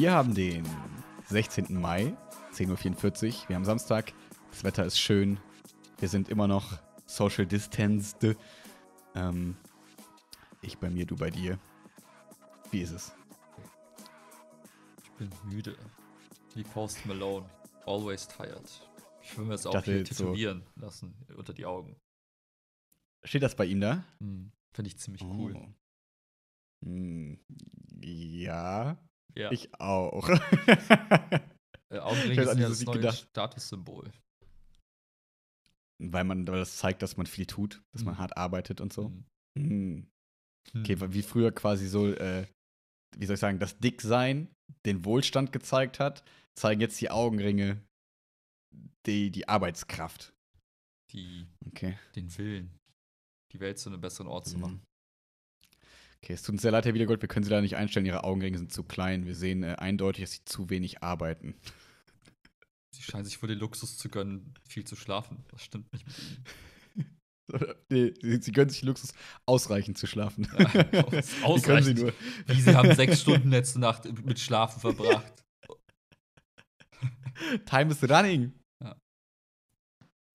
Wir haben den 16. Mai, 10.44 Uhr. Wir haben Samstag. Das Wetter ist schön. Wir sind immer noch social distanced. Ähm, ich bei mir, du bei dir. Wie ist es? Ich bin müde. Wie Post Malone. Always tired. Ich will mir das auch hier tätowieren so. lassen unter die Augen. Steht das bei ihm da? Hm, Finde ich ziemlich oh. cool. Hm, ja. Ja. Ich auch. äh, Augenring ist ja das neue gedacht. Statussymbol. Weil man, weil das zeigt, dass man viel tut, dass mhm. man hart arbeitet und so. Mhm. Mhm. mhm. Okay, wie früher quasi so, äh, wie soll ich sagen, das Dicksein den Wohlstand gezeigt hat, zeigen jetzt die Augenringe die, die Arbeitskraft. Die, okay. den Willen, die Welt zu einem besseren Ort zu mhm. machen. Okay, es tut uns sehr leid, Herr Wiedergold, wir können Sie da nicht einstellen. Ihre Augenringe sind zu klein. Wir sehen äh, eindeutig, dass Sie zu wenig arbeiten. Sie scheinen sich wohl den Luxus zu gönnen, viel zu schlafen. Das stimmt nicht. nee, sie, gönnen sich den Luxus, ausreichend zu schlafen. Ja, aus, ausreichend. sie nur. Wie sie haben sechs Stunden letzte Nacht mit Schlafen verbracht. Time is running. Ja.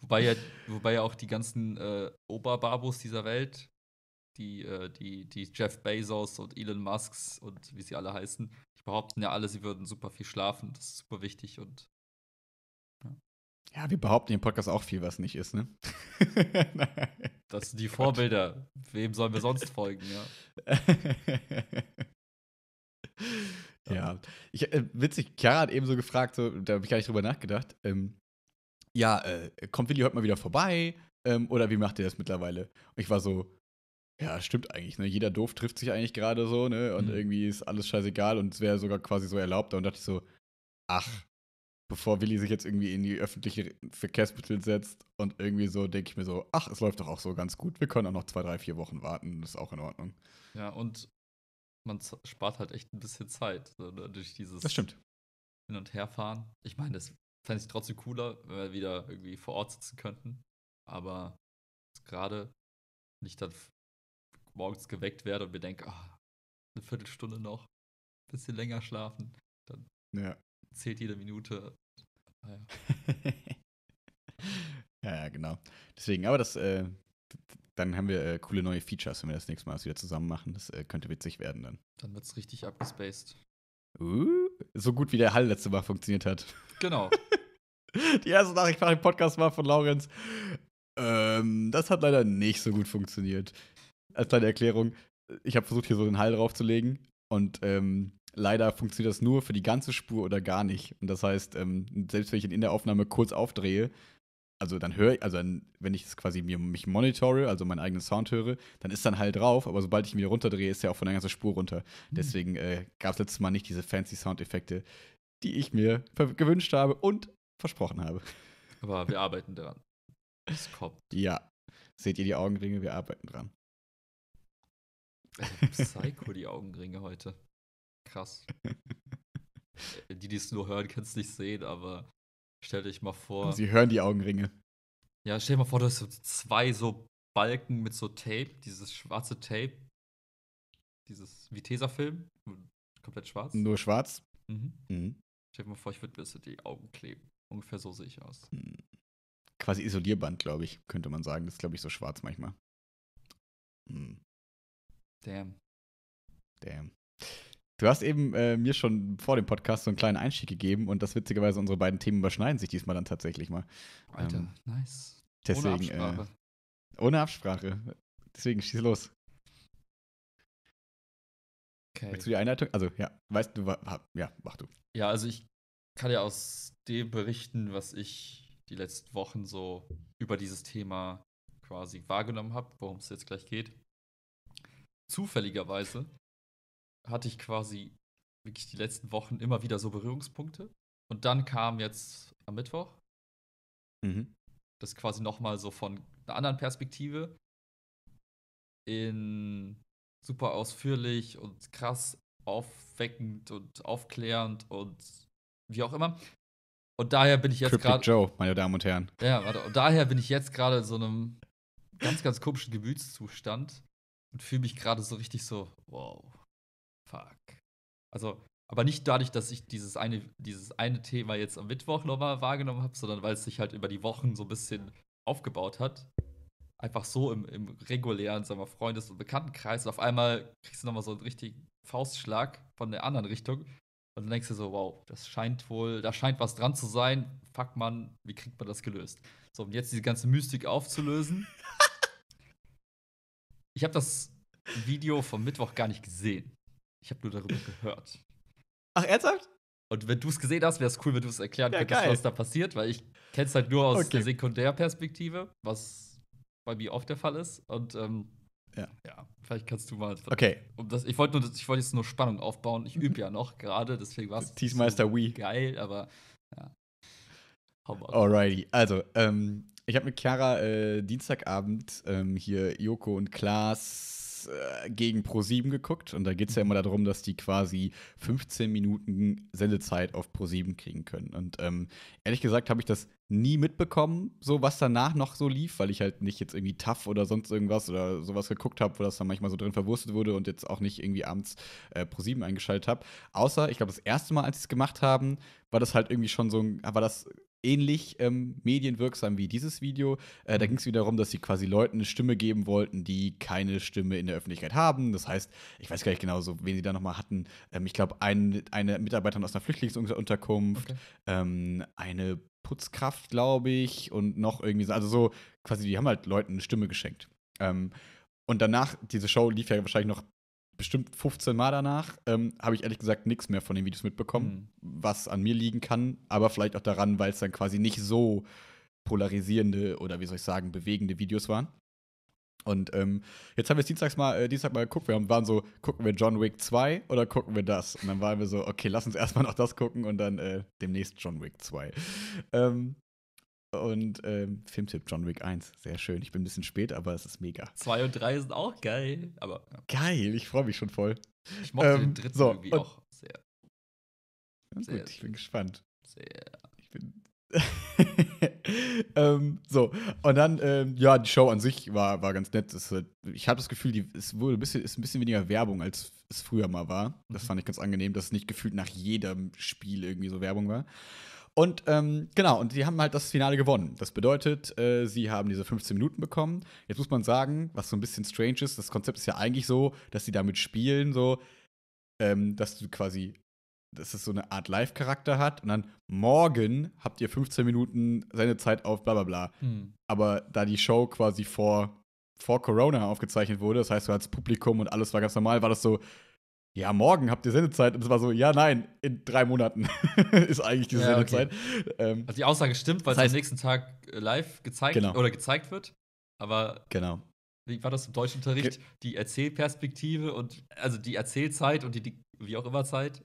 Wobei, ja, wobei ja auch die ganzen äh, Oberbabos dieser Welt die, äh, die, die Jeff Bezos und Elon Musks und wie sie alle heißen, die behaupten ja alle, sie würden super viel schlafen. Das ist super wichtig und ja, wir behaupten im Podcast auch viel, was nicht ist, ne? das sind die Vorbilder. Wem sollen wir sonst folgen, ja? ja, ich, äh, witzig, Chiara hat eben so gefragt, so, da habe ich gar nicht drüber nachgedacht. Ähm, ja, äh, kommt Willi heute mal wieder vorbei? Ähm, oder wie macht ihr das mittlerweile? Und ich war so, ja, stimmt eigentlich. Ne? Jeder doof trifft sich eigentlich gerade so, ne? Und mhm. irgendwie ist alles scheißegal und es wäre sogar quasi so erlaubt. Und dachte ich so, ach, bevor Willi sich jetzt irgendwie in die öffentliche Verkehrsmittel setzt und irgendwie so, denke ich mir so, ach, es läuft doch auch so ganz gut. Wir können auch noch zwei, drei, vier Wochen warten. Das ist auch in Ordnung. Ja, und man spart halt echt ein bisschen Zeit so, ne, durch dieses das stimmt. Hin- und Herfahren. Ich meine, das fände ich trotzdem cooler, wenn wir wieder irgendwie vor Ort sitzen könnten. Aber gerade nicht dann morgens geweckt werde und mir denke, oh, ah, eine Viertelstunde noch, ein bisschen länger schlafen, dann ja. zählt jede Minute. Naja. Ah, ja, ja, genau. Deswegen, aber das, äh, dann haben wir äh, coole neue Features, wenn wir das nächste Mal wieder zusammen machen. Das äh, könnte witzig werden dann. Dann wird es richtig abgespaced. Uh, so gut wie der Hall letzte Mal funktioniert hat. Genau. Die erste Nachricht nach dem Podcast war von Laurenz. Ähm, das hat leider nicht so gut funktioniert als kleine Erklärung, ich habe versucht, hier so den Hall draufzulegen und ähm, leider funktioniert das nur für die ganze Spur oder gar nicht. Und das heißt, ähm, selbst wenn ich ihn in der Aufnahme kurz aufdrehe, also dann höre ich, also dann, wenn ich es quasi mir, mich monitore, also meinen eigenen Sound höre, dann ist dann Hall drauf, aber sobald ich ihn wieder runterdrehe, ist er auch von der ganzen Spur runter. Mhm. Deswegen äh, gab es letztes Mal nicht diese fancy Soundeffekte, die ich mir gewünscht habe und versprochen habe. Aber wir arbeiten daran. Es kommt. Ja. Seht ihr die Augenringe? Wir arbeiten dran. Äh, Psycho, die Augenringe heute. Krass. Äh, die, die es nur hören, können es nicht sehen, aber stell dich mal vor. Sie hören die Augenringe. Ja, stell dir mal vor, du hast so zwei so Balken mit so Tape, dieses schwarze Tape. Dieses wie Tesafilm. Komplett schwarz. Nur schwarz. Mhm. Mhm. Stell dir mal vor, ich würde mir so die Augen kleben. Ungefähr so sehe ich aus. Hm. Quasi Isolierband, glaube ich, könnte man sagen. Das ist, glaube ich, so schwarz manchmal. Mhm. Damn. Damn. Du hast eben äh, mir schon vor dem Podcast so einen kleinen Einstieg gegeben und das witzigerweise unsere beiden Themen überschneiden sich diesmal dann tatsächlich mal. Alter, ähm, nice. Deswegen, ohne äh, Absprache. Äh, ohne Absprache. Deswegen schieß los. Okay. Willst du die Einleitung? Also, ja, weißt du, ja, mach du. Ja, also ich kann ja aus dem berichten, was ich die letzten Wochen so über dieses Thema quasi wahrgenommen habe, worum es jetzt gleich geht zufälligerweise hatte ich quasi wirklich die letzten Wochen immer wieder so Berührungspunkte. Und dann kam jetzt am Mittwoch mhm. das quasi nochmal so von einer anderen Perspektive in super ausführlich und krass aufweckend und aufklärend und wie auch immer. Und daher bin ich jetzt gerade. Joe, meine Damen und Herren. Ja, warte. Und daher bin ich jetzt gerade in so einem ganz, ganz komischen Gemütszustand, und fühle mich gerade so richtig so, wow, fuck. Also, aber nicht dadurch, dass ich dieses eine, dieses eine Thema jetzt am Mittwoch nochmal wahrgenommen habe, sondern weil es sich halt über die Wochen so ein bisschen aufgebaut hat. Einfach so im, im regulären, sagen wir, Freundes- und Bekanntenkreis. Und auf einmal kriegst du nochmal so einen richtigen Faustschlag von der anderen Richtung. Und dann denkst du so, wow, das scheint wohl, da scheint was dran zu sein. Fuck man, wie kriegt man das gelöst? So, und jetzt diese ganze Mystik aufzulösen. Ich habe das Video vom Mittwoch gar nicht gesehen. Ich habe nur darüber gehört. Ach, ernsthaft? Und wenn du es gesehen hast, wäre es cool, wenn du es erklären ja, könntest, geil. was da passiert, weil ich kenne es halt nur aus okay. der Sekundärperspektive, was bei mir oft der Fall ist. Und ähm, ja. ja. vielleicht kannst du mal. Okay. Um das, ich wollte wollt jetzt nur Spannung aufbauen. Ich übe ja noch gerade, deswegen war es. Teasmeister so Wii. Geil, aber ja. Alrighty. Also, ähm, ich habe mit Chiara äh, Dienstagabend ähm, hier Joko und Klaas äh, gegen Pro7 geguckt und da geht es ja immer darum, dass die quasi 15 Minuten Sendezeit auf Pro7 kriegen können. Und ähm, ehrlich gesagt habe ich das nie mitbekommen, so was danach noch so lief, weil ich halt nicht jetzt irgendwie TAF oder sonst irgendwas oder sowas geguckt habe, wo das dann manchmal so drin verwurstet wurde und jetzt auch nicht irgendwie abends äh, pro 7 eingeschaltet habe. Außer, ich glaube, das erste Mal, als sie es gemacht haben, war das halt irgendwie schon so ein, war das ähnlich ähm, medienwirksam wie dieses Video. Äh, da mhm. ging es wieder darum, dass sie quasi Leuten eine Stimme geben wollten, die keine Stimme in der Öffentlichkeit haben. Das heißt, ich weiß gar nicht genau, so, wen sie da nochmal hatten. Ähm, ich glaube, ein, eine Mitarbeiterin aus einer Flüchtlingsunterkunft, okay. ähm, eine Putzkraft, glaube ich, und noch irgendwie so. Also so quasi, die haben halt Leuten eine Stimme geschenkt. Ähm, und danach, diese Show lief ja wahrscheinlich noch bestimmt 15 Mal danach, ähm, habe ich ehrlich gesagt nichts mehr von den Videos mitbekommen, mhm. was an mir liegen kann, aber vielleicht auch daran, weil es dann quasi nicht so polarisierende oder wie soll ich sagen, bewegende Videos waren. Und ähm, jetzt haben wir es dienstags mal, äh, Dienstag mal geguckt. Wir haben, waren so, gucken wir John Wick 2 oder gucken wir das? Und dann waren wir so, okay, lass uns erstmal noch das gucken und dann äh, demnächst John Wick 2. Ähm, und ähm, Filmtipp John Wick 1, sehr schön. Ich bin ein bisschen spät, aber es ist mega. 2 und 3 sind auch geil, aber. Geil, ich freue mich schon voll. Ich mochte ähm, den dritten so, irgendwie auch sehr. sehr. Gut, ich bin gespannt. Sehr. Ich bin. ähm, so, und dann, ähm, ja, die Show an sich war, war ganz nett. Es, ich habe das Gefühl, die, es wurde ein bisschen, ist ein bisschen weniger Werbung, als es früher mal war. Das mhm. fand ich ganz angenehm, dass es nicht gefühlt nach jedem Spiel irgendwie so Werbung war. Und ähm, genau, und die haben halt das Finale gewonnen. Das bedeutet, äh, sie haben diese 15 Minuten bekommen. Jetzt muss man sagen, was so ein bisschen strange ist, das Konzept ist ja eigentlich so, dass sie damit spielen, so, ähm, dass du quasi, dass es so eine Art Live-Charakter hat und dann morgen habt ihr 15 Minuten seine Zeit auf bla bla bla. Mhm. Aber da die Show quasi vor vor Corona aufgezeichnet wurde, das heißt, du hattest Publikum und alles war ganz normal, war das so, ja, morgen habt ihr Sendezeit. Und es war so, ja, nein, in drei Monaten ist eigentlich diese ja, Sendezeit. Okay. Ähm, also die Aussage stimmt, weil es das heißt, am nächsten Tag äh, live gezeigt genau. oder gezeigt wird. Aber genau. wie war das im Deutschunterricht? Ge die Erzählperspektive und also die Erzählzeit und die, die wie auch immer Zeit.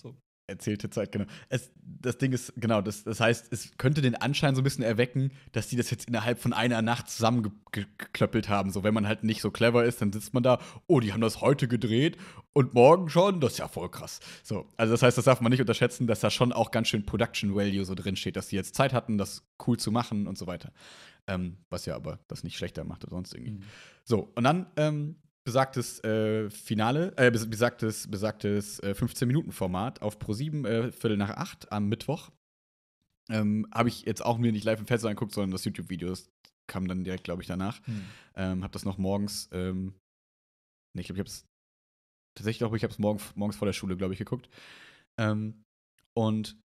So erzählte Zeit, genau. Es, das Ding ist, genau, das, das heißt, es könnte den Anschein so ein bisschen erwecken, dass die das jetzt innerhalb von einer Nacht zusammengeklöppelt haben. So, wenn man halt nicht so clever ist, dann sitzt man da, oh, die haben das heute gedreht und morgen schon, das ist ja voll krass. So, also das heißt, das darf man nicht unterschätzen, dass da schon auch ganz schön Production Value so drin steht, dass die jetzt Zeit hatten, das cool zu machen und so weiter. Ähm, was ja aber das nicht schlechter macht oder sonst irgendwie. Mhm. So, und dann ähm, besagtes äh, Finale, äh, besagtes, besagtes äh, 15-Minuten-Format auf Pro7, äh, Viertel nach acht am Mittwoch. Ähm, habe ich jetzt auch mir nicht live im Fenster angeguckt, sondern das YouTube-Video kam dann direkt, glaube ich, danach. Hm. Ähm, habe das noch morgens, ähm, nee, ich glaube, ich habe es tatsächlich auch, ich, habe es morgen, morgens vor der Schule, glaube ich, geguckt. Ähm, und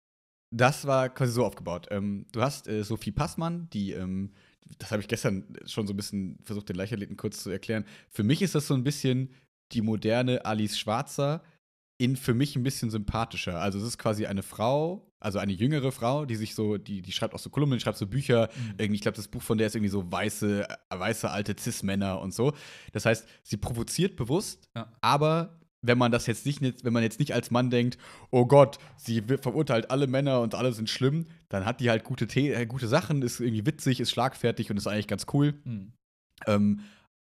das war quasi so aufgebaut. Ähm, du hast äh, Sophie Passmann, die Ähm, das habe ich gestern schon so ein bisschen versucht, den Leichtathleten kurz zu erklären. Für mich ist das so ein bisschen die moderne Alice Schwarzer in für mich ein bisschen sympathischer. Also es ist quasi eine Frau, also eine jüngere Frau, die sich so, die, die schreibt auch so Kolumnen, schreibt so Bücher. Mhm. Ich glaube, das Buch von der ist irgendwie so weiße, weiße alte Cis-Männer und so. Das heißt, sie provoziert bewusst, ja. aber wenn man das jetzt nicht, wenn man jetzt nicht als Mann denkt, oh Gott, sie verurteilt alle Männer und alle sind schlimm, dann hat die halt gute, The äh, gute Sachen, ist irgendwie witzig, ist schlagfertig und ist eigentlich ganz cool. Mhm. Ähm,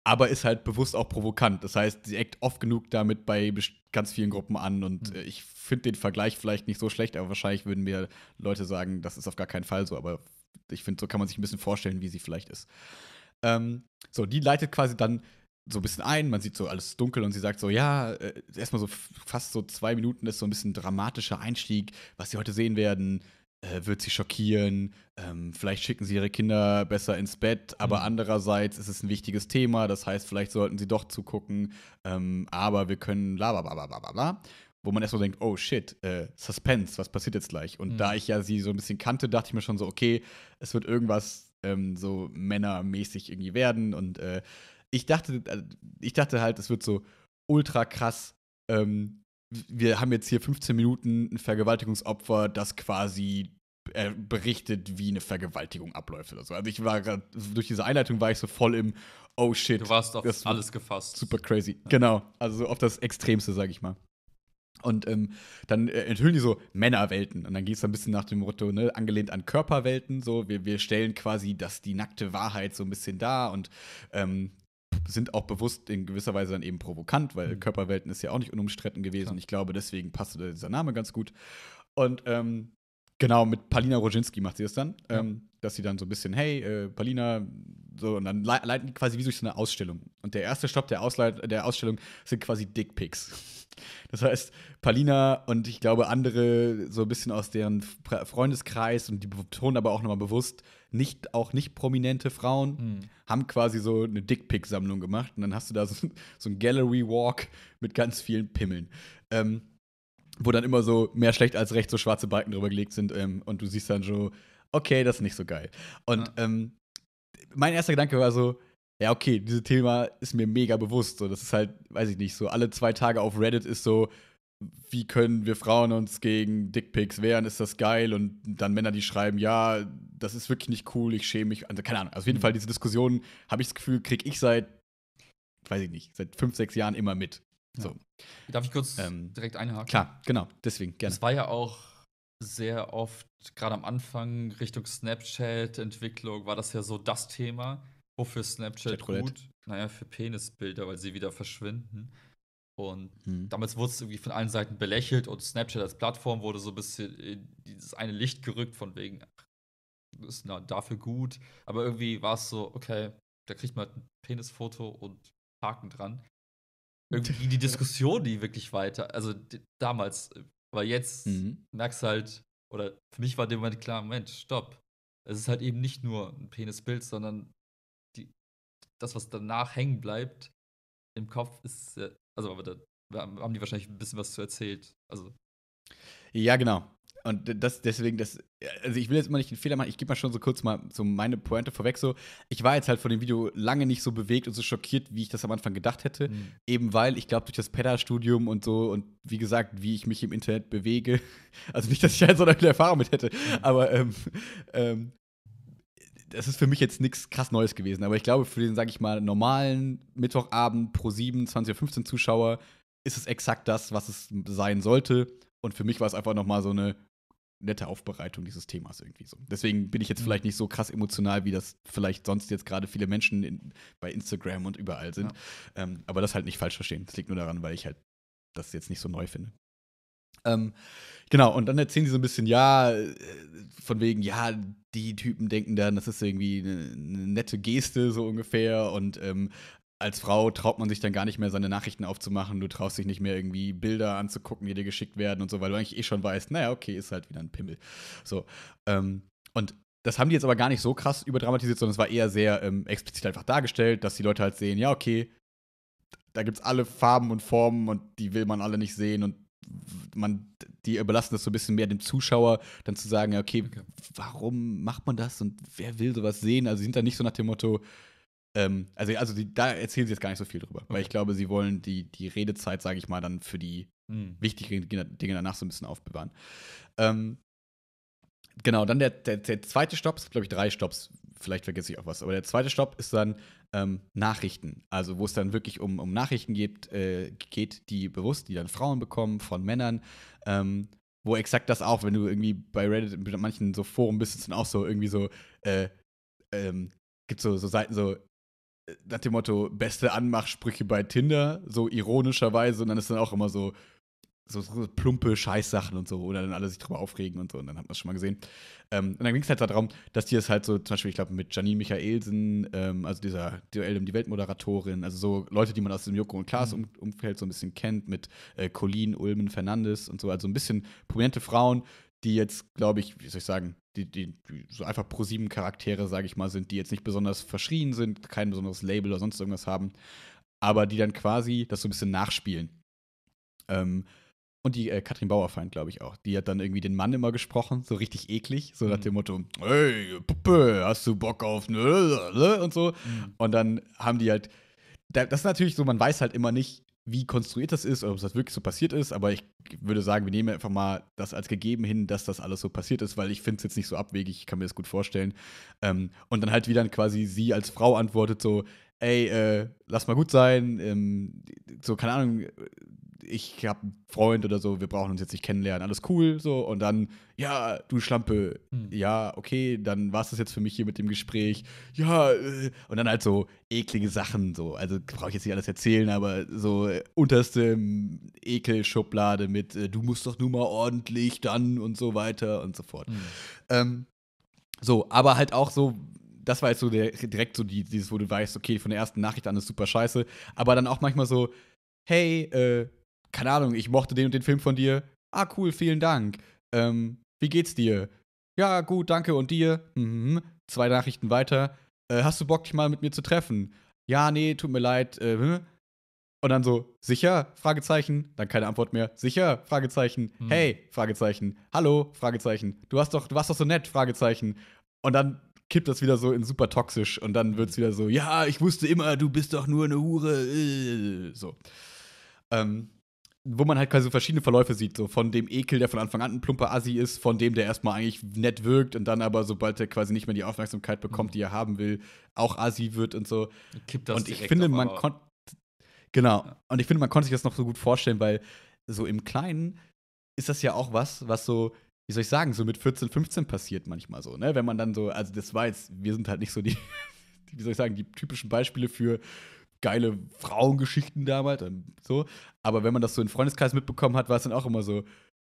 aber ist halt bewusst auch provokant. Das heißt, sie eckt oft genug damit bei ganz vielen Gruppen an und mhm. äh, ich finde den Vergleich vielleicht nicht so schlecht, aber wahrscheinlich würden mir Leute sagen, das ist auf gar keinen Fall so, aber ich finde, so kann man sich ein bisschen vorstellen, wie sie vielleicht ist. Ähm, so, die leitet quasi dann so ein bisschen ein, man sieht so alles dunkel und sie sagt so, ja, äh, erstmal so fast so zwei Minuten ist so ein bisschen dramatischer Einstieg, was sie heute sehen werden, äh, wird sie schockieren, ähm, vielleicht schicken sie ihre Kinder besser ins Bett, aber mhm. andererseits ist es ein wichtiges Thema, das heißt, vielleicht sollten sie doch zugucken, ähm, aber wir können bla bla bla bla bla bla wo man erstmal denkt, oh shit, äh, Suspense, was passiert jetzt gleich? Und mhm. da ich ja sie so ein bisschen kannte, dachte ich mir schon so, okay, es wird irgendwas ähm, so männermäßig irgendwie werden und äh, ich dachte, äh, ich dachte halt, es wird so ultra krass. Ähm, wir haben jetzt hier 15 Minuten ein Vergewaltigungsopfer, das quasi äh, berichtet, wie eine Vergewaltigung abläuft oder so. Also ich war grad, durch diese Einleitung war ich so voll im Oh shit. Du warst auf alles gefasst. Super crazy. Ja. Genau. Also auf das Extremste, sag ich mal. Und ähm, dann äh, enthüllen die so Männerwelten. Und dann geht es ein bisschen nach dem Motto, ne, angelehnt an Körperwelten. So, wir, wir stellen quasi das, die nackte Wahrheit so ein bisschen dar und ähm, sind auch bewusst in gewisser Weise dann eben provokant, weil mhm. Körperwelten ist ja auch nicht unumstritten gewesen. Klar. Ich glaube, deswegen passt dieser Name ganz gut. Und ähm, Genau, mit Palina Roginski macht sie das dann. Ja. Ähm, dass sie dann so ein bisschen, hey, äh, Palina, so, und dann le leiten die quasi wie durch so eine Ausstellung. Und der erste Stopp der, Ausleit der Ausstellung sind quasi Dickpics. Das heißt, Palina und ich glaube andere so ein bisschen aus deren Freundeskreis und die betonen aber auch nochmal bewusst, nicht, auch nicht prominente Frauen mhm. haben quasi so eine dickpick sammlung gemacht. Und dann hast du da so, so einen Gallery Walk mit ganz vielen Pimmeln. Ähm, wo dann immer so mehr schlecht als recht so schwarze Balken drüber gelegt sind ähm, und du siehst dann so, okay, das ist nicht so geil. Und ja. ähm, mein erster Gedanke war so, ja, okay, dieses Thema ist mir mega bewusst. So, das ist halt, weiß ich nicht, so alle zwei Tage auf Reddit ist so, wie können wir Frauen uns gegen Dickpics wehren, ist das geil? Und dann Männer, die schreiben, ja, das ist wirklich nicht cool, ich schäme mich. Also keine Ahnung, also auf jeden mhm. Fall diese Diskussion, habe ich das Gefühl, kriege ich seit, weiß ich nicht, seit fünf, sechs Jahren immer mit. So. Darf ich kurz ähm, direkt einhaken? Klar, genau, deswegen, gerne. Es war ja auch sehr oft, gerade am Anfang, Richtung Snapchat-Entwicklung, war das ja so das Thema. Wofür Snapchat gut? Naja, für Penisbilder, weil sie wieder verschwinden. Und hm. damals wurde es irgendwie von allen Seiten belächelt und Snapchat als Plattform wurde so ein bisschen in dieses eine Licht gerückt, von wegen, ach, ist na, dafür gut. Aber irgendwie war es so, okay, da kriegt man halt ein Penisfoto und Haken dran irgendwie die Diskussion die wirklich weiter. Also die, damals, äh, aber jetzt mhm. merkst du halt, oder für mich war der Moment klar, Moment, stopp. Es ist halt eben nicht nur ein Penisbild, sondern die, das, was danach hängen bleibt im Kopf, ist, äh, also aber da haben die wahrscheinlich ein bisschen was zu erzählt. Also. Ja, genau und das deswegen, das, also ich will jetzt immer nicht einen Fehler machen, ich gebe mal schon so kurz mal so meine Pointe vorweg. So, ich war jetzt halt von dem Video lange nicht so bewegt und so schockiert, wie ich das am Anfang gedacht hätte. Mhm. Eben weil, ich glaube, durch das Pedda-Studium und so und wie gesagt, wie ich mich im Internet bewege, also nicht, dass ich halt so eine Erfahrung mit hätte, mhm. aber ähm, ähm, das ist für mich jetzt nichts krass Neues gewesen, aber ich glaube, für den, sag ich mal, normalen Mittwochabend pro 7, 20.15 Uhr Zuschauer ist es exakt das, was es sein sollte. Und für mich war es einfach nochmal so eine nette Aufbereitung dieses Themas irgendwie so. Deswegen bin ich jetzt vielleicht mhm. nicht so krass emotional, wie das vielleicht sonst jetzt gerade viele Menschen in, bei Instagram und überall sind. Ja. Ähm, aber das halt nicht falsch verstehen. Das liegt nur daran, weil ich halt das jetzt nicht so neu finde. Ähm, genau, und dann erzählen sie so ein bisschen, ja, äh, von wegen, ja, die Typen denken dann, das ist irgendwie eine, eine nette Geste so ungefähr und ähm, als Frau traut man sich dann gar nicht mehr, seine Nachrichten aufzumachen. Du traust dich nicht mehr, irgendwie Bilder anzugucken, die dir geschickt werden und so, weil du eigentlich eh schon weißt, naja, okay, ist halt wieder ein Pimmel. So. Ähm, und das haben die jetzt aber gar nicht so krass überdramatisiert, sondern es war eher sehr ähm, explizit einfach dargestellt, dass die Leute halt sehen, ja, okay, da gibt es alle Farben und Formen und die will man alle nicht sehen und man, die überlassen das so ein bisschen mehr dem Zuschauer, dann zu sagen, ja, okay. warum macht man das und wer will sowas sehen? Also sie sind da nicht so nach dem Motto, ähm, also also die, da erzählen sie jetzt gar nicht so viel drüber, okay. weil ich glaube, sie wollen die, die Redezeit, sage ich mal, dann für die mhm. wichtigen Dinge danach so ein bisschen aufbewahren. Ähm, genau, dann der, der, der zweite Stopp, es glaube ich drei Stopps, vielleicht vergesse ich auch was, aber der zweite Stopp ist dann ähm, Nachrichten. Also wo es dann wirklich um, um Nachrichten geht, äh, geht, die bewusst, die dann Frauen bekommen, von Männern, ähm, wo exakt das auch, wenn du irgendwie bei Reddit in manchen so Foren bist, ist dann auch so irgendwie so, äh, ähm, gibt so, so Seiten so, nach dem Motto beste Anmachsprüche bei Tinder, so ironischerweise. Und dann ist dann auch immer so, so, so plumpe Scheißsachen und so, oder dann alle sich drüber aufregen und so. Und dann hat man es schon mal gesehen. Ähm, und dann ging es halt darum, dass die es halt so, zum Beispiel, ich glaube, mit Janine Michaelsen, ähm, also dieser Duell um die Weltmoderatorin, also so Leute, die man aus dem Joko und Klaas-Umfeld mhm. so ein bisschen kennt, mit äh, Colleen Ulmen Fernandes und so, also ein bisschen prominente Frauen, die jetzt, glaube ich, wie soll ich sagen, die, die, die so einfach pro sieben Charaktere, sage ich mal, sind, die jetzt nicht besonders verschrien sind, kein besonderes Label oder sonst irgendwas haben, aber die dann quasi das so ein bisschen nachspielen. Ähm, und die äh, Katrin Bauerfeind, glaube ich, auch. Die hat dann irgendwie den Mann immer gesprochen, so richtig eklig, so mhm. nach dem Motto: Hey, Puppe, hast du Bock auf ne, ne, ne? Und so. Mhm. Und dann haben die halt. Das ist natürlich so, man weiß halt immer nicht, wie konstruiert das ist, ob das wirklich so passiert ist, aber ich würde sagen, wir nehmen einfach mal das als gegeben hin, dass das alles so passiert ist, weil ich finde es jetzt nicht so abwegig, ich kann mir das gut vorstellen. Ähm, und dann halt wieder quasi sie als Frau antwortet so, ey, äh, lass mal gut sein, ähm, so, keine Ahnung, ich habe einen Freund oder so, wir brauchen uns jetzt nicht kennenlernen, alles cool, so. Und dann, ja, du Schlampe, mhm. ja, okay, dann war es das jetzt für mich hier mit dem Gespräch. Ja, äh, und dann halt so eklige Sachen, so. Also brauche ich jetzt nicht alles erzählen, aber so äh, unterste ähm, Ekelschublade mit, äh, du musst doch nur mal ordentlich dann und so weiter und so fort. Mhm. Ähm, so, aber halt auch so, das war jetzt so der, direkt so die, dieses, wo du weißt, okay, von der ersten Nachricht an ist super scheiße, aber dann auch manchmal so, hey, äh, keine Ahnung, ich mochte den und den Film von dir. Ah, cool, vielen Dank. Ähm, wie geht's dir? Ja, gut, danke und dir? Mhm. Zwei Nachrichten weiter. Äh, hast du Bock, dich mal mit mir zu treffen? Ja, nee, tut mir leid. Äh, und dann so, sicher? Fragezeichen. Dann keine Antwort mehr. Sicher? Fragezeichen. Mhm. Hey? Fragezeichen. Hallo? Fragezeichen. Du, hast doch, du warst doch so nett? Fragezeichen. Und dann kippt das wieder so in super toxisch und dann wird's wieder so, ja, ich wusste immer, du bist doch nur eine Hure. Äh, so. Ähm, wo man halt quasi so verschiedene Verläufe sieht, so von dem Ekel, der von Anfang an ein plumper Assi ist, von dem, der erstmal eigentlich nett wirkt und dann aber, sobald er quasi nicht mehr die Aufmerksamkeit bekommt, die er haben will, auch Assi wird und so. Kippt das und ich finde, man konnte genau, ja. und ich finde, man konnte sich das noch so gut vorstellen, weil so im Kleinen ist das ja auch was, was so wie soll ich sagen, so mit 14, 15 passiert manchmal so, ne? Wenn man dann so, also das war jetzt, wir sind halt nicht so die, die wie soll ich sagen, die typischen Beispiele für geile Frauengeschichten damals. So. Aber wenn man das so in Freundeskreis mitbekommen hat, war es dann auch immer so,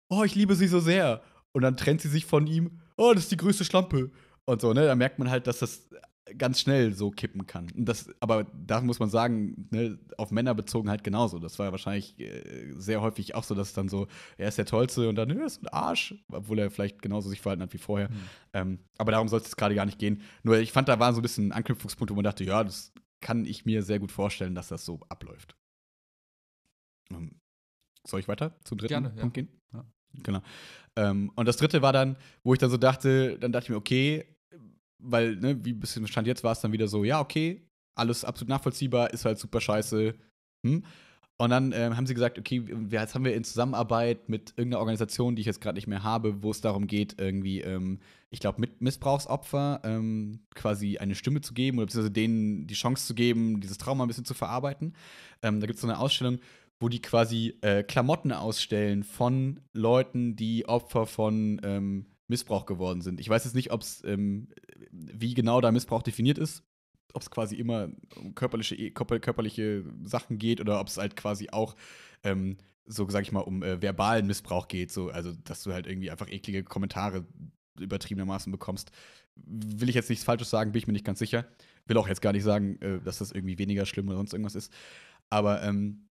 oh, ich liebe sie so sehr. Und dann trennt sie sich von ihm, oh, das ist die größte Schlampe. Und so, ne? Da merkt man halt, dass das ganz schnell so kippen kann. Das, aber da muss man sagen, ne, auf Männer bezogen halt genauso. Das war ja wahrscheinlich äh, sehr häufig auch so, dass es dann so, er ist der Tollste und dann, er ist ein Arsch, obwohl er vielleicht genauso sich verhalten hat wie vorher. Mhm. Ähm, aber darum soll es jetzt gerade gar nicht gehen. Nur ich fand, da waren so ein bisschen Anknüpfungspunkte, wo man dachte, ja, das kann ich mir sehr gut vorstellen, dass das so abläuft. Ähm, soll ich weiter zum dritten Gerne, Punkt ja. gehen? Ja. Genau. Ähm, und das dritte war dann, wo ich dann so dachte, dann dachte ich mir, okay, weil, ne, wie bis zum Stand jetzt war es dann wieder so, ja, okay, alles absolut nachvollziehbar, ist halt super scheiße. Hm? Und dann ähm, haben sie gesagt, okay, wir, jetzt haben wir in Zusammenarbeit mit irgendeiner Organisation, die ich jetzt gerade nicht mehr habe, wo es darum geht, irgendwie, ähm, ich glaube, mit Missbrauchsopfer ähm, quasi eine Stimme zu geben oder beziehungsweise denen die Chance zu geben, dieses Trauma ein bisschen zu verarbeiten. Ähm, da gibt es so eine Ausstellung, wo die quasi äh, Klamotten ausstellen von Leuten, die Opfer von ähm, Missbrauch geworden sind. Ich weiß jetzt nicht, ob es ähm, wie genau da Missbrauch definiert ist ob es quasi immer um körperliche, e, körperliche Sachen geht oder ob es halt quasi auch ähm, so, sag ich mal, um äh, verbalen Missbrauch geht. So, also, dass du halt irgendwie einfach eklige Kommentare übertriebenermaßen bekommst. Will ich jetzt nichts Falsches sagen, bin ich mir nicht ganz sicher. Will auch jetzt gar nicht sagen, äh, dass das irgendwie weniger schlimm oder sonst irgendwas ist. Aber ähm,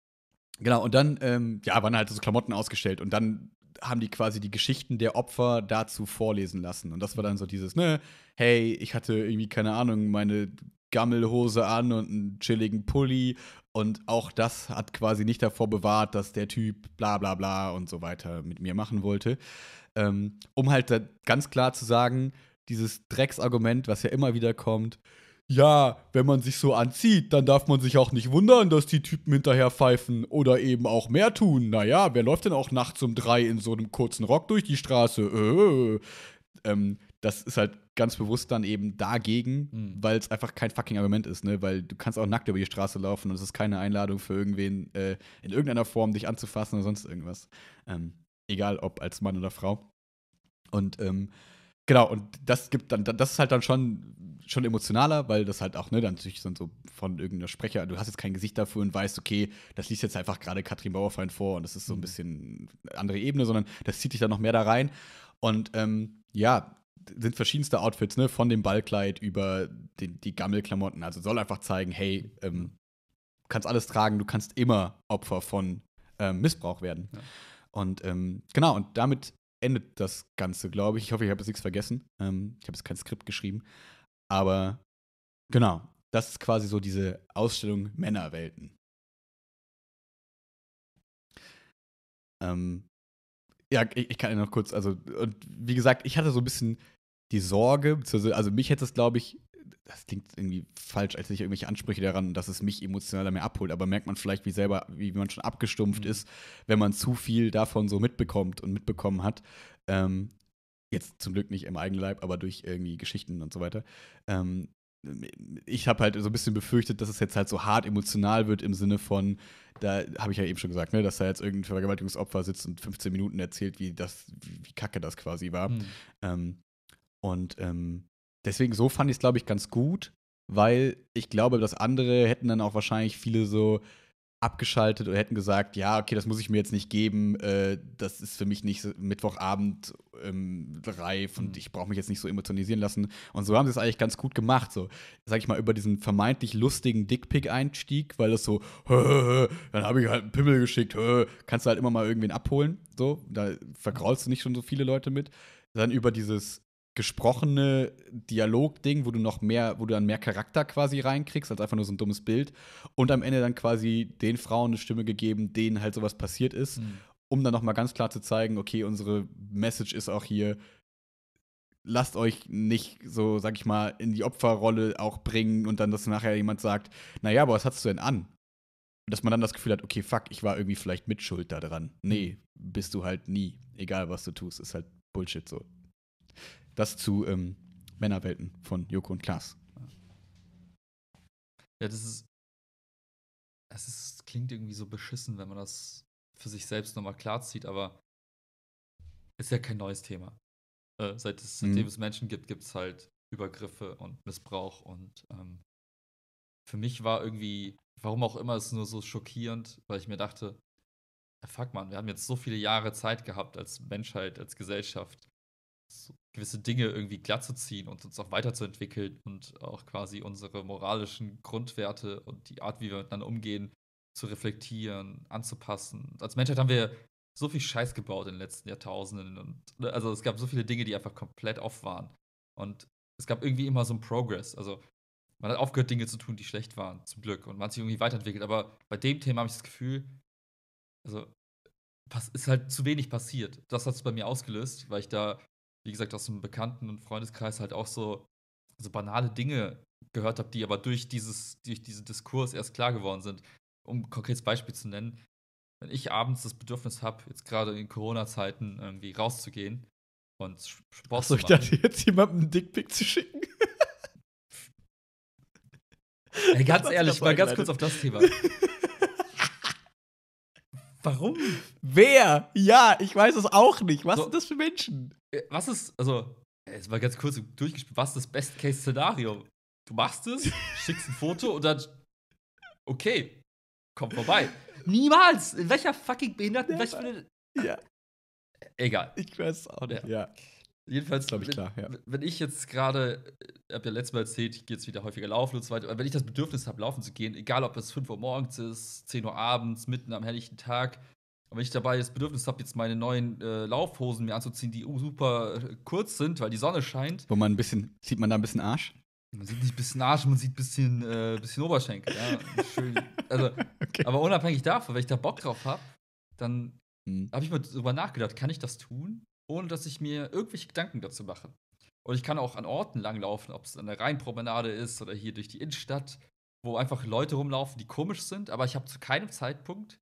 genau, und dann ähm, ja, waren halt so Klamotten ausgestellt und dann haben die quasi die Geschichten der Opfer dazu vorlesen lassen. Und das war dann so dieses, ne, hey, ich hatte irgendwie, keine Ahnung, meine Gammelhose an und einen chilligen Pulli. Und auch das hat quasi nicht davor bewahrt, dass der Typ bla bla bla und so weiter mit mir machen wollte. Ähm, um halt ganz klar zu sagen, dieses Drecksargument, was ja immer wieder kommt, ja, wenn man sich so anzieht, dann darf man sich auch nicht wundern, dass die Typen hinterher pfeifen oder eben auch mehr tun. Naja, wer läuft denn auch nachts um drei in so einem kurzen Rock durch die Straße? Äh, ähm, das ist halt ganz bewusst dann eben dagegen, mhm. weil es einfach kein fucking Argument ist, ne? Weil du kannst auch nackt über die Straße laufen und es ist keine Einladung für irgendwen äh, in irgendeiner Form dich anzufassen oder sonst irgendwas. Ähm, egal ob als Mann oder Frau. Und ähm, genau, und das gibt dann, das ist halt dann schon, schon emotionaler, weil das halt auch, ne, dann natürlich dann so von irgendeiner Sprecher, du hast jetzt kein Gesicht dafür und weißt, okay, das liest jetzt einfach gerade Katrin Bauerfein vor und das ist so ein mhm. bisschen andere Ebene, sondern das zieht dich dann noch mehr da rein. Und ähm, ja, sind verschiedenste Outfits, ne? Von dem Ballkleid über die, die Gammelklamotten. Also soll einfach zeigen, hey, ähm, kannst alles tragen, du kannst immer Opfer von ähm, Missbrauch werden. Ja. Und ähm, genau, und damit endet das Ganze, glaube ich. Ich hoffe, ich habe jetzt nichts vergessen. Ähm, ich habe jetzt kein Skript geschrieben. Aber genau, das ist quasi so diese Ausstellung Männerwelten. Ähm, ja, ich, ich kann noch kurz, also, und wie gesagt, ich hatte so ein bisschen die Sorge, also mich hätte es, glaube ich, das klingt irgendwie falsch, als hätte ich irgendwelche Ansprüche daran, dass es mich emotionaler mehr abholt, aber merkt man vielleicht, wie selber, wie man schon abgestumpft mhm. ist, wenn man zu viel davon so mitbekommt und mitbekommen hat. Ähm, jetzt zum Glück nicht im eigenen Leib, aber durch irgendwie Geschichten und so weiter. Ähm, ich habe halt so ein bisschen befürchtet, dass es jetzt halt so hart emotional wird im Sinne von, da habe ich ja eben schon gesagt, ne, dass da jetzt irgendein Vergewaltigungsopfer sitzt und 15 Minuten erzählt, wie das, wie kacke das quasi war. Mhm. Ähm, und ähm, deswegen so fand ich es, glaube ich, ganz gut, weil ich glaube, das andere hätten dann auch wahrscheinlich viele so, abgeschaltet und hätten gesagt, ja, okay, das muss ich mir jetzt nicht geben, äh, das ist für mich nicht Mittwochabend ähm, reif und mhm. ich brauche mich jetzt nicht so emotionalisieren lassen. Und so haben sie es eigentlich ganz gut gemacht, so, sag ich mal, über diesen vermeintlich lustigen Dickpick-Einstieg, weil das so, hö, hö, hö, dann habe ich halt einen Pimmel geschickt, kannst du halt immer mal irgendwen abholen, so, da vergraulst du nicht schon so viele Leute mit. Dann über dieses gesprochene Dialogding, wo du noch mehr, wo du dann mehr Charakter quasi reinkriegst, als einfach nur so ein dummes Bild. Und am Ende dann quasi den Frauen eine Stimme gegeben, denen halt sowas passiert ist, mhm. um dann nochmal ganz klar zu zeigen, okay, unsere Message ist auch hier, lasst euch nicht so, sag ich mal, in die Opferrolle auch bringen und dann, dass nachher jemand sagt, naja, aber was hattest du denn an? Dass man dann das Gefühl hat, okay, fuck, ich war irgendwie vielleicht mit Schuld daran. Nee, mhm. bist du halt nie. Egal, was du tust, ist halt Bullshit so. Das zu ähm, Männerwelten von Joko und Klaas. Ja, das ist. Es ist, klingt irgendwie so beschissen, wenn man das für sich selbst nochmal klarzieht, aber ist ja kein neues Thema. Äh, seit es, seitdem mhm. es Menschen gibt, gibt es halt Übergriffe und Missbrauch und ähm, für mich war irgendwie, warum auch immer, es nur so schockierend, weil ich mir dachte, äh, fuck man, wir haben jetzt so viele Jahre Zeit gehabt als Menschheit, als Gesellschaft, so gewisse Dinge irgendwie glatt zu ziehen und uns auch weiterzuentwickeln und auch quasi unsere moralischen Grundwerte und die Art, wie wir miteinander umgehen, zu reflektieren, anzupassen. Als Menschheit haben wir so viel Scheiß gebaut in den letzten Jahrtausenden und ne, also es gab so viele Dinge, die einfach komplett off waren. Und es gab irgendwie immer so einen Progress. Also man hat aufgehört, Dinge zu tun, die schlecht waren, zum Glück. Und man hat sich irgendwie weiterentwickelt. Aber bei dem Thema habe ich das Gefühl, also ist halt zu wenig passiert. Das hat es bei mir ausgelöst, weil ich da wie gesagt, aus dem Bekannten- und Freundeskreis halt auch so, so banale Dinge gehört habe, die aber durch, dieses, durch diesen Diskurs erst klar geworden sind. Um ein konkretes Beispiel zu nennen, wenn ich abends das Bedürfnis habe, jetzt gerade in Corona-Zeiten irgendwie rauszugehen und Sport Achso, zu machen. ich dachte jetzt jemandem einen Dickpick zu schicken. Ey, ganz ehrlich, mal ganz kurz auf das Thema. Warum? Wer? Ja, ich weiß es auch nicht. Was so, sind das für Menschen? Äh, was ist, also, jetzt äh, mal ganz kurz durchgespielt, was ist das Best-Case-Szenario? Du machst es, schickst ein Foto und dann, okay, komm vorbei. Niemals! In welcher fucking behinderten, ja, welcher, ja. Egal. Ich weiß es auch nicht. ja. ja. Jedenfalls, glaube ich, klar. Ja. Wenn ich jetzt gerade, ich äh, habe ja letztes Mal erzählt, ich gehe jetzt wieder häufiger laufen und so weiter, wenn ich das Bedürfnis habe, laufen zu gehen, egal ob es 5 Uhr morgens ist, 10 Uhr abends, mitten am herrlichen Tag, und wenn ich dabei das Bedürfnis habe, jetzt meine neuen äh, Laufhosen mir anzuziehen, die super äh, kurz sind, weil die Sonne scheint. Wo man ein bisschen, sieht man da ein bisschen Arsch? Man sieht nicht ein bisschen Arsch, man sieht ein bisschen, äh, bisschen Oberschenkel. Ja? Schön, also, okay. Aber unabhängig davon, wenn ich da Bock drauf habe, dann hm. habe ich mal drüber nachgedacht, kann ich das tun? ohne dass ich mir irgendwelche Gedanken dazu mache. Und ich kann auch an Orten langlaufen, ob es an der Rheinpromenade ist oder hier durch die Innenstadt, wo einfach Leute rumlaufen, die komisch sind, aber ich habe zu keinem Zeitpunkt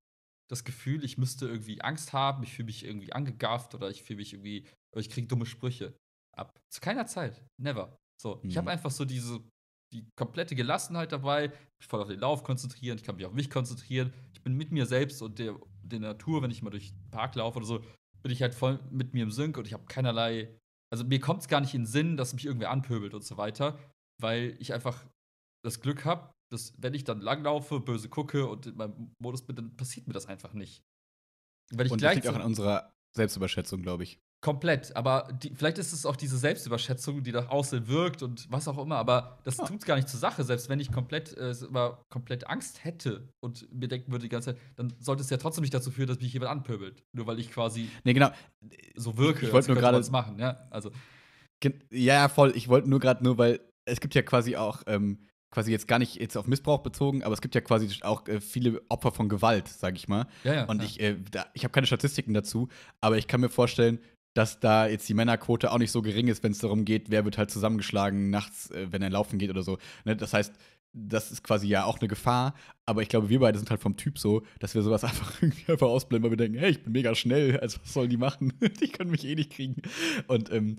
das Gefühl, ich müsste irgendwie Angst haben, ich fühle mich irgendwie angegafft oder ich fühle mich irgendwie, oh, ich kriege dumme Sprüche ab. Zu keiner Zeit. Never. So, mhm. ich habe mhm. einfach so diese die komplette Gelassenheit dabei, mich voll auf den Lauf konzentrieren, ich kann mich auf mich konzentrieren, ich bin mit mir selbst und der, der Natur, wenn ich mal durch den Park laufe oder so, bin ich halt voll mit mir im Sync und ich habe keinerlei. Also mir kommt es gar nicht in den Sinn, dass mich irgendwer anpöbelt und so weiter, weil ich einfach das Glück habe, dass wenn ich dann langlaufe, böse gucke und in meinem Modus bin, dann passiert mir das einfach nicht. Weil ich und das liegt auch an unserer Selbstüberschätzung, glaube ich. Komplett, aber die, vielleicht ist es auch diese Selbstüberschätzung, die da außen wirkt und was auch immer, aber das ah. tut gar nicht zur Sache. Selbst wenn ich komplett, äh, komplett Angst hätte und mir denken würde die ganze Zeit, dann sollte es ja trotzdem nicht dazu führen, dass mich jemand anpöbelt. Nur weil ich quasi nee, genau. so wirke. Ich wollte nur gerade. machen, ja. Also. Ja, voll. Ich wollte nur gerade nur, weil es gibt ja quasi auch. Ähm quasi jetzt gar nicht jetzt auf Missbrauch bezogen, aber es gibt ja quasi auch äh, viele Opfer von Gewalt, sag ich mal. Ja, ja, und ja. ich, äh, ich habe keine Statistiken dazu, aber ich kann mir vorstellen, dass da jetzt die Männerquote auch nicht so gering ist, wenn es darum geht, wer wird halt zusammengeschlagen nachts, äh, wenn er laufen geht oder so. Ne? Das heißt, das ist quasi ja auch eine Gefahr, aber ich glaube, wir beide sind halt vom Typ so, dass wir sowas einfach irgendwie einfach ausblenden, weil wir denken, hey, ich bin mega schnell, also was sollen die machen? die können mich eh nicht kriegen. Und ähm,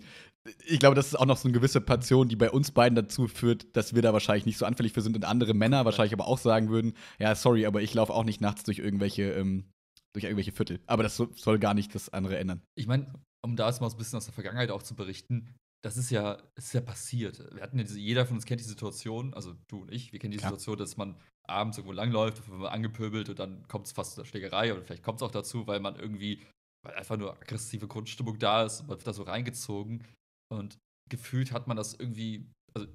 ich glaube, das ist auch noch so eine gewisse Passion, die bei uns beiden dazu führt, dass wir da wahrscheinlich nicht so anfällig für sind und andere Männer wahrscheinlich aber auch sagen würden, ja, sorry, aber ich laufe auch nicht nachts durch irgendwelche ähm, durch irgendwelche Viertel. Aber das soll gar nicht das andere ändern. Ich meine, um da jetzt mal so ein bisschen aus der Vergangenheit auch zu berichten, das ist ja, ist ja passiert. Wir hatten ja diese, jeder von uns kennt die Situation, also du und ich, wir kennen die ja. Situation, dass man abends irgendwo langläuft, wird man angepöbelt und dann kommt es fast zu zur Schlägerei oder vielleicht kommt es auch dazu, weil man irgendwie, weil einfach nur aggressive Grundstimmung da ist und man wird da so reingezogen und gefühlt hat man das irgendwie, also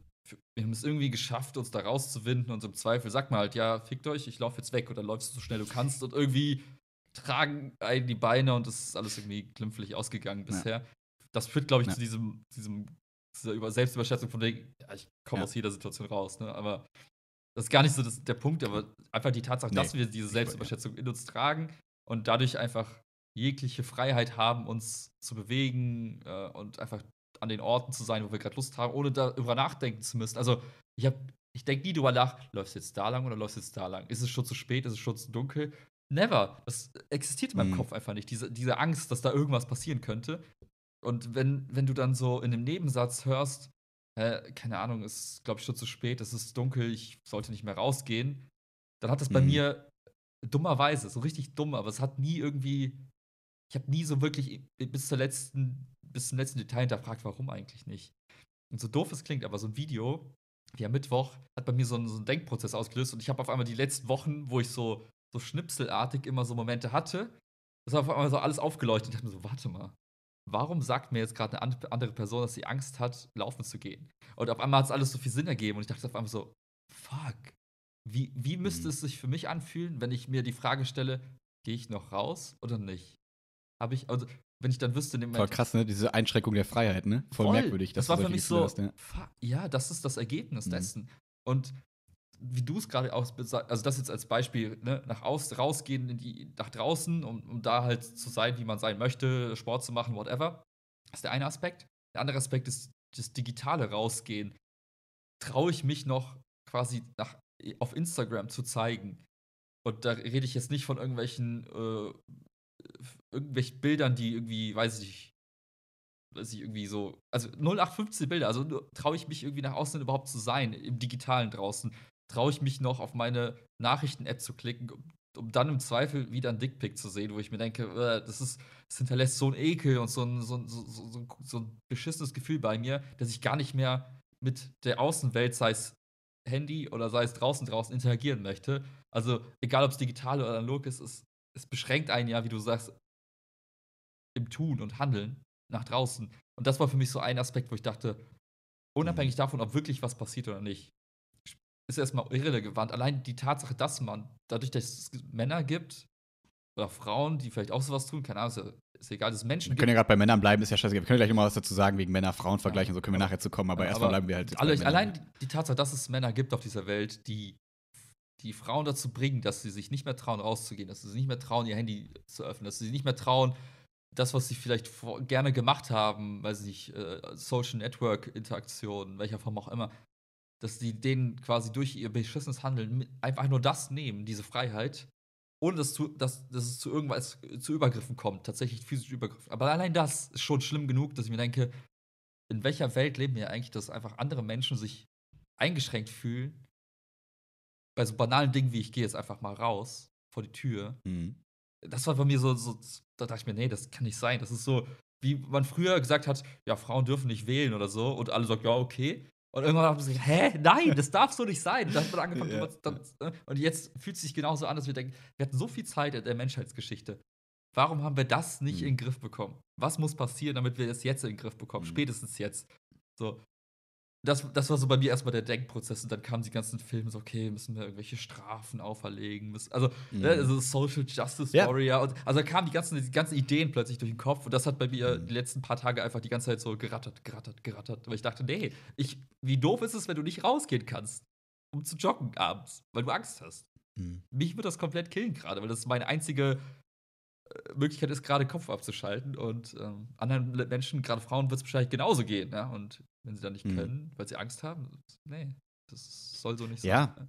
wir haben es irgendwie geschafft, uns da rauszuwinden und so im Zweifel sagt man halt, ja, fickt euch, ich laufe jetzt weg und dann läufst du so schnell du kannst und irgendwie tragen einen die Beine und es ist alles irgendwie glimpflich ausgegangen bisher. Ja. Das führt, glaube ich, ja. zu diesem, diesem dieser Selbstüberschätzung von wegen, ja, ich komme aus jeder Situation raus. Ne? Aber das ist gar nicht so das, der Punkt, aber einfach die Tatsache, nee. dass wir diese Selbstüberschätzung in uns tragen und dadurch einfach jegliche Freiheit haben, uns zu bewegen äh, und einfach an den Orten zu sein, wo wir gerade Lust haben, ohne darüber nachdenken zu müssen. Also ich habe ich denke nie drüber nach, läufst du jetzt da lang oder läufst du jetzt da lang? Ist es schon zu spät? Ist es schon zu dunkel? Never. Das existiert in meinem mhm. Kopf einfach nicht. Diese, diese Angst, dass da irgendwas passieren könnte. Und wenn, wenn du dann so in einem Nebensatz hörst, äh, keine Ahnung, es ist, glaube ich, schon zu spät, es ist dunkel, ich sollte nicht mehr rausgehen, dann hat das bei mhm. mir dummerweise, so richtig dumm, aber es hat nie irgendwie, ich habe nie so wirklich bis zur letzten, bis zum letzten Detail hinterfragt, warum eigentlich nicht. Und so doof es klingt, aber so ein Video, wie am Mittwoch, hat bei mir so einen, so einen Denkprozess ausgelöst und ich habe auf einmal die letzten Wochen, wo ich so so schnipselartig immer so Momente hatte. Das war auf einmal so alles aufgeleuchtet. Ich dachte mir so, warte mal, warum sagt mir jetzt gerade eine andere Person, dass sie Angst hat, laufen zu gehen? Und auf einmal hat es alles so viel Sinn ergeben und ich dachte auf einmal so, fuck, wie, wie müsste mhm. es sich für mich anfühlen, wenn ich mir die Frage stelle, gehe ich noch raus oder nicht? Habe ich, also, wenn ich dann wüsste, nehme Voll krass, ne? Diese Einschränkung der Freiheit, ne? Voll, voll merkwürdig. Dass das war für mich so, hast, ne? ja. das ist das Ergebnis mhm. dessen. Und wie du es gerade auch sagst, also das jetzt als Beispiel, ne, nach aus, rausgehen, die, nach draußen, um, um da halt zu sein, wie man sein möchte, Sport zu machen, whatever. Das ist der eine Aspekt. Der andere Aspekt ist das digitale Rausgehen. Traue ich mich noch quasi nach, auf Instagram zu zeigen? Und da rede ich jetzt nicht von irgendwelchen, äh, irgendwelchen Bildern, die irgendwie, weiß ich nicht, weiß ich irgendwie so, also 0815 Bilder, also traue ich mich irgendwie nach außen überhaupt zu sein, im Digitalen draußen traue ich mich noch auf meine Nachrichten-App zu klicken, um, um dann im Zweifel wieder ein Dickpick zu sehen, wo ich mir denke, äh, das, ist, das hinterlässt so einen Ekel und so ein, so, so, so, so ein beschissenes Gefühl bei mir, dass ich gar nicht mehr mit der Außenwelt, sei es Handy oder sei es draußen draußen, interagieren möchte. Also egal, ob es digital oder analog ist, es, es beschränkt einen ja, wie du sagst, im Tun und Handeln nach draußen. Und das war für mich so ein Aspekt, wo ich dachte, unabhängig mhm. davon, ob wirklich was passiert oder nicht, ist erstmal irrelevant. Allein die Tatsache, dass man, dadurch, dass es Männer gibt, oder Frauen, die vielleicht auch sowas tun, keine Ahnung, ist, egal, dass es Menschen wir gibt. können ja gerade bei Männern bleiben, ist ja scheißegal. Wir können gleich nochmal was dazu sagen wegen männer frauen vergleichen ja, so können wir nachher zu kommen, aber, aber erstmal bleiben wir halt. Alle, allein die Tatsache, dass es Männer gibt auf dieser Welt, die die Frauen dazu bringen, dass sie sich nicht mehr trauen, rauszugehen, dass sie sich nicht mehr trauen, ihr Handy zu öffnen, dass sie sich nicht mehr trauen, das, was sie vielleicht gerne gemacht haben, weiß ich nicht, äh, Social Network interaktionen welcher Form auch immer, dass sie denen quasi durch ihr beschissenes Handeln einfach nur das nehmen, diese Freiheit, ohne dass, zu, dass, dass es zu irgendwas zu Übergriffen kommt, tatsächlich physisch Übergriffen. Aber allein das ist schon schlimm genug, dass ich mir denke, in welcher Welt leben wir eigentlich, dass einfach andere Menschen sich eingeschränkt fühlen bei so banalen Dingen wie ich gehe jetzt einfach mal raus vor die Tür. Mhm. Das war bei mir so, so, da dachte ich mir, nee, das kann nicht sein. Das ist so, wie man früher gesagt hat, ja, Frauen dürfen nicht wählen oder so und alle sagen, ja, okay. Und irgendwann haben sie gesagt, hä, nein, das darf so nicht sein. Da hat man angefangen. Ja. Das, äh, und jetzt fühlt es sich genauso an, dass wir denken, wir hatten so viel Zeit in der Menschheitsgeschichte. Warum haben wir das nicht mhm. in den Griff bekommen? Was muss passieren, damit wir das jetzt in den Griff bekommen? Mhm. Spätestens jetzt. So, das, das war so bei mir erstmal der Denkprozess und dann kamen die ganzen Filme so, okay, müssen wir irgendwelche Strafen auferlegen, müssen, also, mhm. ne, also Social Justice ja. Warrior und also kamen die ganzen, die ganzen Ideen plötzlich durch den Kopf und das hat bei mir mhm. die letzten paar Tage einfach die ganze Zeit so gerattert, gerattert, gerattert, weil ich dachte, nee, ich, wie doof ist es, wenn du nicht rausgehen kannst, um zu joggen abends, weil du Angst hast. Mhm. Mich wird das komplett killen gerade, weil das ist meine einzige äh, Möglichkeit ist, gerade Kopf abzuschalten und ähm, anderen Menschen, gerade Frauen, wird es wahrscheinlich genauso gehen. Ja? Und wenn sie da nicht mhm. können, weil sie Angst haben. Nee, das soll so nicht sein. Ja. Ne?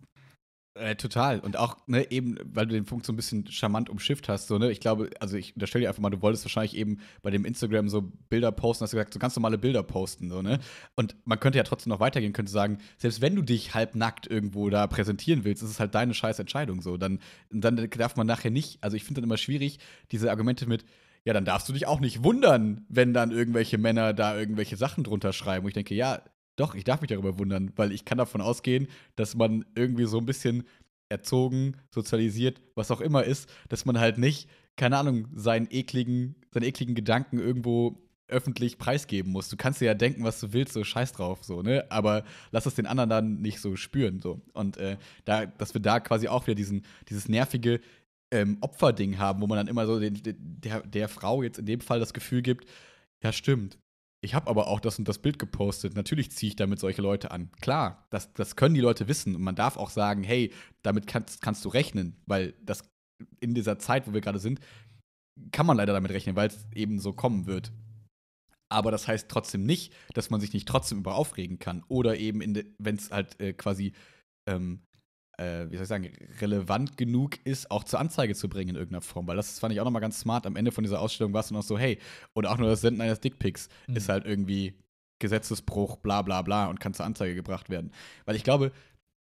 Äh, total. Und auch, ne, eben, weil du den Punkt so ein bisschen charmant umschifft hast, so, ne, ich glaube, also ich unterstelle dir einfach mal, du wolltest wahrscheinlich eben bei dem Instagram so Bilder posten, hast du gesagt, so ganz normale Bilder posten, so, ne? Und man könnte ja trotzdem noch weitergehen, könnte sagen, selbst wenn du dich halbnackt irgendwo da präsentieren willst, ist es halt deine scheiß Entscheidung, so. Dann, dann darf man nachher nicht, also ich finde dann immer schwierig, diese Argumente mit, ja, dann darfst du dich auch nicht wundern, wenn dann irgendwelche Männer da irgendwelche Sachen drunter schreiben. Und ich denke, ja, doch, ich darf mich darüber wundern, weil ich kann davon ausgehen, dass man irgendwie so ein bisschen erzogen, sozialisiert, was auch immer ist, dass man halt nicht, keine Ahnung, seinen ekligen, seinen ekligen Gedanken irgendwo öffentlich preisgeben muss. Du kannst dir ja denken, was du willst, so scheiß drauf, so, ne? Aber lass es den anderen dann nicht so spüren, so. Und äh, da, dass wir da quasi auch wieder diesen, dieses nervige, ähm, Opferding haben, wo man dann immer so den, der, der Frau jetzt in dem Fall das Gefühl gibt, ja stimmt, ich habe aber auch das und das Bild gepostet. Natürlich ziehe ich damit solche Leute an. Klar, das, das können die Leute wissen. Und man darf auch sagen, hey, damit kannst, kannst du rechnen, weil das in dieser Zeit, wo wir gerade sind, kann man leider damit rechnen, weil es eben so kommen wird. Aber das heißt trotzdem nicht, dass man sich nicht trotzdem über aufregen kann. Oder eben, wenn es halt äh, quasi ähm, äh, wie soll ich sagen, relevant genug ist, auch zur Anzeige zu bringen in irgendeiner Form. Weil das fand ich auch nochmal ganz smart. Am Ende von dieser Ausstellung war es noch so, hey, und auch nur das Senden eines Dickpics mhm. ist halt irgendwie Gesetzesbruch, bla bla bla und kann zur Anzeige gebracht werden. Weil ich glaube,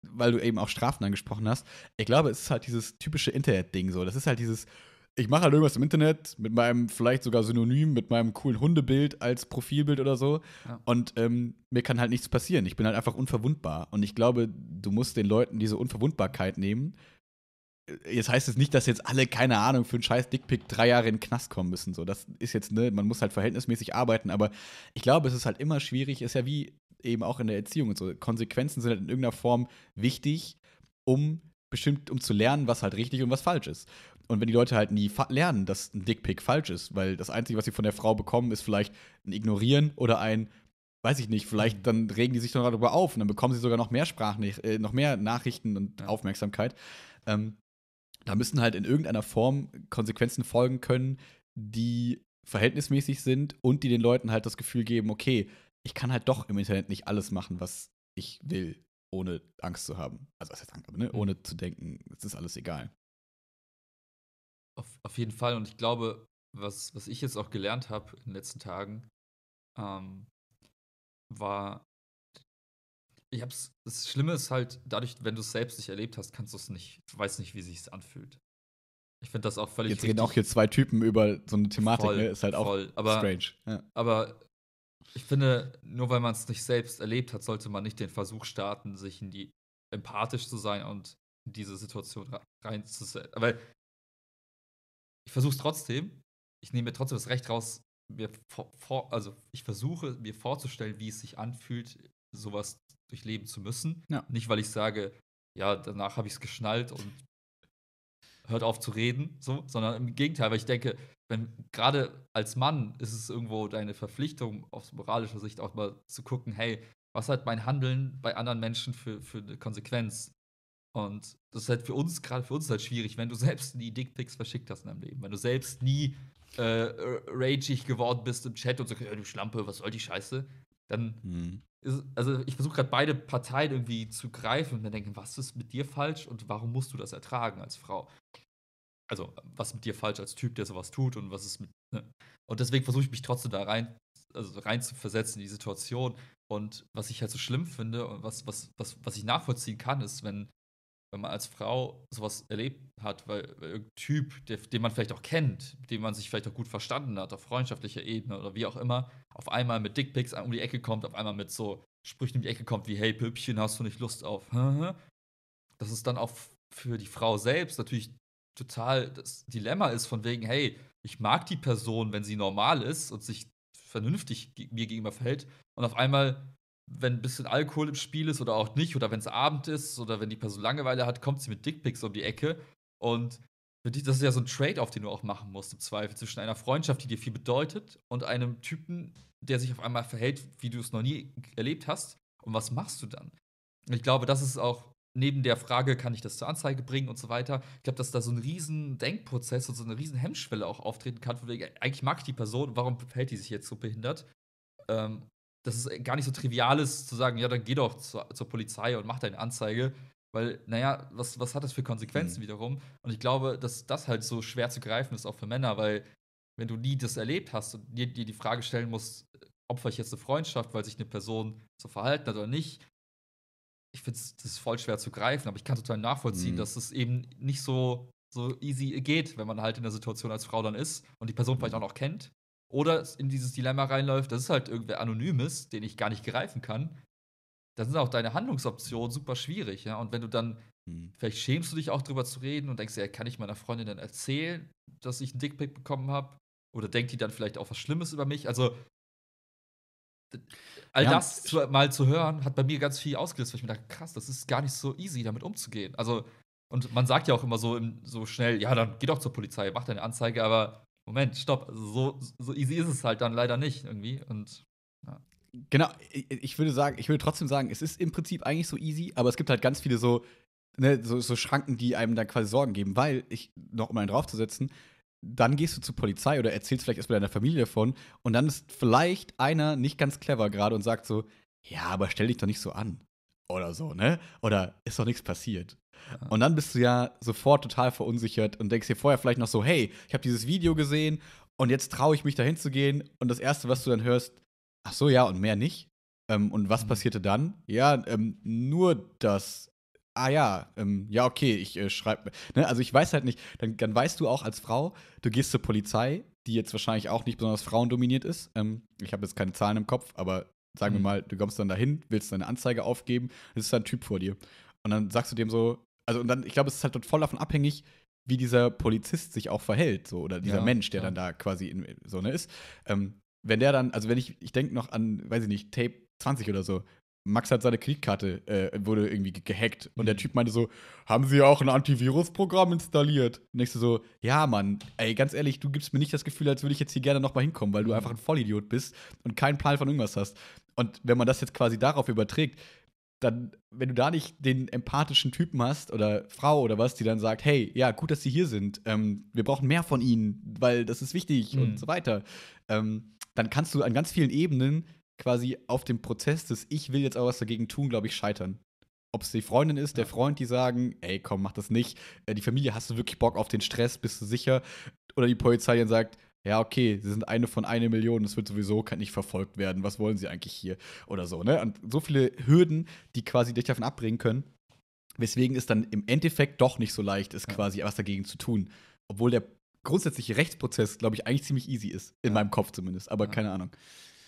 weil du eben auch Strafen angesprochen hast, ich glaube, es ist halt dieses typische Internet-Ding so. Das ist halt dieses, ich mache halt irgendwas im Internet mit meinem vielleicht sogar Synonym, mit meinem coolen Hundebild als Profilbild oder so. Ja. Und ähm, mir kann halt nichts passieren. Ich bin halt einfach unverwundbar. Und ich glaube, du musst den Leuten diese Unverwundbarkeit nehmen. Jetzt heißt es nicht, dass jetzt alle, keine Ahnung, für einen scheiß Dickpick drei Jahre in den Knast kommen müssen. So, das ist jetzt, ne, man muss halt verhältnismäßig arbeiten, aber ich glaube, es ist halt immer schwierig, ist ja wie eben auch in der Erziehung und so. Konsequenzen sind halt in irgendeiner Form wichtig, um bestimmt, um zu lernen, was halt richtig und was falsch ist. Und wenn die Leute halt nie lernen, dass ein Dickpick falsch ist, weil das Einzige, was sie von der Frau bekommen, ist vielleicht ein Ignorieren oder ein, weiß ich nicht, vielleicht mhm. dann regen die sich dann darüber auf und dann bekommen sie sogar noch mehr Sprachnach äh, noch mehr Nachrichten und Aufmerksamkeit. Ähm, da müssen halt in irgendeiner Form Konsequenzen folgen können, die verhältnismäßig sind und die den Leuten halt das Gefühl geben, okay, ich kann halt doch im Internet nicht alles machen, was ich will, ohne Angst zu haben. Also, was heißt Angst, ne? Mhm. ohne zu denken, es ist alles egal. Auf, auf jeden Fall. Und ich glaube, was, was ich jetzt auch gelernt habe in den letzten Tagen, ähm, war, ich hab's, das Schlimme ist halt, dadurch, wenn du es selbst nicht erlebt hast, kannst du es nicht, du weißt nicht, wie sich anfühlt. Ich finde das auch völlig. Jetzt reden auch hier zwei Typen über so eine Thematik, voll, ne? ist halt voll. auch aber, strange. Ja. Aber ich finde, nur weil man es nicht selbst erlebt hat, sollte man nicht den Versuch starten, sich in die empathisch zu sein und in diese Situation reinzusetzen. Weil ich versuche es trotzdem. Ich nehme mir trotzdem das Recht raus, mir vor, vor, also ich versuche mir vorzustellen, wie es sich anfühlt, sowas durchleben zu müssen. Ja. Nicht, weil ich sage, ja, danach habe ich es geschnallt und hört auf zu reden, so, sondern im Gegenteil, weil ich denke, wenn gerade als Mann ist es irgendwo deine Verpflichtung, aus moralischer Sicht auch mal zu gucken, hey, was hat mein Handeln bei anderen Menschen für, für eine Konsequenz? Und das ist halt für uns, gerade für uns halt schwierig, wenn du selbst nie Dickpics verschickt hast in deinem Leben, wenn du selbst nie äh, ragig geworden bist im Chat und so, hey, du Schlampe, was soll die Scheiße? Dann mhm. ist, also ich versuche gerade beide Parteien irgendwie zu greifen und dann denken, was ist mit dir falsch und warum musst du das ertragen als Frau? Also, was ist mit dir falsch als Typ, der sowas tut und was ist mit. Ne? Und deswegen versuche ich mich trotzdem da rein, also rein zu versetzen in die Situation. Und was ich halt so schlimm finde und was, was, was, was ich nachvollziehen kann, ist, wenn wenn man als Frau sowas erlebt hat, weil, weil irgendein Typ, der, den man vielleicht auch kennt, den man sich vielleicht auch gut verstanden hat, auf freundschaftlicher Ebene oder wie auch immer, auf einmal mit Dickpics um die Ecke kommt, auf einmal mit so Sprüchen um die Ecke kommt wie, hey Püppchen, hast du nicht Lust auf? Das ist dann auch für die Frau selbst natürlich total das Dilemma ist von wegen, hey, ich mag die Person, wenn sie normal ist und sich vernünftig mir gegenüber verhält und auf einmal wenn ein bisschen Alkohol im Spiel ist oder auch nicht, oder wenn es Abend ist oder wenn die Person Langeweile hat, kommt sie mit Dickpics um die Ecke. Und für dich, das ist ja so ein Trade-off, den du auch machen musst, im Zweifel, zwischen einer Freundschaft, die dir viel bedeutet, und einem Typen, der sich auf einmal verhält, wie du es noch nie erlebt hast. Und was machst du dann? Ich glaube, das ist auch neben der Frage, kann ich das zur Anzeige bringen und so weiter. Ich glaube, dass da so ein riesen Denkprozess und so eine riesen Hemmschwelle auch auftreten kann, von wegen, eigentlich mag ich die Person, warum verhält die sich jetzt so behindert? Ähm, dass es gar nicht so trivial ist, zu sagen, ja, dann geh doch zur, zur Polizei und mach deine Anzeige. Weil, naja, was, was hat das für Konsequenzen mhm. wiederum? Und ich glaube, dass das halt so schwer zu greifen ist, auch für Männer, weil wenn du nie das erlebt hast und dir, dir die Frage stellen musst, opfer ich jetzt eine Freundschaft, weil sich eine Person so verhalten hat oder nicht, ich finde es voll schwer zu greifen, aber ich kann total nachvollziehen, mhm. dass es eben nicht so, so easy geht, wenn man halt in der Situation als Frau dann ist und die Person mhm. vielleicht auch noch kennt oder in dieses Dilemma reinläuft, das ist halt irgendwer Anonymes, den ich gar nicht greifen kann, dann sind auch deine Handlungsoptionen super schwierig. Ja? Und wenn du dann, hm. vielleicht schämst du dich auch drüber zu reden und denkst, ja, kann ich meiner Freundin dann erzählen, dass ich einen Dickpick bekommen habe? Oder denkt die dann vielleicht auch was Schlimmes über mich? Also, all ja, das zu, mal zu hören, hat bei mir ganz viel ausgelöst, weil ich mir dachte, krass, das ist gar nicht so easy, damit umzugehen. Also, und man sagt ja auch immer so, so schnell, ja, dann geh doch zur Polizei, mach deine Anzeige, aber Moment, stopp, so, so easy ist es halt dann leider nicht irgendwie. Und ja. Genau, ich würde sagen, ich würde trotzdem sagen, es ist im Prinzip eigentlich so easy, aber es gibt halt ganz viele so, ne, so, so Schranken, die einem dann quasi Sorgen geben, weil ich, noch um einen draufzusetzen, dann gehst du zur Polizei oder erzählst vielleicht erstmal deiner Familie davon und dann ist vielleicht einer nicht ganz clever gerade und sagt so, ja, aber stell dich doch nicht so an. Oder so, ne? Oder ist doch nichts passiert. Und dann bist du ja sofort total verunsichert und denkst dir vorher vielleicht noch so, hey, ich habe dieses Video gesehen und jetzt traue ich mich dahin zu gehen. Und das Erste, was du dann hörst, ach so, ja, und mehr nicht. Ähm, und was mhm. passierte dann? Ja, ähm, nur das. Ah ja, ähm, ja, okay, ich äh, schreibe. Ne? Also ich weiß halt nicht, dann, dann, weißt du auch als Frau, du gehst zur Polizei, die jetzt wahrscheinlich auch nicht besonders frauendominiert ist. Ähm, ich habe jetzt keine Zahlen im Kopf, aber sagen mhm. wir mal, du kommst dann dahin, willst deine Anzeige aufgeben, es ist da ein Typ vor dir. Und dann sagst du dem so, also und dann, ich glaube, es ist halt voll davon abhängig, wie dieser Polizist sich auch verhält, so, oder dieser ja, Mensch, der ja. dann da quasi in, so ne ist. Ähm, wenn der dann, also wenn ich, ich denke noch an, weiß ich nicht, Tape 20 oder so, Max hat seine Kreditkarte, äh, wurde irgendwie gehackt. Und der mhm. Typ meinte so, haben sie ja auch ein Antivirus-Programm installiert? Und ich so, ja, Mann, ey, ganz ehrlich, du gibst mir nicht das Gefühl, als würde ich jetzt hier gerne nochmal hinkommen, weil du mhm. einfach ein Vollidiot bist und keinen Plan von irgendwas hast. Und wenn man das jetzt quasi darauf überträgt, dann, wenn du da nicht den empathischen Typen hast oder Frau oder was, die dann sagt, hey, ja, gut, dass sie hier sind, ähm, wir brauchen mehr von ihnen, weil das ist wichtig mhm. und so weiter, ähm, dann kannst du an ganz vielen Ebenen quasi auf dem Prozess des Ich will jetzt auch was dagegen tun, glaube ich, scheitern. Ob es die Freundin ist, der Freund, die sagen, ey, komm, mach das nicht. Äh, die Familie, hast du wirklich Bock auf den Stress, bist du sicher? Oder die Polizei dann sagt, ja, okay, sie sind eine von einer Million, es wird sowieso nicht verfolgt werden, was wollen sie eigentlich hier oder so, ne? Und so viele Hürden, die quasi dich davon abbringen können, weswegen es dann im Endeffekt doch nicht so leicht ist, ja. quasi was dagegen zu tun. Obwohl der grundsätzliche Rechtsprozess, glaube ich, eigentlich ziemlich easy ist, in ja. meinem Kopf zumindest, aber ja. keine Ahnung.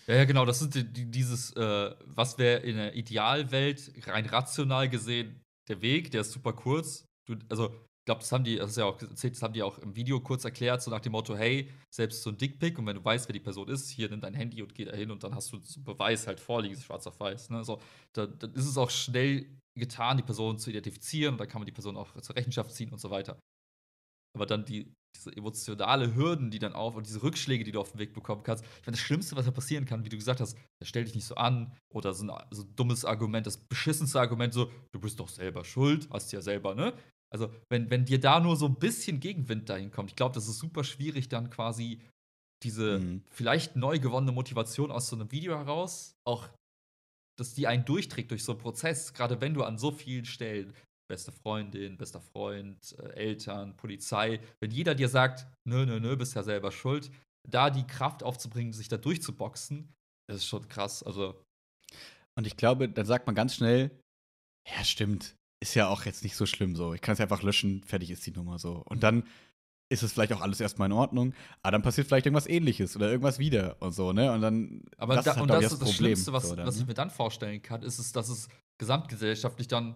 Ja, ja, genau, das ist dieses, äh, was wäre in der Idealwelt rein rational gesehen der Weg, der ist super kurz. Du, also ich glaube, das haben die, das ist ja auch erzählt, das haben die auch im Video kurz erklärt, so nach dem Motto, hey, selbst so ein Dickpick und wenn du weißt, wer die Person ist, hier nimm dein Handy und geh da hin und dann hast du so Beweis halt vorliegen, schwarz auf weiß. Ne? So, dann, dann ist es auch schnell getan, die Person zu identifizieren und dann kann man die Person auch zur Rechenschaft ziehen und so weiter. Aber dann die, diese emotionale Hürden, die dann auf und diese Rückschläge, die du auf den Weg bekommen kannst. Ich meine, das Schlimmste, was da passieren kann, wie du gesagt hast, stell dich nicht so an oder so ein, so ein dummes Argument, das beschissenste Argument, so, du bist doch selber schuld, hast ja selber, ne? Also, wenn, wenn dir da nur so ein bisschen Gegenwind dahin kommt, ich glaube, das ist super schwierig, dann quasi diese mhm. vielleicht neu gewonnene Motivation aus so einem Video heraus, auch dass die einen durchträgt durch so einen Prozess, gerade wenn du an so vielen Stellen, beste Freundin, bester Freund, äh, Eltern, Polizei, wenn jeder dir sagt, nö, nö, nö, bist ja selber schuld, da die Kraft aufzubringen, sich da durchzuboxen, das ist schon krass. Also. Und ich glaube, dann sagt man ganz schnell, ja, stimmt ist ja auch jetzt nicht so schlimm so. Ich kann es einfach löschen, fertig ist die Nummer so. Und dann ist es vielleicht auch alles erstmal in Ordnung, aber dann passiert vielleicht irgendwas ähnliches oder irgendwas wieder und so, ne? Und dann aber das da, ist halt, und das, das, Problem, Schlimmste, was, so, dann, was ich mir dann vorstellen kann, ist es, dass es gesamtgesellschaftlich dann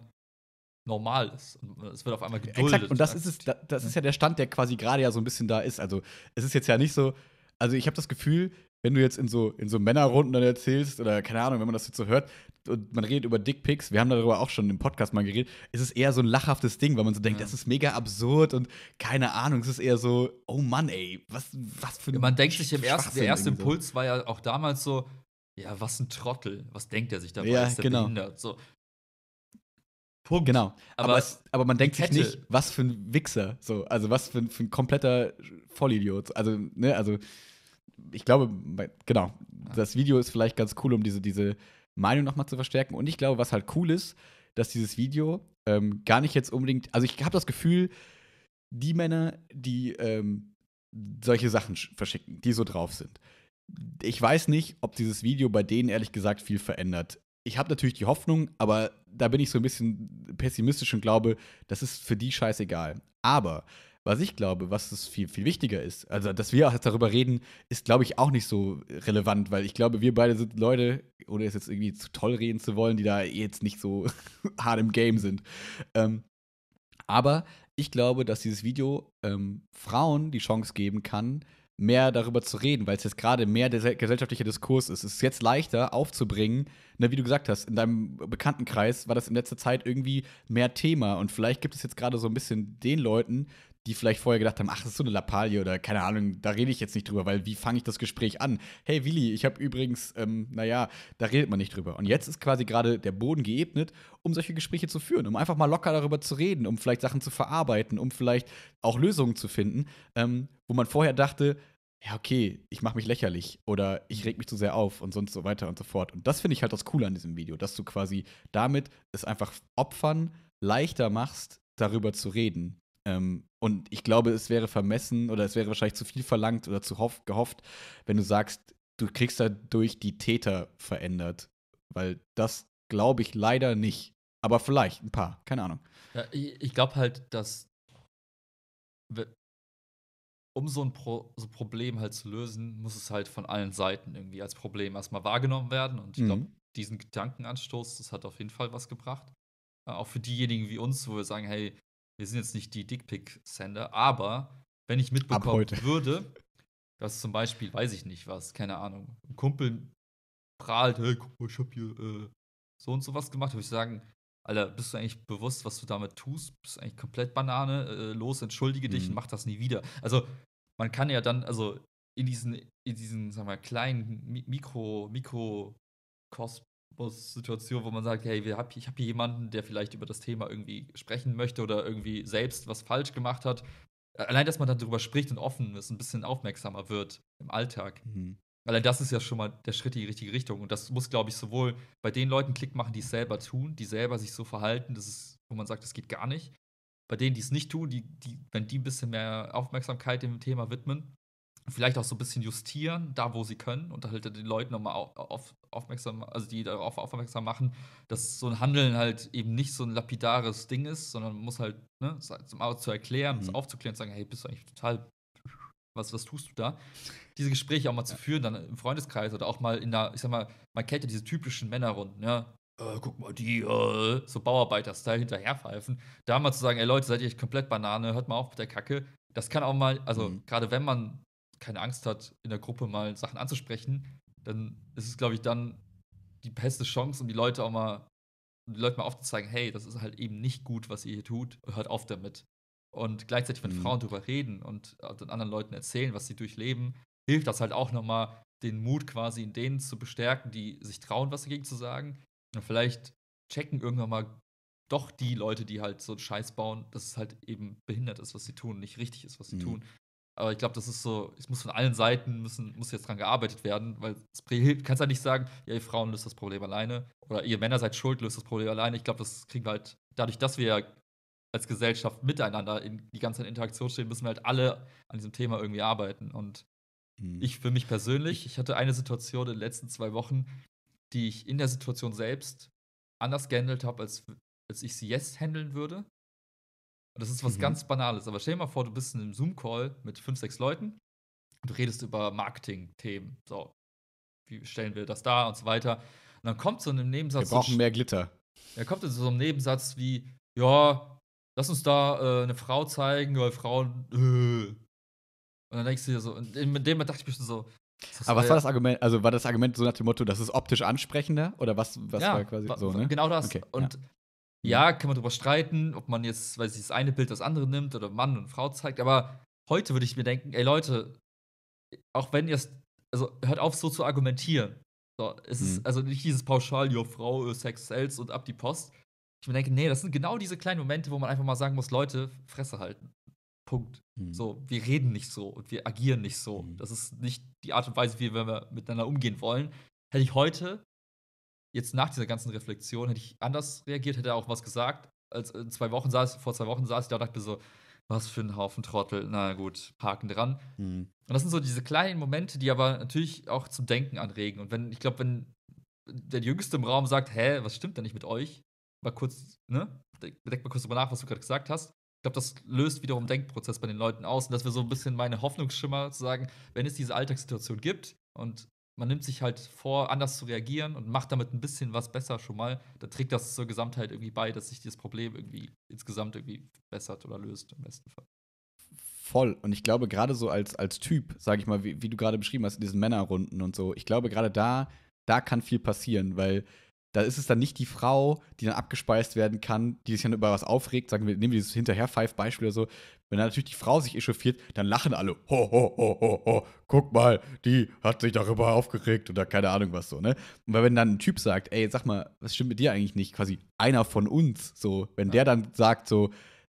normal ist. es wird auf einmal geduldet. Exakt, und das ist es, das ist ja der Stand, der quasi gerade ja so ein bisschen da ist. Also es ist jetzt ja nicht so, also ich habe das Gefühl, wenn du jetzt in so, in so Männerrunden dann erzählst, oder keine Ahnung, wenn man das jetzt so hört, und man redet über Dickpics, wir haben darüber auch schon im Podcast mal geredet, ist es eher so ein lachhaftes Ding, weil man so denkt, ja. das ist mega absurd und keine Ahnung, es ist eher so, oh Mann, ey, was, was für ein. Ja, man denkt sich im ersten, der erste Impuls war ja auch damals so, ja, was ein Trottel, was denkt er sich dabei, ja, ist der genau. behindert, so. Punkt. Genau. Aber, aber, es, aber man denkt sich nicht, was für ein Wichser, so, also was für, für ein kompletter Vollidiot, also, ne, also ich glaube, genau, das Video ist vielleicht ganz cool, um diese, diese Meinung nochmal zu verstärken. Und ich glaube, was halt cool ist, dass dieses Video ähm, gar nicht jetzt unbedingt, also ich habe das Gefühl, die Männer, die ähm, solche Sachen verschicken, die so drauf sind. Ich weiß nicht, ob dieses Video bei denen ehrlich gesagt viel verändert. Ich habe natürlich die Hoffnung, aber da bin ich so ein bisschen pessimistisch und glaube, das ist für die scheißegal. Aber was ich glaube, was es viel, viel wichtiger ist, also dass wir halt darüber reden, ist, glaube ich, auch nicht so relevant, weil ich glaube, wir beide sind Leute, ohne es jetzt irgendwie zu toll reden zu wollen, die da jetzt nicht so hart im Game sind. Ähm, aber ich glaube, dass dieses Video ähm, Frauen die Chance geben kann, mehr darüber zu reden, weil es jetzt gerade mehr der gesellschaftliche Diskurs ist. Es ist jetzt leichter aufzubringen, ne, wie du gesagt hast, in deinem Bekanntenkreis war das in letzter Zeit irgendwie mehr Thema und vielleicht gibt es jetzt gerade so ein bisschen den Leuten, die vielleicht vorher gedacht haben, ach, das ist so eine Lappalie oder keine Ahnung, da rede ich jetzt nicht drüber, weil wie fange ich das Gespräch an? Hey Willi, ich habe übrigens, ähm, naja, da redet man nicht drüber. Und jetzt ist quasi gerade der Boden geebnet, um solche Gespräche zu führen, um einfach mal locker darüber zu reden, um vielleicht Sachen zu verarbeiten, um vielleicht auch Lösungen zu finden, ähm, wo man vorher dachte, ja, okay, ich mache mich lächerlich oder ich reg mich zu sehr auf und sonst so weiter und so fort. Und das finde ich halt das Coole an diesem Video, dass du quasi damit es einfach Opfern leichter machst, darüber zu reden. Ähm, und ich glaube, es wäre vermessen oder es wäre wahrscheinlich zu viel verlangt oder zu hoff, gehofft, wenn du sagst, du kriegst dadurch die Täter verändert. Weil das glaube ich leider nicht. Aber vielleicht ein paar, keine Ahnung. Ja, ich, ich glaube halt, dass um so ein Pro so Problem halt zu lösen, muss es halt von allen Seiten irgendwie als Problem erstmal wahrgenommen werden. Und ich glaube, mhm. diesen Gedankenanstoß, das hat auf jeden Fall was gebracht. Äh, auch für diejenigen wie uns, wo wir sagen, hey, wir sind jetzt nicht die Dickpick-Sender, aber wenn ich mitbekommen würde, dass zum Beispiel, weiß ich nicht was, keine Ahnung, ein Kumpel prahlt, hey, guck mal, ich hab hier äh, so und so was gemacht, würde ich sagen, Alter, bist du eigentlich bewusst, was du damit tust? Bist du eigentlich komplett Banane? Äh, los, entschuldige dich mhm. und mach das nie wieder. Also, man kann ja dann, also in diesen, in diesen, sagen wir, kleinen Mi Mikro, Mikro aus Situationen, wo man sagt, hey, hab, ich habe hier jemanden, der vielleicht über das Thema irgendwie sprechen möchte oder irgendwie selbst was falsch gemacht hat. Allein, dass man dann darüber spricht und offen ist, ein bisschen aufmerksamer wird im Alltag. Mhm. Allein das ist ja schon mal der Schritt in die richtige Richtung. Und das muss, glaube ich, sowohl bei den Leuten Klick machen, die es selber tun, die selber sich so verhalten, das ist, wo man sagt, das geht gar nicht. Bei denen, die es nicht tun, die, die, wenn die ein bisschen mehr Aufmerksamkeit dem Thema widmen, vielleicht auch so ein bisschen justieren, da wo sie können und halt den Leuten nochmal auf, auf, aufmerksam, also die darauf aufmerksam machen, dass so ein Handeln halt eben nicht so ein lapidares Ding ist, sondern man muss halt, ne, halt zum Auto zu erklären, mhm. aufzuklären sagen, hey, bist du eigentlich total, was, was tust du da? Diese Gespräche auch mal ja. zu führen, dann im Freundeskreis oder auch mal in der, ich sag mal, man kennt ja diese typischen Männerrunden, ja, ne? äh, guck mal, die, äh, so Bauarbeiter-Style hinterherpfeifen. Da mal zu sagen, ey Leute, seid ihr komplett Banane, hört mal auf mit der Kacke. Das kann auch mal, also mhm. gerade wenn man keine Angst hat, in der Gruppe mal Sachen anzusprechen, dann ist es, glaube ich, dann die beste Chance, um die Leute auch mal, um die Leute mal aufzuzeigen, hey, das ist halt eben nicht gut, was ihr hier tut, hört auf damit. Und gleichzeitig, wenn mhm. Frauen darüber reden und den anderen Leuten erzählen, was sie durchleben, hilft das halt auch nochmal, den Mut quasi in denen zu bestärken, die sich trauen, was dagegen zu sagen. Und vielleicht checken irgendwann mal doch die Leute, die halt so einen Scheiß bauen, dass es halt eben behindert ist, was sie tun, nicht richtig ist, was sie mhm. tun. Aber ich glaube, das ist so, es muss von allen Seiten müssen, muss jetzt dran gearbeitet werden, weil es kannst ja nicht sagen, ja, ihr Frauen löst das Problem alleine oder ihr Männer seid schuld, löst das Problem alleine. Ich glaube, das kriegen wir halt dadurch, dass wir als Gesellschaft miteinander in die ganze Interaktion stehen, müssen wir halt alle an diesem Thema irgendwie arbeiten. Und mhm. ich für mich persönlich, ich hatte eine Situation in den letzten zwei Wochen, die ich in der Situation selbst anders gehandelt habe, als, als ich sie jetzt handeln würde das ist was mhm. ganz Banales. Aber stell dir mal vor, du bist in einem Zoom-Call mit fünf, sechs Leuten und du redest über Marketing-Themen. So, wie stellen wir das da und so weiter. Und dann kommt so ein Nebensatz. Wir brauchen so, mehr Glitter. Er kommt in so einem Nebensatz wie: Ja, lass uns da äh, eine Frau zeigen, weil Frauen. Äh. Und dann denkst du dir so, und mit dem dachte ich mir so. Aber was war das Argument? Also war das Argument so nach dem Motto, das ist optisch ansprechender? Oder was, was ja, war quasi so, ne? Genau das. Okay, und ja. Mhm. Ja, kann man darüber streiten, ob man jetzt, weiß ich, das eine Bild das andere nimmt oder Mann und Frau zeigt, aber heute würde ich mir denken, ey Leute, auch wenn ihr es, also hört auf so zu argumentieren. So, es mhm. ist also nicht dieses pauschal, ja, Frau, Sex sells und ab die Post. Ich mir denke, nee, das sind genau diese kleinen Momente, wo man einfach mal sagen muss, Leute, Fresse halten. Punkt. Mhm. So, wir reden nicht so und wir agieren nicht so. Mhm. Das ist nicht die Art und Weise, wie wir miteinander umgehen wollen. Hätte ich heute jetzt nach dieser ganzen Reflexion hätte ich anders reagiert, hätte er auch was gesagt. Als äh, zwei Wochen saß, vor zwei Wochen saß ich da und dachte so, was für ein Haufen Trottel. Na gut, Haken dran. Mhm. Und das sind so diese kleinen Momente, die aber natürlich auch zum Denken anregen. Und wenn, ich glaube, wenn der Jüngste im Raum sagt, hä, was stimmt denn nicht mit euch? Mal kurz, ne? Denk, mal kurz darüber nach, was du gerade gesagt hast. Ich glaube, das löst wiederum einen Denkprozess bei den Leuten aus. Und das wäre so ein bisschen meine Hoffnungsschimmer, zu sagen, wenn es diese Alltagssituation gibt und man nimmt sich halt vor, anders zu reagieren und macht damit ein bisschen was besser schon mal, da trägt das zur Gesamtheit irgendwie bei, dass sich dieses Problem irgendwie insgesamt irgendwie bessert oder löst im besten Fall. Voll. Und ich glaube, gerade so als, als Typ, sage ich mal, wie, wie du gerade beschrieben hast, in diesen Männerrunden und so, ich glaube, gerade da, da kann viel passieren, weil da ist es dann nicht die Frau, die dann abgespeist werden kann, die sich dann über was aufregt. Sagen wir, nehmen wir dieses Hinterherpfeif-Beispiel oder so. Wenn dann natürlich die Frau sich echauffiert, dann lachen alle. Ho, ho, ho, ho, ho, guck mal, die hat sich darüber aufgeregt oder keine Ahnung was so, ne? Und wenn dann ein Typ sagt, ey, sag mal, was stimmt mit dir eigentlich nicht? Quasi einer von uns, so. Wenn ja. der dann sagt so,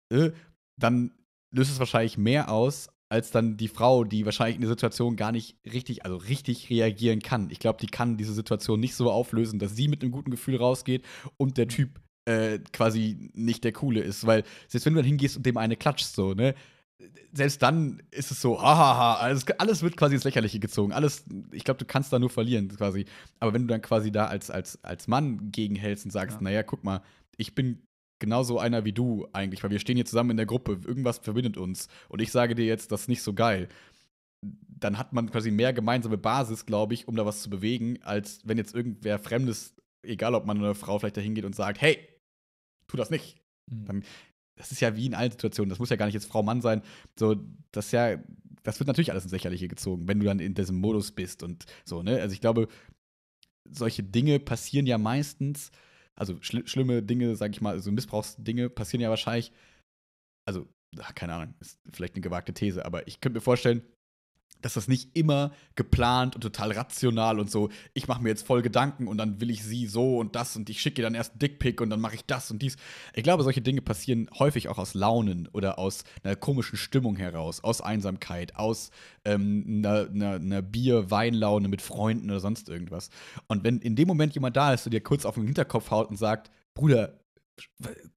äh, dann löst es wahrscheinlich mehr aus, als dann die Frau, die wahrscheinlich in der Situation gar nicht richtig, also richtig reagieren kann. Ich glaube, die kann diese Situation nicht so auflösen, dass sie mit einem guten Gefühl rausgeht und der mhm. Typ äh, quasi nicht der Coole ist. Weil selbst wenn du dann hingehst und dem eine klatschst, so, ne? Selbst dann ist es so, hahaha, alles, also alles wird quasi ins Lächerliche gezogen. Alles, ich glaube, du kannst da nur verlieren, quasi. Aber wenn du dann quasi da als, als, als Mann gegenhältst und sagst, ja. naja, guck mal, ich bin genauso einer wie du eigentlich, weil wir stehen hier zusammen in der Gruppe, irgendwas verbindet uns und ich sage dir jetzt, das ist nicht so geil. Dann hat man quasi mehr gemeinsame Basis, glaube ich, um da was zu bewegen, als wenn jetzt irgendwer Fremdes, egal ob Mann oder Frau, vielleicht dahin geht und sagt, hey, tu das nicht. Mhm. Dann, das ist ja wie in allen Situationen, das muss ja gar nicht jetzt Frau, Mann sein. So, das ja, das wird natürlich alles ins Lächerliche gezogen, wenn du dann in diesem Modus bist und so, ne? Also ich glaube, solche Dinge passieren ja meistens, also schl schlimme Dinge, sag ich mal, so Missbrauchsdinge passieren ja wahrscheinlich, also, ach, keine Ahnung, ist vielleicht eine gewagte These, aber ich könnte mir vorstellen, dass das nicht immer geplant und total rational und so, ich mache mir jetzt voll Gedanken und dann will ich sie so und das und ich schicke ihr dann erst einen Dickpick und dann mache ich das und dies. Ich glaube, solche Dinge passieren häufig auch aus Launen oder aus einer komischen Stimmung heraus, aus Einsamkeit, aus ähm, einer, einer, einer Bier-Weinlaune mit Freunden oder sonst irgendwas. Und wenn in dem Moment jemand da ist, der dir kurz auf den Hinterkopf haut und sagt, Bruder,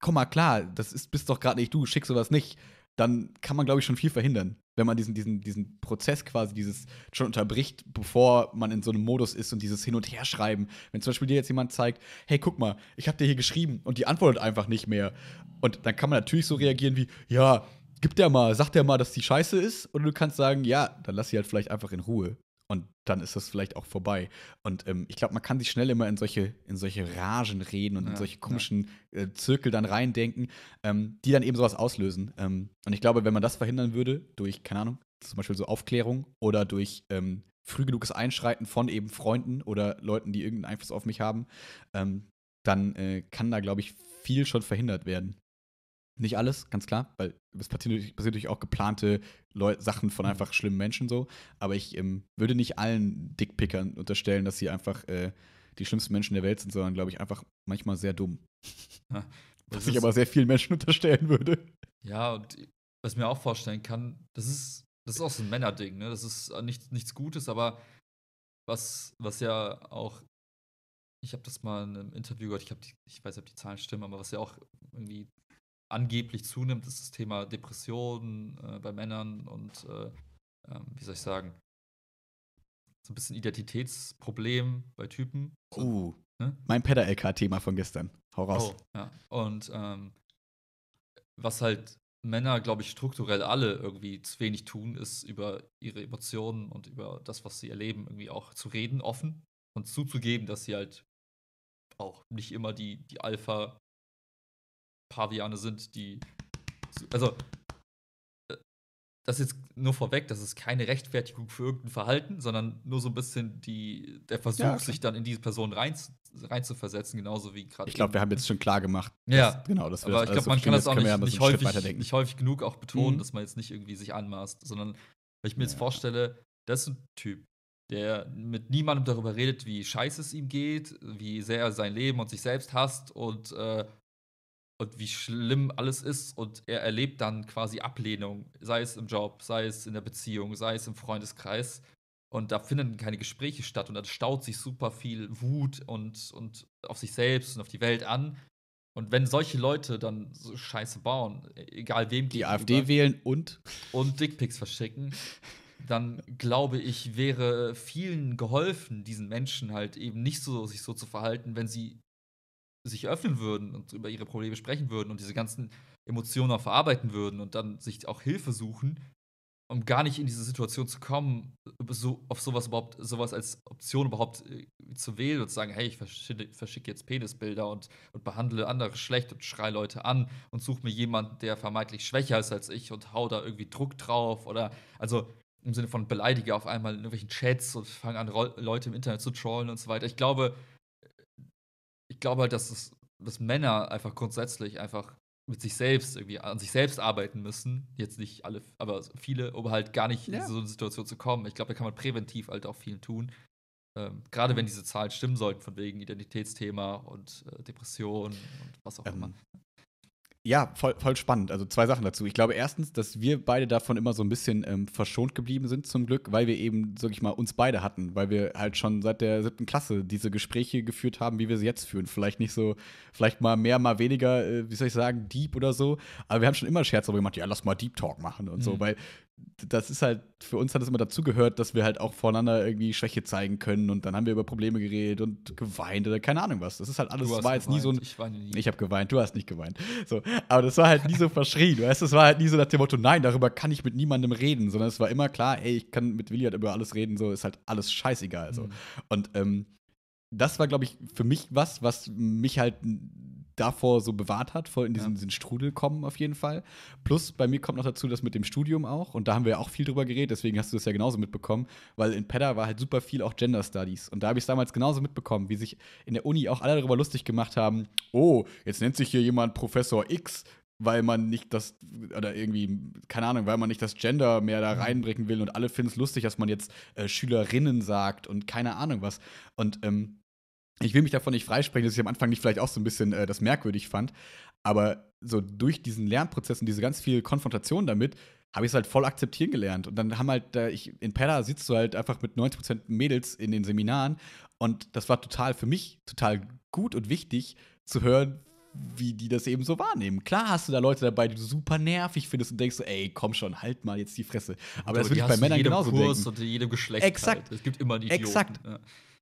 komm mal klar, das ist, bist doch gerade nicht du, schick sowas nicht, dann kann man, glaube ich, schon viel verhindern wenn man diesen, diesen, diesen Prozess quasi, dieses schon unterbricht, bevor man in so einem Modus ist und dieses Hin- und Herschreiben. Wenn zum Beispiel dir jetzt jemand zeigt, hey, guck mal, ich habe dir hier geschrieben und die antwortet einfach nicht mehr. Und dann kann man natürlich so reagieren wie, ja, gib der mal, sag der mal, dass die scheiße ist. Und du kannst sagen, ja, dann lass sie halt vielleicht einfach in Ruhe und dann ist das vielleicht auch vorbei. Und ähm, ich glaube, man kann sich schnell immer in solche, in solche Ragen reden und ja, in solche komischen ja. äh, Zirkel dann reindenken, ähm, die dann eben sowas auslösen. Ähm, und ich glaube, wenn man das verhindern würde, durch, keine Ahnung, zum Beispiel so Aufklärung oder durch ähm, früh genuges Einschreiten von eben Freunden oder Leuten, die irgendeinen Einfluss auf mich haben, ähm, dann äh, kann da, glaube ich, viel schon verhindert werden. Nicht alles, ganz klar, weil es passiert natürlich auch geplante Leu Sachen von mhm. einfach schlimmen Menschen so. Aber ich ähm, würde nicht allen Dickpickern unterstellen, dass sie einfach äh, die schlimmsten Menschen der Welt sind, sondern glaube ich einfach manchmal sehr dumm. Ja, was ich aber sehr vielen Menschen unterstellen würde. Ja, und was ich mir auch vorstellen kann, das ist, das ist auch so ein Männerding, ne? Das ist nicht, nichts Gutes, aber was, was ja auch ich habe das mal in einem Interview gehört, ich, die, ich weiß nicht, ob die Zahlen stimmen, aber was ja auch irgendwie angeblich zunimmt, ist das Thema Depressionen äh, bei Männern und, äh, ähm, wie soll ich sagen, so ein bisschen Identitätsproblem bei Typen. So, uh, ne? mein Pedder-LK-Thema von gestern. Hau raus. Oh, ja. Und ähm, was halt Männer, glaube ich, strukturell alle irgendwie zu wenig tun, ist über ihre Emotionen und über das, was sie erleben, irgendwie auch zu reden, offen und zuzugeben, dass sie halt auch nicht immer die, die Alpha Paviane sind, die. Also, äh, das jetzt nur vorweg, das ist keine Rechtfertigung für irgendein Verhalten, sondern nur so ein bisschen die, der Versuch, ja, sich dann in diese Person rein, reinzuversetzen, genauso wie gerade. Ich glaube, wir haben jetzt schon klar gemacht. Ja, genau. Dass aber ich glaube, man kann das auch nicht, nicht, häufig, nicht, häufig, genug auch betonen, mhm. dass man jetzt nicht irgendwie sich anmaßt, sondern wenn ich mir ja. jetzt vorstelle, das ist ein Typ, der mit niemandem darüber redet, wie scheiße es ihm geht, wie sehr er sein Leben und sich selbst hasst und äh, und wie schlimm alles ist. Und er erlebt dann quasi Ablehnung, sei es im Job, sei es in der Beziehung, sei es im Freundeskreis. Und da finden keine Gespräche statt und dann staut sich super viel Wut und, und auf sich selbst und auf die Welt an. Und wenn solche Leute dann so Scheiße bauen, e-, egal wem die AfD wählen und und Dickpics verschicken, dann glaube ich, wäre vielen geholfen, diesen Menschen halt eben nicht so sich so zu verhalten, wenn sie sich öffnen würden und über ihre Probleme sprechen würden und diese ganzen Emotionen auch verarbeiten würden und dann sich auch Hilfe suchen, um gar nicht in diese Situation zu kommen, so, auf sowas überhaupt, sowas als Option überhaupt äh, zu wählen und zu sagen, hey, ich verschicke, verschicke jetzt Penisbilder und, und, behandle andere schlecht und schrei Leute an und suche mir jemanden, der vermeintlich schwächer ist als ich und hau da irgendwie Druck drauf oder also im Sinne von beleidige auf einmal in irgendwelchen Chats und fange an, Leute im Internet zu trollen und so weiter. Ich glaube, ich glaube halt, dass, das, dass Männer einfach grundsätzlich einfach mit sich selbst irgendwie an sich selbst arbeiten müssen. Jetzt nicht alle, aber viele, um halt gar nicht ja. in so eine Situation zu kommen. Ich glaube, da kann man präventiv halt auch viel tun. Ähm, Gerade mhm. wenn diese Zahlen stimmen sollten, von wegen Identitätsthema und äh, Depression und was auch ähm, immer. Ja, voll, voll spannend. Also zwei Sachen dazu. Ich glaube erstens, dass wir beide davon immer so ein bisschen ähm, verschont geblieben sind zum Glück, weil wir eben, sag ich mal, uns beide hatten, weil wir halt schon seit der siebten Klasse diese Gespräche geführt haben, wie wir sie jetzt führen. Vielleicht nicht so, vielleicht mal mehr, mal weniger, äh, wie soll ich sagen, deep oder so. Aber wir haben schon immer Scherz darüber gemacht, ja, lass mal Deep Talk machen und mhm. so, weil das ist halt, für uns hat es immer dazugehört, dass wir halt auch voneinander irgendwie Schwäche zeigen können und dann haben wir über Probleme geredet und geweint oder keine Ahnung was. Das ist halt alles, war geweint. jetzt nie so ein. Ich, ich habe geweint, du hast nicht geweint. So, aber das war halt nie so verschrien, weißt es war halt nie so nach dem Motto, nein, darüber kann ich mit niemandem reden, sondern es war immer klar, ey, ich kann mit Willi halt über alles reden, so ist halt alles scheißegal. So. Mhm. Und ähm, das war, glaube ich, für mich was, was mich halt davor so bewahrt hat, voll in diesen, ja. diesen, Strudel kommen auf jeden Fall. Plus bei mir kommt noch dazu dass mit dem Studium auch und da haben wir ja auch viel drüber geredet, deswegen hast du das ja genauso mitbekommen, weil in Pedda war halt super viel auch Gender Studies und da habe ich es damals genauso mitbekommen, wie sich in der Uni auch alle darüber lustig gemacht haben, oh, jetzt nennt sich hier jemand Professor X, weil man nicht das, oder irgendwie, keine Ahnung, weil man nicht das Gender mehr da mhm. reinbringen will und alle finden es lustig, dass man jetzt äh, Schülerinnen sagt und keine Ahnung was. Und ähm, ich will mich davon nicht freisprechen, dass ich am Anfang nicht vielleicht auch so ein bisschen äh, das merkwürdig fand. Aber so durch diesen Lernprozess und diese ganz viel Konfrontation damit, habe ich es halt voll akzeptieren gelernt. Und dann haben halt, äh, ich, in Pella sitzt du halt einfach mit 90% Mädels in den Seminaren. Und das war total für mich total gut und wichtig zu hören, wie die das eben so wahrnehmen. Klar hast du da Leute dabei, die du super nervig findest und denkst so, ey, komm schon, halt mal jetzt die Fresse. Aber, Aber das würde ich bei Männern genauso Kurs denken. Und jedem Geschlecht. Exakt. Halt. Es gibt immer die Idioten. Exakt. Ja.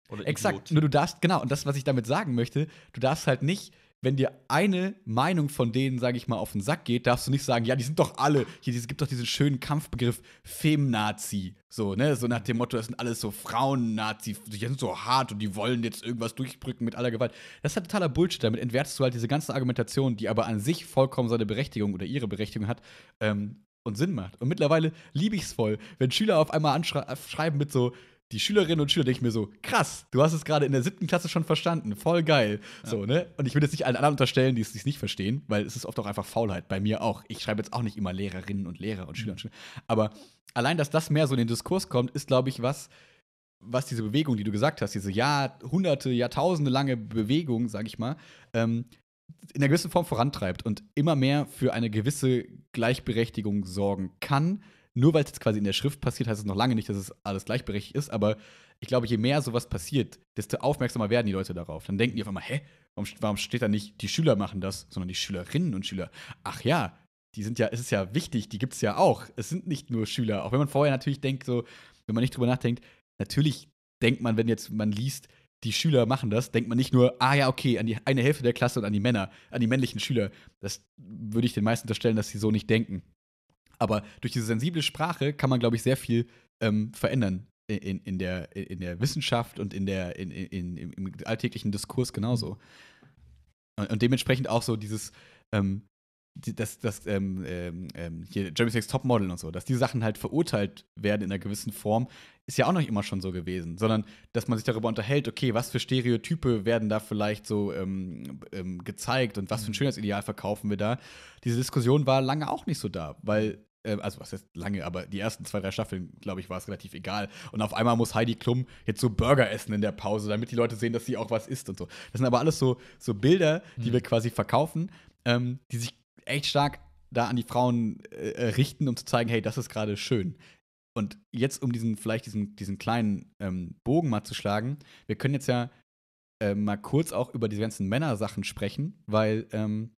Oder Exakt, Idiot. nur du darfst, genau, und das, was ich damit sagen möchte, du darfst halt nicht, wenn dir eine Meinung von denen, sage ich mal, auf den Sack geht, darfst du nicht sagen, ja, die sind doch alle, hier, es gibt doch diesen schönen Kampfbegriff Femnazi, so, ne, so nach dem Motto, das sind alles so Frauen-Nazi, die sind so hart und die wollen jetzt irgendwas durchbrücken mit aller Gewalt. Das ist halt totaler Bullshit, damit entwertest du halt diese ganze Argumentation, die aber an sich vollkommen seine Berechtigung oder ihre Berechtigung hat, ähm, und Sinn macht. Und mittlerweile liebe ich es voll, wenn Schüler auf einmal anschreiben äh, anschre mit so, die Schülerinnen und Schüler denken mir so, krass, du hast es gerade in der siebten Klasse schon verstanden, voll geil. Ja. So, ne? Und ich würde jetzt nicht allen anderen unterstellen, die es, nicht verstehen, weil es ist oft auch einfach Faulheit, bei mir auch. Ich schreibe jetzt auch nicht immer Lehrerinnen und Lehrer und Schüler und mhm. Schüler. Aber allein, dass das mehr so in den Diskurs kommt, ist, glaube ich, was, was diese Bewegung, die du gesagt hast, diese Jahrhunderte, Jahrtausende lange Bewegung, sage ich mal, ähm, in einer gewissen Form vorantreibt und immer mehr für eine gewisse Gleichberechtigung sorgen kann, nur weil es jetzt quasi in der Schrift passiert, heißt es noch lange nicht, dass es alles gleichberechtigt ist, aber ich glaube, je mehr sowas passiert, desto aufmerksamer werden die Leute darauf. Dann denken die auf einmal, hä, warum, warum steht da nicht, die Schüler machen das, sondern die Schülerinnen und Schüler. Ach ja, die sind ja, es ist ja wichtig, die gibt es ja auch. Es sind nicht nur Schüler, auch wenn man vorher natürlich denkt, so, wenn man nicht drüber nachdenkt, natürlich denkt man, wenn jetzt man liest, die Schüler machen das, denkt man nicht nur, ah ja, okay, an die eine Hälfte der Klasse und an die Männer, an die männlichen Schüler. Das würde ich den meisten unterstellen, dass sie so nicht denken. Aber durch diese sensible Sprache kann man, glaube ich, sehr viel ähm, verändern. In, in, der, in der Wissenschaft und in der, in, in, im alltäglichen Diskurs genauso. Und, und dementsprechend auch so dieses, ähm, die, das, das ähm, ähm, ähm, hier Jeremy Sex Topmodel und so, dass die Sachen halt verurteilt werden in einer gewissen Form, ist ja auch noch immer schon so gewesen, sondern dass man sich darüber unterhält, okay, was für Stereotype werden da vielleicht so ähm, ähm gezeigt und was für ein mhm. Schönheitsideal verkaufen wir da. Diese Diskussion war lange auch nicht so da, weil äh, also was heißt lange, aber die ersten zwei, drei Staffeln, glaube ich, war es relativ egal. Und auf einmal muss Heidi Klum jetzt so Burger essen in der Pause, damit die Leute sehen, dass sie auch was isst und so. Das sind aber alles so, so Bilder, die mhm. wir quasi verkaufen, ähm, die sich echt stark da an die Frauen äh, äh, richten, um zu zeigen, hey, das ist gerade schön. Und jetzt, um diesen, vielleicht diesen, diesen kleinen ähm, Bogen mal zu schlagen, wir können jetzt ja äh, mal kurz auch über diese ganzen Männersachen sprechen, weil ähm,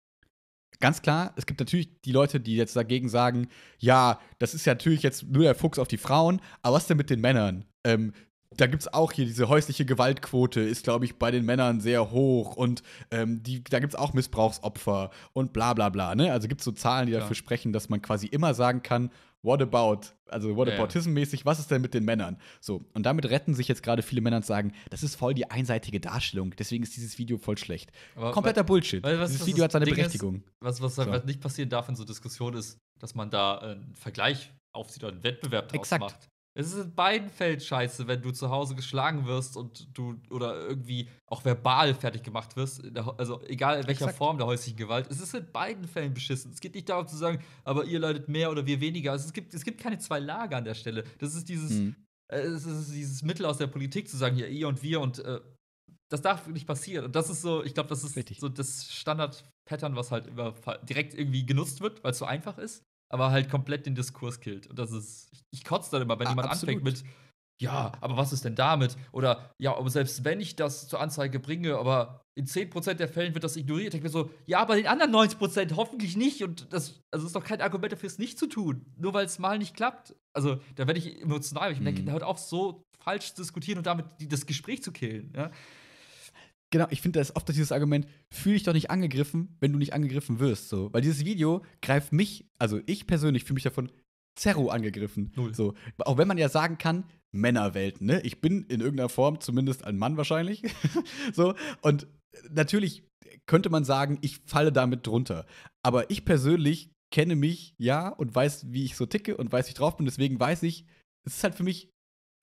ganz klar, es gibt natürlich die Leute, die jetzt dagegen sagen, ja, das ist ja natürlich jetzt nur der Fuchs auf die Frauen, aber was denn mit den Männern? Ähm, da gibt es auch hier diese häusliche Gewaltquote, ist, glaube ich, bei den Männern sehr hoch und ähm, die, da gibt es auch Missbrauchsopfer und bla bla bla. Ne? Also gibt es so Zahlen, die ja. dafür sprechen, dass man quasi immer sagen kann, what about, also what aboutism mäßig, was ist denn mit den Männern? So, und damit retten sich jetzt gerade viele Männer und sagen, das ist voll die einseitige Darstellung, deswegen ist dieses Video voll schlecht. Aber, Kompletter weil, Bullshit. Weil, was, dieses was Video hat seine Ding Berechtigung. Ist, was, was, so. was, halt nicht passieren darf in so Diskussionen ist, dass man da äh, einen Vergleich aufzieht oder einen Wettbewerb draus Exakt. macht. Es ist in beiden Fällen scheiße, wenn du zu Hause geschlagen wirst und du oder irgendwie auch verbal fertig gemacht wirst. Also egal in welcher Exakt. Form der häuslichen Gewalt. Es ist in beiden Fällen beschissen. Es geht nicht darum zu sagen, aber ihr leidet mehr oder wir weniger. Also es gibt, es gibt keine zwei Lager an der Stelle. Das ist dieses, mhm. Äh, es ist dieses Mittel aus der Politik zu sagen, ja, ihr und wir und äh, das darf nicht passieren. Und das ist so, ich glaube, das ist Richtig. so das Standard-Pattern, was halt immer direkt irgendwie genutzt wird, weil es so einfach ist aber halt komplett den Diskurs killt. Und das ist, ich, ich kotze dann immer, wenn ah, jemand absolut. anfängt mit, ja, aber was ist denn damit? Oder, ja, aber selbst wenn ich das zur Anzeige bringe, aber in 10% der Fällen wird das ignoriert. Ich denke mir so, ja, aber den anderen 90% hoffentlich nicht. Und das, also ist doch kein Argument dafür, es nicht zu tun. Nur weil es mal nicht klappt. Also, da werde ich emotional, weil ich mhm. denke, da hört auf, so falsch zu diskutieren und damit die, das Gespräch zu killen. Ja? genau, ich finde, da ist oft dieses Argument, fühle dich doch nicht angegriffen, wenn du nicht angegriffen wirst. So. Weil dieses Video greift mich, also ich persönlich fühle mich davon zerro angegriffen. Null. So. Auch wenn man ja sagen kann, Männerwelt, ne? Ich bin in irgendeiner Form zumindest ein Mann wahrscheinlich. so. Und natürlich könnte man sagen, ich falle damit drunter. Aber ich persönlich kenne mich ja und weiß, wie ich so ticke und weiß, wie ich drauf bin. Deswegen weiß ich, es ist halt für mich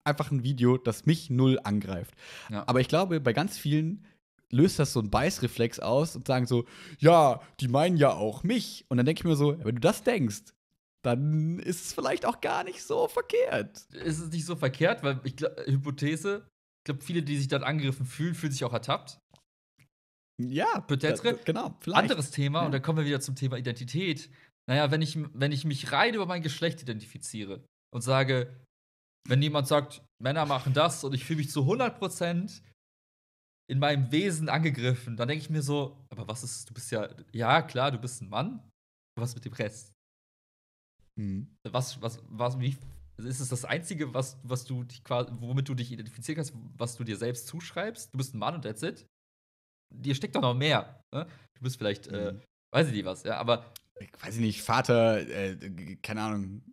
einfach ein Video, das mich null angreift. Ja. Aber ich glaube, bei ganz vielen löst das so einen Beißreflex aus und sagen so, ja, die meinen ja auch mich. Und dann denke ich mir so, wenn du das denkst, dann ist es vielleicht auch gar nicht so verkehrt. Ist es nicht so verkehrt, weil ich glaub, Hypothese, ich glaube, viele, die sich dann angegriffen fühlen, fühlen sich auch ertappt. Ja, Peut-être. Genau, vielleicht. Anderes Thema, ja. und dann kommen wir wieder zum Thema Identität. Naja, wenn ich, wenn ich mich rein über mein Geschlecht identifiziere und sage, wenn jemand sagt, Männer machen das und ich fühle mich zu 100% in meinem Wesen angegriffen. Dann denke ich mir so, aber was ist, du bist ja, ja klar, du bist ein Mann, was mit dem Rest? Mhm. Was, was, was, wie, ist es das Einzige, was, was du dich quasi, womit du dich identifizieren kannst, was du dir selbst zuschreibst? Du bist ein Mann und that's it. Dir steckt doch noch mehr. Ne? Du bist vielleicht, äh, mhm. äh, weiß ich nicht was, ja, aber. Ich weiß ich nicht, Vater, äh, keine Ahnung,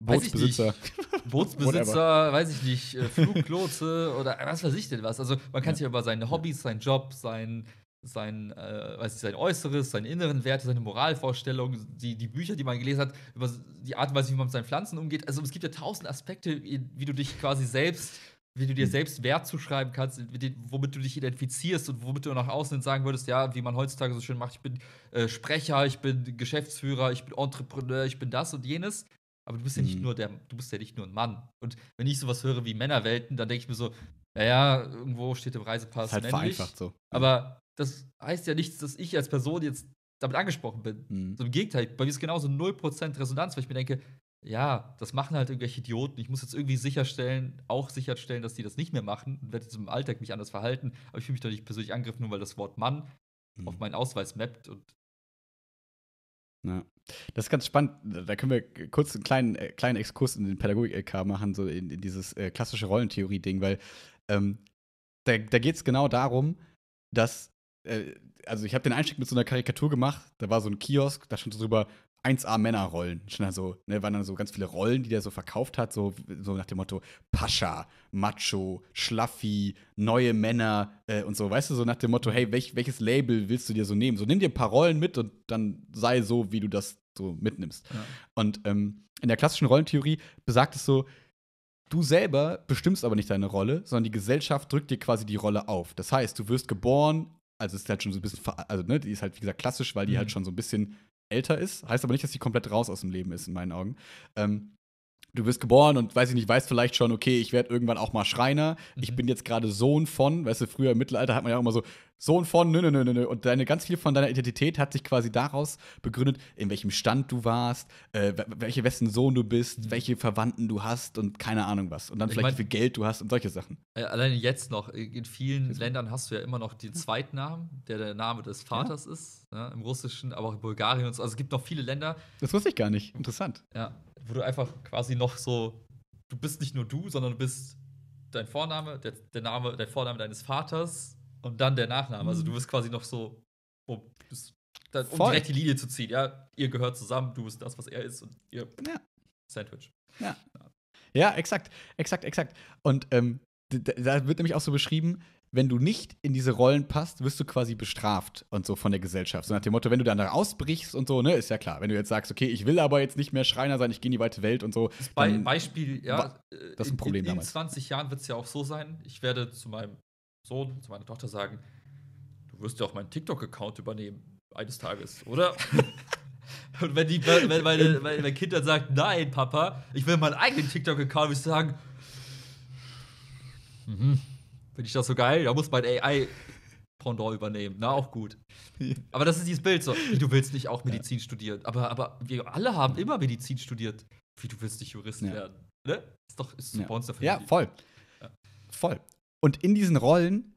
Bootsbesitzer. Bootsbesitzer, weiß ich nicht, äh, Fluglotse oder was weiß ich denn was. Also man kann ja. sich über seine Hobbys, seinen Job, sein, sein, äh, weiß ich, sein Äußeres, seine inneren Werte, seine Moralvorstellungen, die, die Bücher, die man gelesen hat, über die Art und Weise, wie man mit seinen Pflanzen umgeht. Also es gibt ja tausend Aspekte, wie du dich quasi selbst, wie du dir hm. selbst Wert zuschreiben kannst, womit du dich identifizierst und womit du nach außen sagen würdest, ja, wie man heutzutage so schön macht, ich bin äh, Sprecher, ich bin Geschäftsführer, ich bin Entrepreneur, ich bin das und jenes. Aber du bist ja nicht mhm. nur der, du bist ja nicht nur ein Mann. Und wenn ich sowas höre wie Männerwelten, dann denke ich mir so, naja, irgendwo steht im Reisepass. Ist halt männlich, vereinfacht so. Aber das heißt ja nichts, dass ich als Person jetzt damit angesprochen bin. Mhm. So Im Gegenteil, bei mir ist genauso 0% Resonanz, weil ich mir denke, ja, das machen halt irgendwelche Idioten. Ich muss jetzt irgendwie sicherstellen, auch sicherstellen, dass die das nicht mehr machen und werde jetzt im Alltag mich anders verhalten. Aber ich fühle mich doch nicht persönlich angegriffen, nur weil das Wort Mann mhm. auf meinen Ausweis mappt und. Ja. Das ist ganz spannend. Da können wir kurz einen kleinen, äh, kleinen Exkurs in den Pädagogik-LK machen, so in, in dieses äh, klassische Rollentheorie-Ding, weil ähm, da, da geht es genau darum, dass äh, also ich habe den Einstieg mit so einer Karikatur gemacht, da war so ein Kiosk, da stand so drüber, 1A Männerrollen, schon also, ne, waren dann so ganz viele Rollen, die der so verkauft hat, so, so nach dem Motto Pascha, Macho, Schlaffi, neue Männer äh, und so, weißt du, so nach dem Motto, hey, welch, welches Label willst du dir so nehmen? So nimm dir ein paar Rollen mit und dann sei so, wie du das so mitnimmst. Ja. Und ähm, in der klassischen Rollentheorie besagt es so, Du selber bestimmst aber nicht deine Rolle, sondern die Gesellschaft drückt dir quasi die Rolle auf. Das heißt, du wirst geboren, also ist halt schon so ein bisschen, also ne, die ist halt wie gesagt klassisch, weil die halt mhm. halt schon so ein bisschen älter ist, heißt aber nicht, dass sie komplett raus aus dem Leben ist, in meinen Augen. Ähm, du bist geboren und weiß ich nicht, weißt vielleicht schon, okay, ich werde irgendwann auch mal Schreiner. Mhm. Ich bin jetzt gerade Sohn von, weißt du, früher im Mittelalter hat man ja auch immer so Sohn von, nö, nö, nö, nö. Und deine ganz viel von deiner Identität hat sich quasi daraus begründet, in welchem Stand du warst, äh, welche wessen Sohn du bist, mhm. welche Verwandten du hast und keine Ahnung was. Und dann ich vielleicht, mein, wie viel Geld du hast und solche Sachen. Äh, alleine jetzt noch, äh, in vielen Ländern hast du ja immer noch den Zweitnamen, der der Name des Vaters ja. ist, ja, ne, im Russischen, aber auch in Bulgarien und so. Also es gibt noch viele Länder. Das wusste ich gar nicht. Interessant. Ja wo du einfach quasi noch so, du bist nicht nur du, sondern du bist dein Vorname, der, der Name, der Vorname deines Vaters und dann der Nachname. Mhm. Also du bist mhm. quasi noch so, um, dann, um direkt die Linie zu ziehen. Ja, ihr gehört zusammen, du bist das, was er ist und ihr ja. Sandwich. Ja. ja. ja exakt, exakt, exakt. Und ähm, da wird nämlich auch so beschrieben, wenn du nicht in diese Rollen passt, wirst du quasi bestraft und so von der Gesellschaft. So nach dem Motto, wenn du dann da ausbrichst und so, ne, ist ja klar. Wenn du jetzt sagst, okay, ich will aber jetzt nicht mehr Schreiner sein, ich gehe in die weite Welt und so. Be Beispiel, ja. Das ist ein Problem in, in, in 20 Jahren wird es ja auch so sein, ich werde zu meinem Sohn, zu meiner Tochter sagen, du wirst ja auch meinen TikTok-Account übernehmen, eines Tages, oder? und wenn, die, wenn, wenn, meine, mein Kind dann sagt, nein, Papa, ich will meinen eigenen TikTok-Account, wirst du sagen, mhm Finde ich das so geil? Da muss mein AI Pendant übernehmen. Na, auch gut. Aber das ist dieses Bild so. Wie, du willst nicht auch Medizin ja. studieren. Aber, aber wir alle haben immer Medizin studiert. Wie, du willst nicht Jurist ja. werden. Ne? Ist doch ist ja. bei uns dafür. Ja, voll. Ja. Voll. Und in diesen Rollen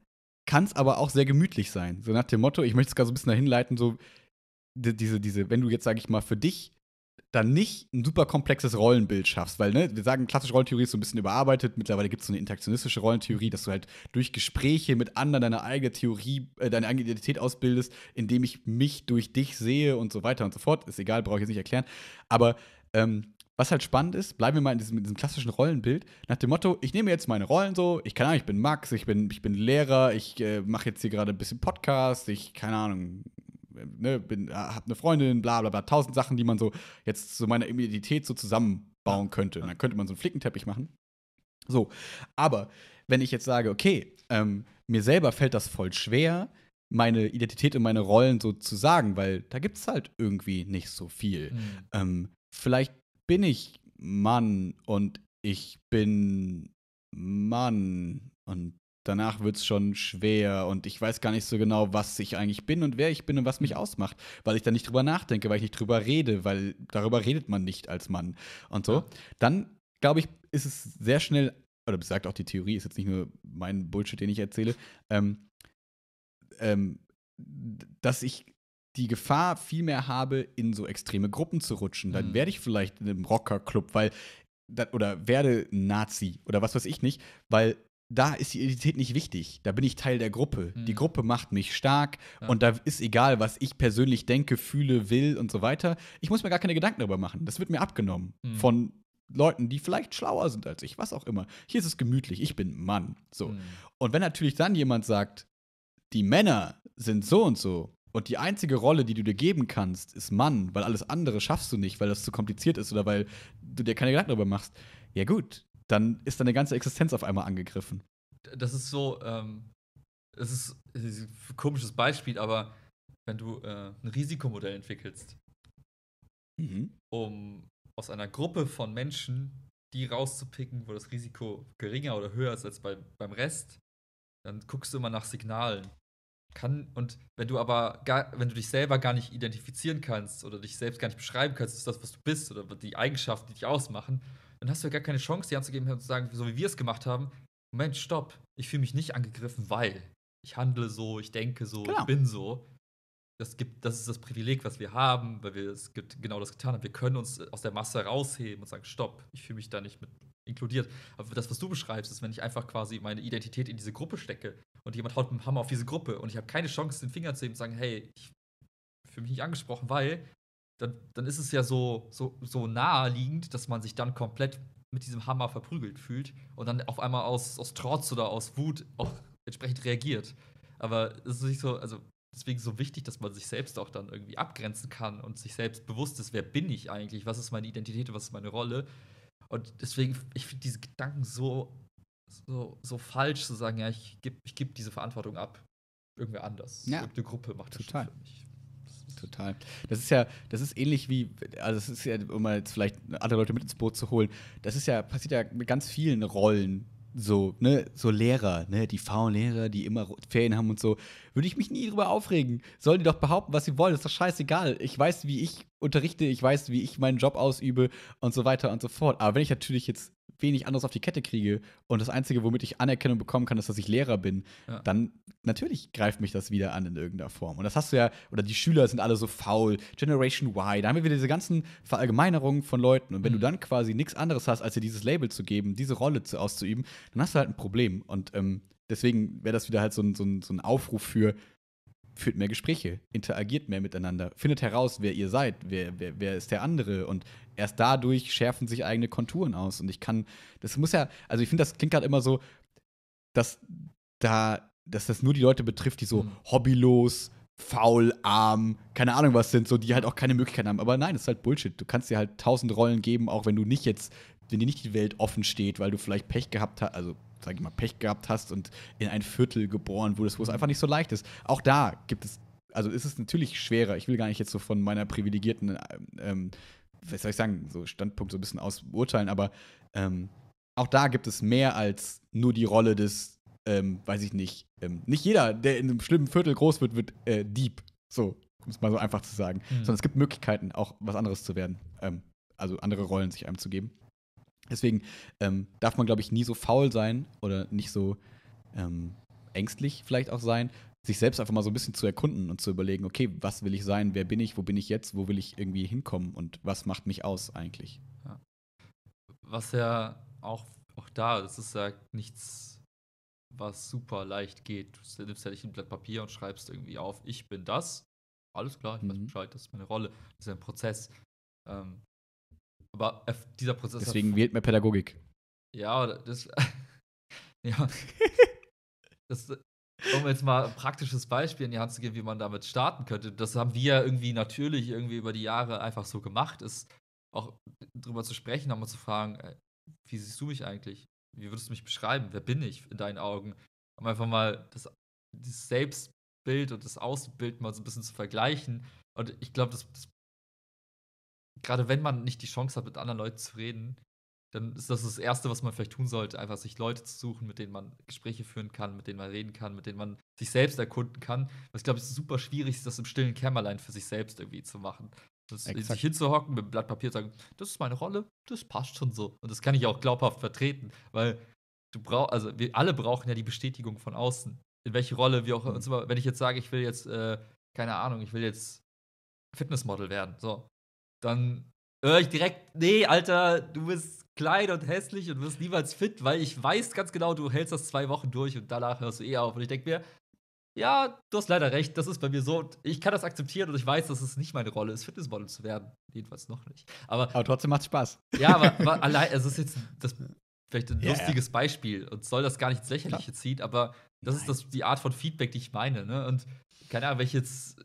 kann es aber auch sehr gemütlich sein. So nach dem Motto, ich möchte es gerade so ein bisschen dahin leiten, so diese, diese, wenn du jetzt, sag ich mal, für dich dann nicht ein super komplexes Rollenbild schaffst, weil ne, wir sagen, klassische Rollentheorie ist so ein bisschen überarbeitet. Mittlerweile gibt es so eine interaktionistische Rollentheorie, dass du halt durch Gespräche mit anderen deine eigene Theorie, äh, deine eigene Identität ausbildest, indem ich mich durch dich sehe und so weiter und so fort. Ist egal, brauche ich jetzt nicht erklären. Aber ähm, was halt spannend ist, bleiben wir mal in diesem, in diesem, klassischen Rollenbild, nach dem Motto, ich nehme jetzt meine Rollen so, ich keine Ahnung, ich bin Max, ich bin, ich bin Lehrer, ich äh, mache jetzt hier gerade ein bisschen Podcast, ich, keine Ahnung, ne, bin, äh, hab eine Freundin, bla bla bla, tausend Sachen, die man so jetzt zu meiner Identität so zusammenbauen könnte. Und dann könnte man so einen Flickenteppich machen. So, aber wenn ich jetzt sage, okay, ähm, mir selber fällt das voll schwer, meine Identität und meine Rollen so zu sagen, weil da gibt es halt irgendwie nicht so viel. Mhm. Ähm, vielleicht bin ich Mann und ich bin Mann und danach wird es schon schwer und ich weiß gar nicht so genau, was ich eigentlich bin und wer ich bin und was mich mhm. ausmacht, weil ich da nicht drüber nachdenke, weil ich nicht drüber rede, weil darüber redet man nicht als Mann und so. Ja. Dann, glaube ich, ist es sehr schnell, oder besagt auch die Theorie, ist jetzt nicht nur mein Bullshit, den ich erzähle, ähm, ähm, dass ich die Gefahr viel mehr habe, in so extreme Gruppen zu rutschen. Dann mhm. werde ich vielleicht in einem Rockerclub, weil oder werde Nazi oder was weiß ich nicht, weil da ist die Identität nicht wichtig. Da bin ich Teil der Gruppe. Mhm. Die Gruppe macht mich stark ja. und da ist egal, was ich persönlich denke, fühle, will und so weiter. Ich muss mir gar keine Gedanken darüber machen. Das wird mir abgenommen mhm. von Leuten, die vielleicht schlauer sind als ich, was auch immer. Hier ist es gemütlich, ich bin Mann. So. Mhm. Und wenn natürlich dann jemand sagt, die Männer sind so und so und die einzige Rolle, die du dir geben kannst, ist Mann, weil alles andere schaffst du nicht, weil das zu kompliziert ist oder weil du dir keine Gedanken darüber machst. Ja gut, dann ist deine ganze Existenz auf einmal angegriffen. Das ist so, ähm, das ist, ein komisches Beispiel, aber wenn du äh, ein Risikomodell entwickelst, mhm. um aus einer Gruppe von Menschen die rauszupicken, wo das Risiko geringer oder höher ist als bei, beim Rest, dann guckst du immer nach Signalen. Kann, und wenn du aber gar, wenn du dich selber gar nicht identifizieren kannst oder dich selbst gar nicht beschreiben kannst, ist das, was du bist oder die Eigenschaften, die dich ausmachen, dann hast du ja gar keine Chance, die anzugeben und zu sagen, so wie wir es gemacht haben, Moment, stopp, ich fühle mich nicht angegriffen, weil ich handle so, ich denke so, genau. ich bin so. Das, gibt, das ist das Privileg, was wir haben, weil wir es genau das getan haben. Wir können uns aus der Masse rausheben und sagen, stopp, ich fühle mich da nicht mit inkludiert. Aber das, was du beschreibst, ist, wenn ich einfach quasi meine Identität in diese Gruppe stecke und jemand haut mit dem Hammer auf diese Gruppe und ich habe keine Chance, den Finger zu heben und zu sagen, hey, ich fühle mich nicht angesprochen, weil dann, dann ist es ja so, so, so naheliegend, dass man sich dann komplett mit diesem Hammer verprügelt fühlt und dann auf einmal aus, aus Trotz oder aus Wut auch entsprechend reagiert. Aber es ist nicht so, also deswegen so wichtig, dass man sich selbst auch dann irgendwie abgrenzen kann und sich selbst bewusst ist, wer bin ich eigentlich, was ist meine Identität, was ist meine Rolle. Und deswegen, ich finde diese Gedanken so, so, so falsch zu sagen, ja, ich gebe ich geb diese Verantwortung ab. Irgendwer anders. Ja. Irgendeine Gruppe macht das Total. für mich total. Das ist ja, das ist ähnlich wie, also es ist ja, um mal jetzt vielleicht andere Leute mit ins Boot zu holen, das ist ja, passiert ja mit ganz vielen Rollen, so, ne, so Lehrer, ne, die v Lehrer, die immer Ferien haben und so, würde ich mich nie drüber aufregen. Sollen die doch behaupten, was sie wollen, ist doch scheißegal. Ich weiß, wie ich unterrichte, ich weiß, wie ich meinen Job ausübe und so weiter und so fort. Aber wenn ich natürlich jetzt wenig anderes auf die Kette kriege und das Einzige, womit ich Anerkennung bekommen kann, ist, dass ich Lehrer bin, ja. dann natürlich greift mich das wieder an in irgendeiner Form. Und das hast du ja, oder die Schüler sind alle so faul, Generation Y, da haben wir wieder diese ganzen Verallgemeinerungen von Leuten. Und wenn mhm. du dann quasi nichts anderes hast, als dir dieses Label zu geben, diese Rolle zu, auszuüben, dann hast du halt ein Problem. Und ähm, deswegen wäre das wieder halt so ein, so ein, so ein Aufruf für, führt mehr Gespräche, interagiert mehr miteinander, findet heraus, wer ihr seid, wer, wer, wer ist der andere und erst dadurch schärfen sich eigene Konturen aus. Und ich kann, das muss ja, also ich finde, das klingt gerade immer so, dass da, dass das nur die Leute betrifft, die so mhm. hobbylos, faul, arm, keine Ahnung was sind, so die halt auch keine Möglichkeiten haben. Aber nein, das ist halt Bullshit. Du kannst dir halt tausend Rollen geben, auch wenn du nicht jetzt, wenn dir nicht die Welt offen steht, weil du vielleicht Pech gehabt hast, also sag ich mal, Pech gehabt hast und in ein Viertel geboren wurdest, wo es mhm. einfach nicht so leicht ist. Auch da gibt es, also ist es natürlich schwerer. Ich will gar nicht jetzt so von meiner privilegierten, ähm, was soll ich sagen, so Standpunkt so ein bisschen ausurteilen, aber ähm, auch da gibt es mehr als nur die Rolle des, ähm, weiß ich nicht, ähm, nicht jeder, der in einem schlimmen Viertel groß wird, wird äh, Dieb. So, um es mal so einfach zu sagen. Mhm. Sondern es gibt Möglichkeiten, auch was anderes zu werden. Ähm, also andere Rollen sich einem zu geben. Deswegen ähm, darf man, glaube ich, nie so faul sein oder nicht so ähm, ängstlich vielleicht auch sein, sich selbst einfach mal so ein bisschen zu erkunden und zu überlegen, okay, was will ich sein, wer bin ich, wo bin ich jetzt, wo will ich irgendwie hinkommen und was macht mich aus eigentlich. Ja. Was ja auch, auch da ist, ist ja nichts, was super leicht geht. Du nimmst ja nicht ein Blatt Papier und schreibst irgendwie auf, ich bin das. Alles klar, ich mhm. weiß Bescheid, das ist meine Rolle, das ist ein Prozess. Ähm, aber dieser Prozess. Deswegen wählt mehr Pädagogik. Ja, das. ja. das, um jetzt mal ein praktisches Beispiel in die Hand zu geben, wie man damit starten könnte. Das haben wir irgendwie natürlich irgendwie über die Jahre einfach so gemacht, ist auch drüber zu sprechen, einmal zu fragen, äh, wie siehst du mich eigentlich? Wie würdest du mich beschreiben? Wer bin ich in deinen Augen? Um einfach mal das, das Selbstbild und das Außenbild mal so ein bisschen zu vergleichen. Und ich glaube, das, das gerade wenn man nicht die Chance hat, mit anderen Leuten zu reden, dann ist das das Erste, was man vielleicht tun sollte, einfach sich Leute zu suchen, mit denen man Gespräche führen kann, mit denen man reden kann, mit denen man sich selbst erkunden kann. Was, glaube ich, super schwierig ist, das im stillen Kämmerlein für sich selbst irgendwie zu machen. Das, äh, sich hinzuhocken mit einem Blatt Papier und sagen, das ist meine Rolle, das passt schon so. Und das kann ich auch glaubhaft vertreten, weil du brauchst, also wir alle brauchen ja die Bestätigung von außen. In welche Rolle wir auch mhm. uns immer, wenn ich jetzt sage, ich will jetzt, äh, keine Ahnung, ich will jetzt Fitnessmodel werden, so, dann höre ich direkt, nee, Alter, du bist klein und hässlich und wirst niemals fit, weil ich weiß ganz genau, du hältst das zwei Wochen durch und danach hörst du eh auf. Und ich denke mir, ja, du hast leider recht, das ist bei mir so. Ich kann das akzeptieren und ich weiß, dass es nicht meine Rolle ist, Fitnessmodel zu werden. Jedenfalls noch nicht. Aber, aber trotzdem macht es Spaß. Ja, aber, aber allein, es ist jetzt das, vielleicht ein yeah. lustiges Beispiel und soll das gar nicht ins Lächerliche ziehen, aber das Nein. ist das, die Art von Feedback, die ich meine. Ne? Und keine Ahnung, wenn ich jetzt,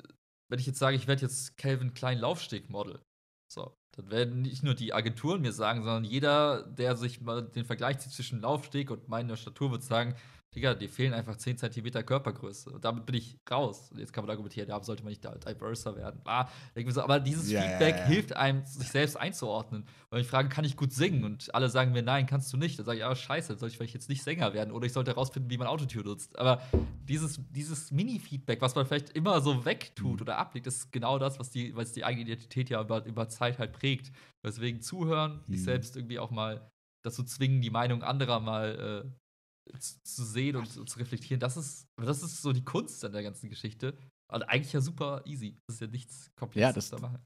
wenn ich jetzt sage, ich werde jetzt Calvin Klein Laufsteg-Model, so, dann werden nicht nur die Agenturen mir sagen, sondern jeder, der sich mal den Vergleich zieht zwischen Laufsteg und meiner Statur, wird sagen, Digga, dir fehlen einfach 10 cm Körpergröße. Und damit bin ich raus. Und jetzt kann man argumentieren, ja, sollte man nicht diverser werden. Ah, so. Aber dieses yeah, Feedback yeah, yeah. hilft einem, sich selbst einzuordnen. Wenn ich frage, kann ich gut singen? Und alle sagen mir, nein, kannst du nicht. Dann sage ich, ja, scheiße, dann soll ich vielleicht jetzt nicht Sänger werden. Oder ich sollte herausfinden, wie man Autotür nutzt. Aber dieses, dieses Mini-Feedback, was man vielleicht immer so wegtut mhm. oder ablegt, ist genau das, was die, was die eigene Identität ja über, über Zeit halt prägt. Deswegen zuhören, mhm. sich selbst irgendwie auch mal dazu zwingen, die Meinung anderer mal äh, zu sehen und zu reflektieren, das ist, das ist so die Kunst an der ganzen Geschichte. Also eigentlich ja super easy. Das ist ja nichts komplexes ja, das, dabei.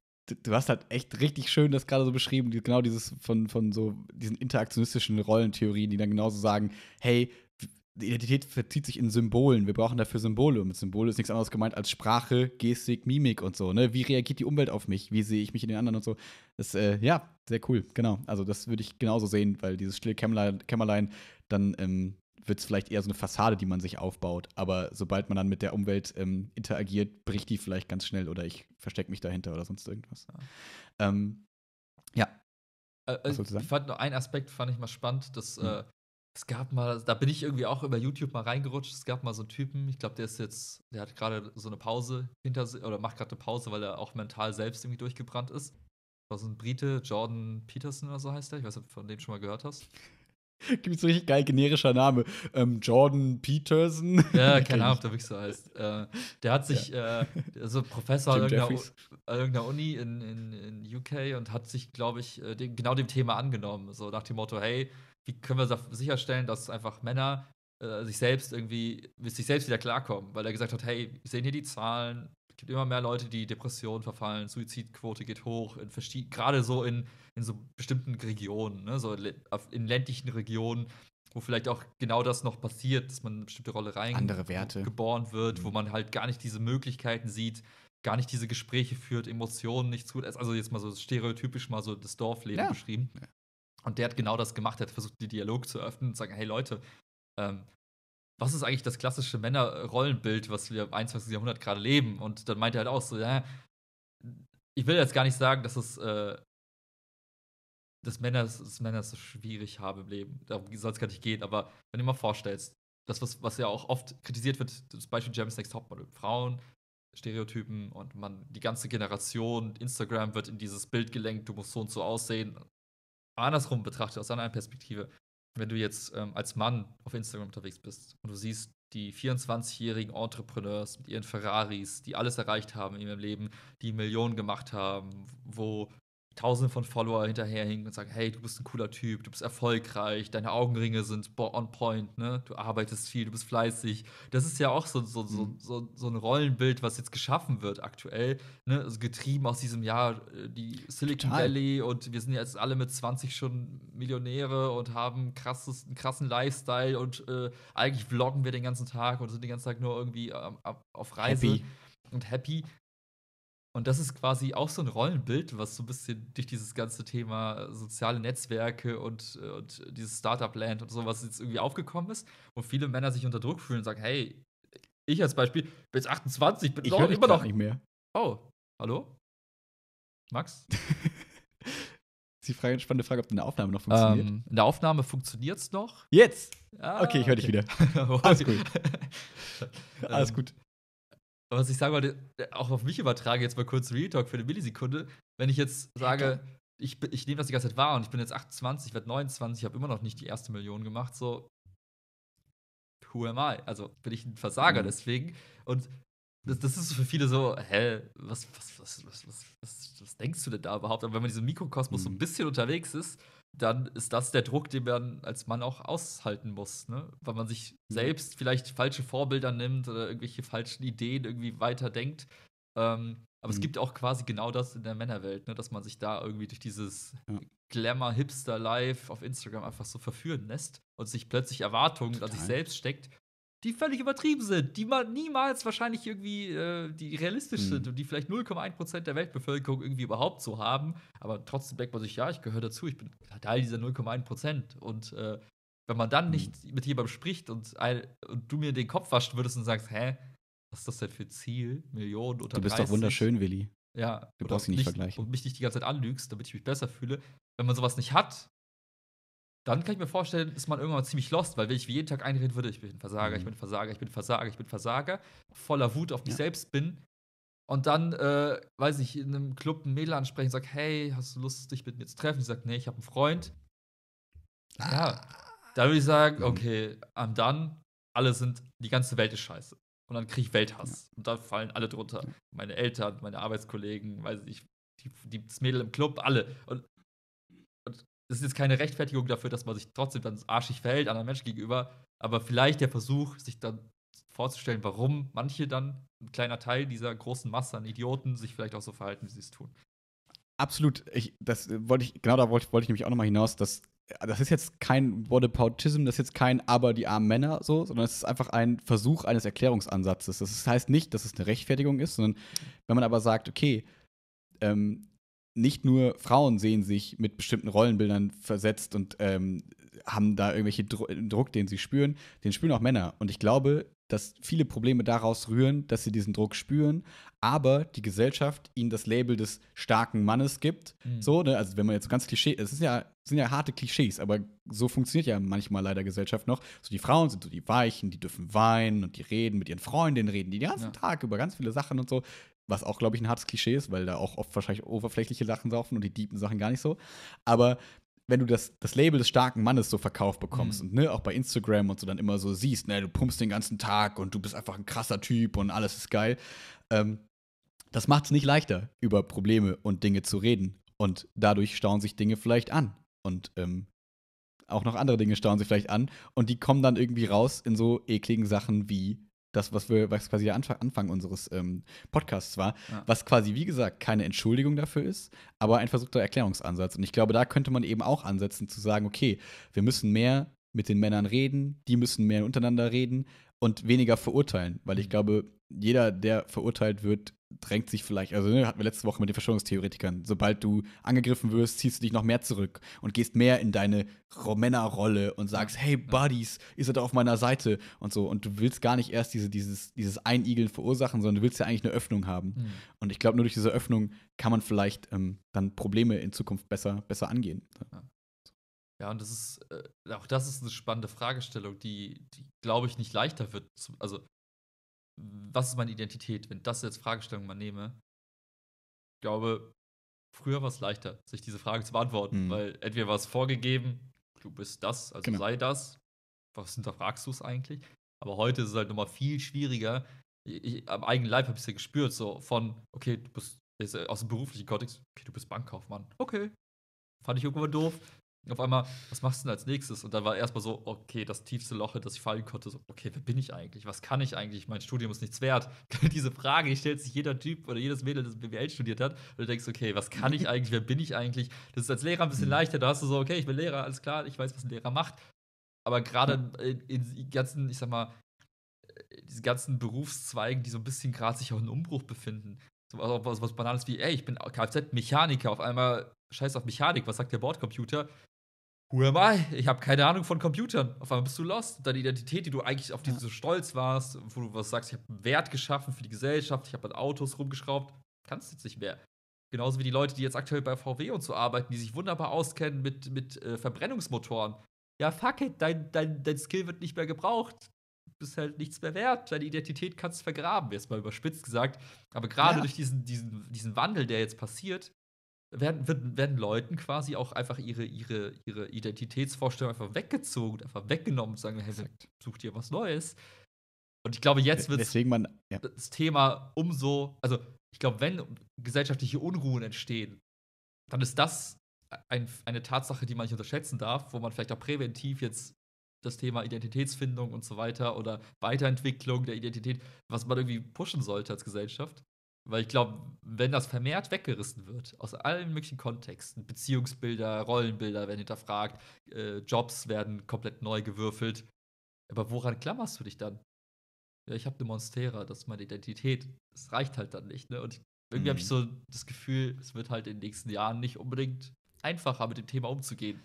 Du, hast halt echt richtig schön das gerade so beschrieben, genau dieses von, von so diesen interaktionistischen Rollentheorien, die dann genauso sagen, hey, die Identität verzieht sich in Symbolen. Wir brauchen dafür Symbole. Und mit Symbole ist nichts anderes gemeint als Sprache, Gestik, Mimik und so. Ne? Wie reagiert die Umwelt auf mich? Wie sehe ich mich in den anderen und so? Das, äh, ja, sehr cool, genau. Also das würde ich genauso sehen, weil dieses stille Kämmerlein, Kämmerlein dann ähm, wird es vielleicht eher so eine Fassade, die man sich aufbaut. Aber sobald man dann mit der Umwelt ähm, interagiert, bricht die vielleicht ganz schnell oder ich verstecke mich dahinter oder sonst irgendwas. Ja. Ähm, ja. Also, ich fand nur einen Aspekt, fand ich mal spannend, dass mhm. äh, es gab mal, also da bin ich irgendwie auch über YouTube mal reingerutscht. Es gab mal so einen Typen, ich glaube, der ist jetzt, der hat gerade so eine Pause hinter sich oder macht gerade eine Pause, weil er auch mental selbst irgendwie durchgebrannt ist. War so ein Brite, Jordan Peterson oder so heißt der. Ich weiß nicht, ob du von dem schon mal gehört hast. Gibt es so richtig geil generischer Name. Ähm, Jordan Peterson. Ja, keine Ahnung, ob der wirklich so heißt. Äh, der hat sich, ja. äh, also Professor an irgendeiner, irgendeiner, Uni in, in, in, UK und hat sich, glaube ich, äh, dem, genau dem Thema angenommen. So nach dem Motto, hey, wie können wir sicherstellen, dass einfach Männer äh, sich selbst irgendwie, mit sich selbst wieder klarkommen? Weil er gesagt hat, hey, wir sehen hier die Zahlen, gibt immer mehr Leute, die Depressionen verfallen, Suizidquote geht hoch, gerade so in, in so bestimmten Regionen, ne? so in ländlichen Regionen, wo vielleicht auch genau das noch passiert, dass man eine bestimmte Rolle geboren wird, mhm. wo man halt gar nicht diese Möglichkeiten sieht, gar nicht diese Gespräche führt, Emotionen nicht zulässt. Also jetzt mal so stereotypisch mal so das Dorfleben ja. beschrieben. Ja. Und der hat genau das gemacht, er hat versucht, den Dialog zu öffnen und zu sagen, hey Leute, ähm, was ist eigentlich das klassische Männerrollenbild, was wir im 21. Jahrhundert gerade leben? Und dann meint er halt auch so, ja, ich will jetzt gar nicht sagen, dass es äh, dass Männer es Männer so schwierig haben im Leben. Darum soll es gar nicht gehen, aber wenn du dir mal vorstellst, das, was, was ja auch oft kritisiert wird, zum Beispiel James Next Topmodel, Frauen, Stereotypen und man, die ganze Generation, Instagram wird in dieses Bild gelenkt, du musst so und so aussehen. Andersrum betrachtet, aus einer Perspektive, wenn du jetzt ähm, als Mann auf Instagram unterwegs bist und du siehst die 24-jährigen Entrepreneurs mit ihren Ferraris, die alles erreicht haben in ihrem Leben, die Millionen gemacht haben, wo Tausende von Follower hinterherhinken und sagen, hey, du bist ein cooler Typ, du bist erfolgreich, deine Augenringe sind on point, ne? Du arbeitest viel, du bist fleißig. Das ist ja auch so, so, mhm. so, so, ein Rollenbild, was jetzt geschaffen wird aktuell, ne? Also getrieben aus diesem Jahr äh, die Silicon Total. Valley und wir sind jetzt alle mit 20 schon Millionäre und haben krasses, einen krassen Lifestyle und äh, eigentlich vloggen wir den ganzen Tag und sind den ganzen Tag nur irgendwie ähm, auf Reise. Happy. Und happy, und das ist quasi auch so ein Rollenbild, was so ein bisschen durch dieses ganze Thema äh, soziale Netzwerke und, äh, und dieses Startup-Land und sowas jetzt irgendwie aufgekommen ist. wo viele Männer sich unter Druck fühlen und sagen: Hey, ich als Beispiel bin jetzt 28, bin ich noch, immer noch. nicht mehr. Oh, hallo? Max? Sie fragen eine spannende Frage, ob eine Aufnahme noch funktioniert. Ähm, in der Aufnahme funktioniert es noch. Jetzt! Ah, okay, ich höre okay. dich wieder. Alles gut. Alles gut was ich sagen wollte, äh, auch auf mich übertrage jetzt mal kurz Real Talk für eine Millisekunde, wenn ich jetzt sage, ich, ich nehme das die ganze Zeit wahr und ich bin jetzt 28, werde 29, habe immer noch nicht die erste Million gemacht, so who am I? Also bin ich ein Versager mhm. deswegen und das, das, ist für viele so, hä, was, was, was, was, was, was, was, denkst du denn da überhaupt? Aber wenn man in diesem Mikrokosmos mhm. so ein mhm. bisschen unterwegs ist, dann ist das der Druck, den man als Mann auch aushalten muss, ne? Weil man sich mhm. selbst vielleicht falsche Vorbilder nimmt oder irgendwelche falschen Ideen irgendwie weiterdenkt. Ähm, aber mhm. es gibt auch quasi genau das in der Männerwelt, ne? dass man sich da irgendwie durch dieses ja. Glamour Hipster Live auf Instagram einfach so verführen lässt und sich plötzlich Erwartungen Total. an sich selbst steckt, die völlig übertrieben sind, die mal niemals wahrscheinlich irgendwie äh, die realistisch hm. sind und die vielleicht 0,1% der Weltbevölkerung irgendwie überhaupt so haben. Aber trotzdem denkt man sich, ja, ich gehöre dazu, ich bin Teil dieser 0,1%. Und äh, wenn man dann hm. nicht mit jemandem spricht und, und, du mir den Kopf waschen würdest und sagst, hä, was ist das denn für Ziel? Millionen unter Du bist 30. doch wunderschön, Willi. Ja. Du brauchst sie nicht vergleichen. Und mich nicht die ganze Zeit anlügst, damit ich mich besser fühle. Wenn man sowas nicht hat, dann kann ich mir vorstellen, ist man irgendwann ziemlich lost, weil wenn ich jeden Tag einreden würde, ich bin Versager, mhm. ich bin Versager, ich bin Versager, ich bin Versager, voller Wut auf mich ja. selbst bin und dann, äh, weiß ich, in einem Club ein Mädel ansprechen und sage, hey, hast du Lust, dich mit mir zu treffen? Die sagt, nee, ich habe einen Freund. Ah. Ja, dann würde ich sagen, mhm. okay, am dann, alle sind, die ganze Welt ist scheiße. Und dann kriege ich Welthass. Ja. Und dann fallen alle drunter. Meine Eltern, meine Arbeitskollegen, weiß ich, die, die, das Mädel im Club, alle. Und das ist jetzt keine Rechtfertigung dafür, dass man sich trotzdem dann arschig verhält anderen Menschen gegenüber, aber vielleicht der Versuch, sich dann vorzustellen, warum manche dann, ein kleiner Teil dieser großen Masse an Idioten, sich vielleicht auch so verhalten, wie sie es tun. Absolut. Ich, das wollte ich, genau da wollte, wollte ich nämlich auch nochmal hinaus, dass das ist jetzt kein Whataboutism, das ist jetzt kein aber die armen Männer so, sondern es ist einfach ein Versuch eines Erklärungsansatzes. Das heißt nicht, dass es eine Rechtfertigung ist, sondern wenn man aber sagt, okay, ähm, nicht nur Frauen sehen sich mit bestimmten Rollenbildern versetzt und ähm, haben da irgendwelche Dru Druck, den sie spüren, den spüren auch Männer. Und ich glaube, dass viele Probleme daraus rühren, dass sie diesen Druck spüren, aber die Gesellschaft ihnen das Label des starken Mannes gibt. Mhm. So, ne? also wenn man jetzt ganz Klischee, es ist ja, sind ja harte Klischees, aber so funktioniert ja manchmal leider Gesellschaft noch. So die Frauen sind so die Weichen, die dürfen weinen und die reden mit ihren Freundinnen, reden die den ganzen ja. Tag über ganz viele Sachen und so. Was auch, glaube ich, ein hartes Klischee ist, weil da auch oft wahrscheinlich oberflächliche Sachen saufen und die tiefen Sachen gar nicht so. Aber wenn du das, das Label des starken Mannes so verkauft bekommst mhm. und ne, auch bei Instagram und so dann immer so siehst, ne, du pumpst den ganzen Tag und du bist einfach ein krasser Typ und alles ist geil, ähm, das macht es nicht leichter, über Probleme und Dinge zu reden. Und dadurch stauen sich Dinge vielleicht an. Und ähm, auch noch andere Dinge stauen sich vielleicht an. Und die kommen dann irgendwie raus in so ekligen Sachen wie das, was wir, was quasi der Anfang, Anfang unseres ähm, Podcasts war, ja. was quasi, wie gesagt, keine Entschuldigung dafür ist, aber ein versuchter Erklärungsansatz. Und ich glaube, da könnte man eben auch ansetzen, zu sagen, okay, wir müssen mehr mit den Männern reden, die müssen mehr untereinander reden und weniger verurteilen, weil ich mhm. glaube, jeder, der verurteilt wird, drängt sich vielleicht, also ne, hatten wir letzte Woche mit den Verschwörungstheoretikern, sobald du angegriffen wirst, ziehst du dich noch mehr zurück und gehst mehr in deine Männerrolle und sagst, hey Buddies, ihr seid auf meiner Seite und so. Und du willst gar nicht erst diese, dieses, dieses Einigeln verursachen, sondern du willst ja eigentlich eine Öffnung haben. Mhm. Und ich glaube, nur durch diese Öffnung kann man vielleicht ähm, dann Probleme in Zukunft besser, besser angehen. Ja. Ja, und das ist, äh, auch das ist eine spannende Fragestellung, die, die glaube ich, nicht leichter wird. Also, was ist meine Identität, wenn das jetzt Fragestellung mal nehme, ich glaube, früher war es leichter, sich diese Frage zu beantworten, mhm. weil entweder war es vorgegeben, du bist das, also genau. sei das, was hinterfragst du es eigentlich? Aber heute ist es halt nochmal viel schwieriger. Ich, ich, am eigenen Leib habe ich es ja gespürt, so von, okay, du bist äh, aus dem beruflichen Kontext, okay, du bist Bankkaufmann, okay. Fand ich irgendwann doof. Auf einmal, was machst du denn als nächstes? Und dann war erstmal so, okay, das tiefste Loch, das ich fallen konnte. So, okay, wer bin ich eigentlich? Was kann ich eigentlich? Mein Studium ist nichts wert. Diese Frage, die stellt sich jeder Typ oder jedes Mädel, das BWL studiert hat. Und du denkst, okay, was kann ich eigentlich? Wer bin ich eigentlich? Das ist als Lehrer ein bisschen mhm. leichter. Da hast du so, okay, ich bin Lehrer, alles klar, ich weiß, was ein Lehrer macht. Aber gerade in, in ganzen, ich sag mal, äh, diese ganzen Berufszweigen, die so ein bisschen gerade sich auch in Umbruch befinden. So was, was, was Banales wie, ey, ich bin Kfz-Mechaniker. Auf einmal scheiß auf Mechanik, was sagt der Bordcomputer? who am I? Ich habe keine Ahnung von Computern. Auf einmal bist du lost. Deine Identität, die du eigentlich auf die ja. so stolz warst, wo du was sagst, ich habe einen Wert geschaffen für die Gesellschaft, ich habe an Autos rumgeschraubt, kannst du jetzt nicht mehr. Genauso wie die Leute, die jetzt aktuell bei VW und so arbeiten, die sich wunderbar auskennen mit, mit äh, Verbrennungsmotoren. Ja, fuck it, dein, dein, dein Skill wird nicht mehr gebraucht. Du bist halt nichts mehr wert. Deine Identität kannst du vergraben, jetzt mal überspitzt gesagt. Aber gerade ja. durch diesen, diesen, diesen Wandel, der jetzt passiert, werden, wird, werden Leuten quasi auch einfach ihre, ihre, ihre Identitätsvorstellung einfach weggezogen, einfach weggenommen und sagen, hey, such dir was Neues. Und ich glaube, jetzt äh, wird ja. das Thema umso, also ich glaube, wenn gesellschaftliche Unruhen entstehen, dann ist das ein, eine Tatsache, die man nicht unterschätzen darf, wo man vielleicht auch präventiv jetzt das Thema Identitätsfindung und so weiter oder Weiterentwicklung der Identität, was man irgendwie pushen sollte als Gesellschaft. Weil ich glaube, wenn das vermehrt weggerissen wird, aus allen möglichen Kontexten, Beziehungsbilder, Rollenbilder werden hinterfragt, äh, Jobs werden komplett neu gewürfelt. Aber woran klammerst du dich dann? Ja, ich habe eine Monstera, das ist meine Identität. Das reicht halt dann nicht. Ne? Und irgendwie mhm. habe ich so das Gefühl, es wird halt in den nächsten Jahren nicht unbedingt einfacher, mit dem Thema umzugehen.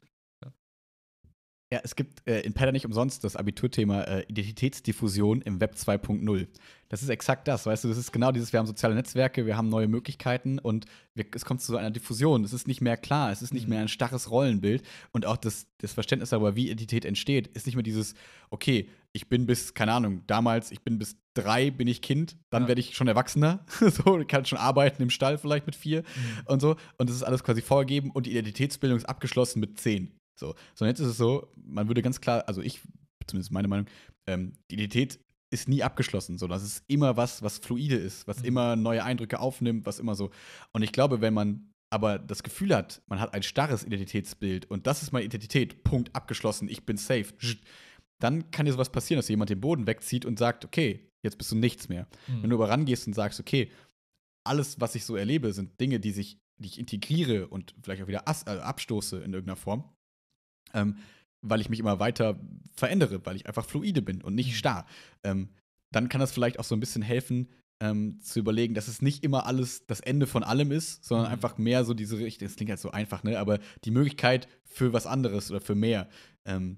Ja, es gibt äh, in Pedder nicht umsonst das Abiturthema äh, Identitätsdiffusion im Web 2.0. Das ist exakt das, weißt du, das ist genau dieses, wir haben soziale Netzwerke, wir haben neue Möglichkeiten und wir, es kommt zu so einer Diffusion. Es ist nicht mehr klar, es ist nicht mehr mhm. ein starres Rollenbild und auch das, das Verständnis darüber, wie Identität entsteht, ist nicht mehr dieses, okay, ich bin bis, keine Ahnung, damals, ich bin bis drei, bin ich Kind, dann ja. werde ich schon Erwachsener, so, ich kann schon arbeiten im Stall vielleicht mit vier mhm. und so. Und das ist alles quasi vorgegeben und die Identitätsbildung ist abgeschlossen mit zehn. So. Sondern jetzt ist es so, man würde ganz klar, also ich, zumindest meine Meinung, ähm, die Identität ist nie abgeschlossen, so. Das ist immer was, was fluide ist, was mhm. immer neue Eindrücke aufnimmt, was immer so. Und ich glaube, wenn man aber das Gefühl hat, man hat ein starres Identitätsbild und das ist meine Identität, Punkt, abgeschlossen, ich bin safe, dann kann dir sowas passieren, dass jemand den Boden wegzieht und sagt, okay, jetzt bist du nichts mehr. Mhm. Wenn du aber rangehst und sagst, okay, alles, was ich so erlebe, sind Dinge, die sich, die ich integriere und vielleicht auch wieder äh, abstoße in irgendeiner Form, ähm, weil ich mich immer weiter verändere, weil ich einfach fluide bin und nicht mhm. starr, ähm, dann kann das vielleicht auch so ein bisschen helfen, ähm, zu überlegen, dass es nicht immer alles das Ende von allem ist, sondern mhm. einfach mehr so diese Richtung, das klingt halt so einfach, ne? aber die Möglichkeit für was anderes oder für mehr. Ähm,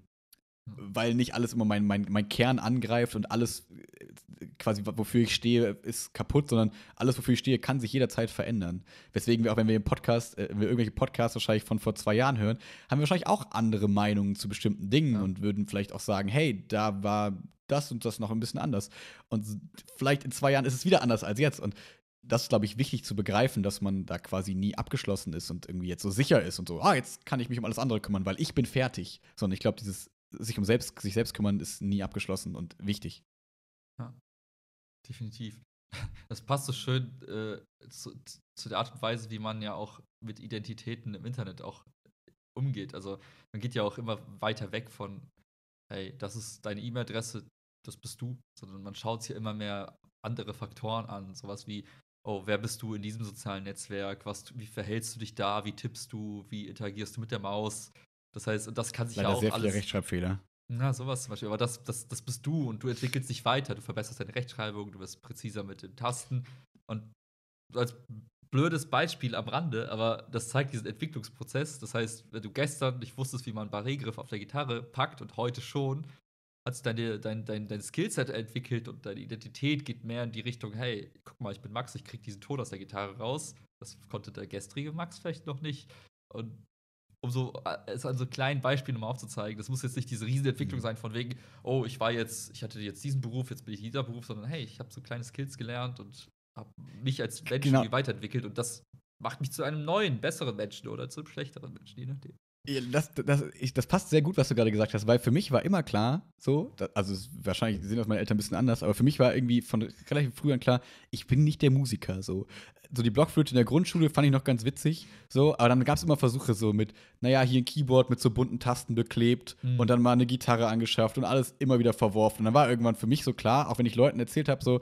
weil nicht alles immer mein, mein, mein Kern angreift und alles äh, quasi, wofür ich stehe, ist kaputt, sondern alles, wofür ich stehe, kann sich jederzeit verändern. Weswegen wir auch, wenn wir, Podcast, äh, wenn wir irgendwelche Podcasts wahrscheinlich von vor zwei Jahren hören, haben wir wahrscheinlich auch andere Meinungen zu bestimmten Dingen ja. und würden vielleicht auch sagen, hey, da war das und das noch ein bisschen anders. Und vielleicht in zwei Jahren ist es wieder anders als jetzt. Und das ist, glaube ich, wichtig zu begreifen, dass man da quasi nie abgeschlossen ist und irgendwie jetzt so sicher ist und so, ah, jetzt kann ich mich um alles andere kümmern, weil ich bin fertig. Sondern ich glaube, dieses sich um selbst, sich selbst kümmern ist nie abgeschlossen und wichtig. Ja, definitiv. Das passt so schön äh, zu, zu, der Art und Weise, wie man ja auch mit Identitäten im Internet auch äh, umgeht. Also man geht ja auch immer weiter weg von, hey, das ist deine E-Mail-Adresse, das bist du, sondern man schaut sich immer mehr andere Faktoren an, sowas wie, oh, wer bist du in diesem sozialen Netzwerk, was, wie verhältst du dich da, wie tippst du, wie interagierst du mit der Maus, das heißt, das kann sich Leider ja auch sehr viele alles, Rechtschreibfehler. Na, sowas zum Beispiel. Aber das, das, das bist du und du entwickelst dich weiter. Du verbesserst deine Rechtschreibung, du wirst präziser mit den Tasten. Und als blödes Beispiel am Rande, aber das zeigt diesen Entwicklungsprozess. Das heißt, wenn du gestern nicht wusstest, wie man Barregriff auf der Gitarre packt und heute schon, hat sich deine, dein, dein, dein Skillset entwickelt und deine Identität geht mehr in die Richtung, hey, guck mal, ich bin Max, ich krieg diesen Ton aus der Gitarre raus. Das konnte der gestrige Max vielleicht noch nicht. Und um so, äh, es an so kleinen Beispielen, um aufzuzeigen, das muss jetzt nicht diese Riesenentwicklung mhm. sein, von wegen, oh, ich war jetzt, ich hatte jetzt diesen Beruf, jetzt bin ich dieser Beruf, sondern hey, ich habe so kleine Skills gelernt und habe mich als Mensch genau. weiterentwickelt und das macht mich zu einem neuen, besseren Menschen oder zu einem schlechteren Menschen, je nachdem. Das, das, ich, das passt sehr gut, was du gerade gesagt hast, weil für mich war immer klar, so, also wahrscheinlich sehen das meine Eltern ein bisschen anders, aber für mich war irgendwie von relativ früh an klar, ich bin nicht der Musiker, so. So die Blockflöte in der Grundschule fand ich noch ganz witzig, so, aber dann gab es immer Versuche so mit, naja, hier ein Keyboard mit so bunten Tasten beklebt mhm. und dann mal eine Gitarre angeschafft und alles immer wieder verworfen. Und dann war irgendwann für mich so klar, auch wenn ich Leuten erzählt habe, so,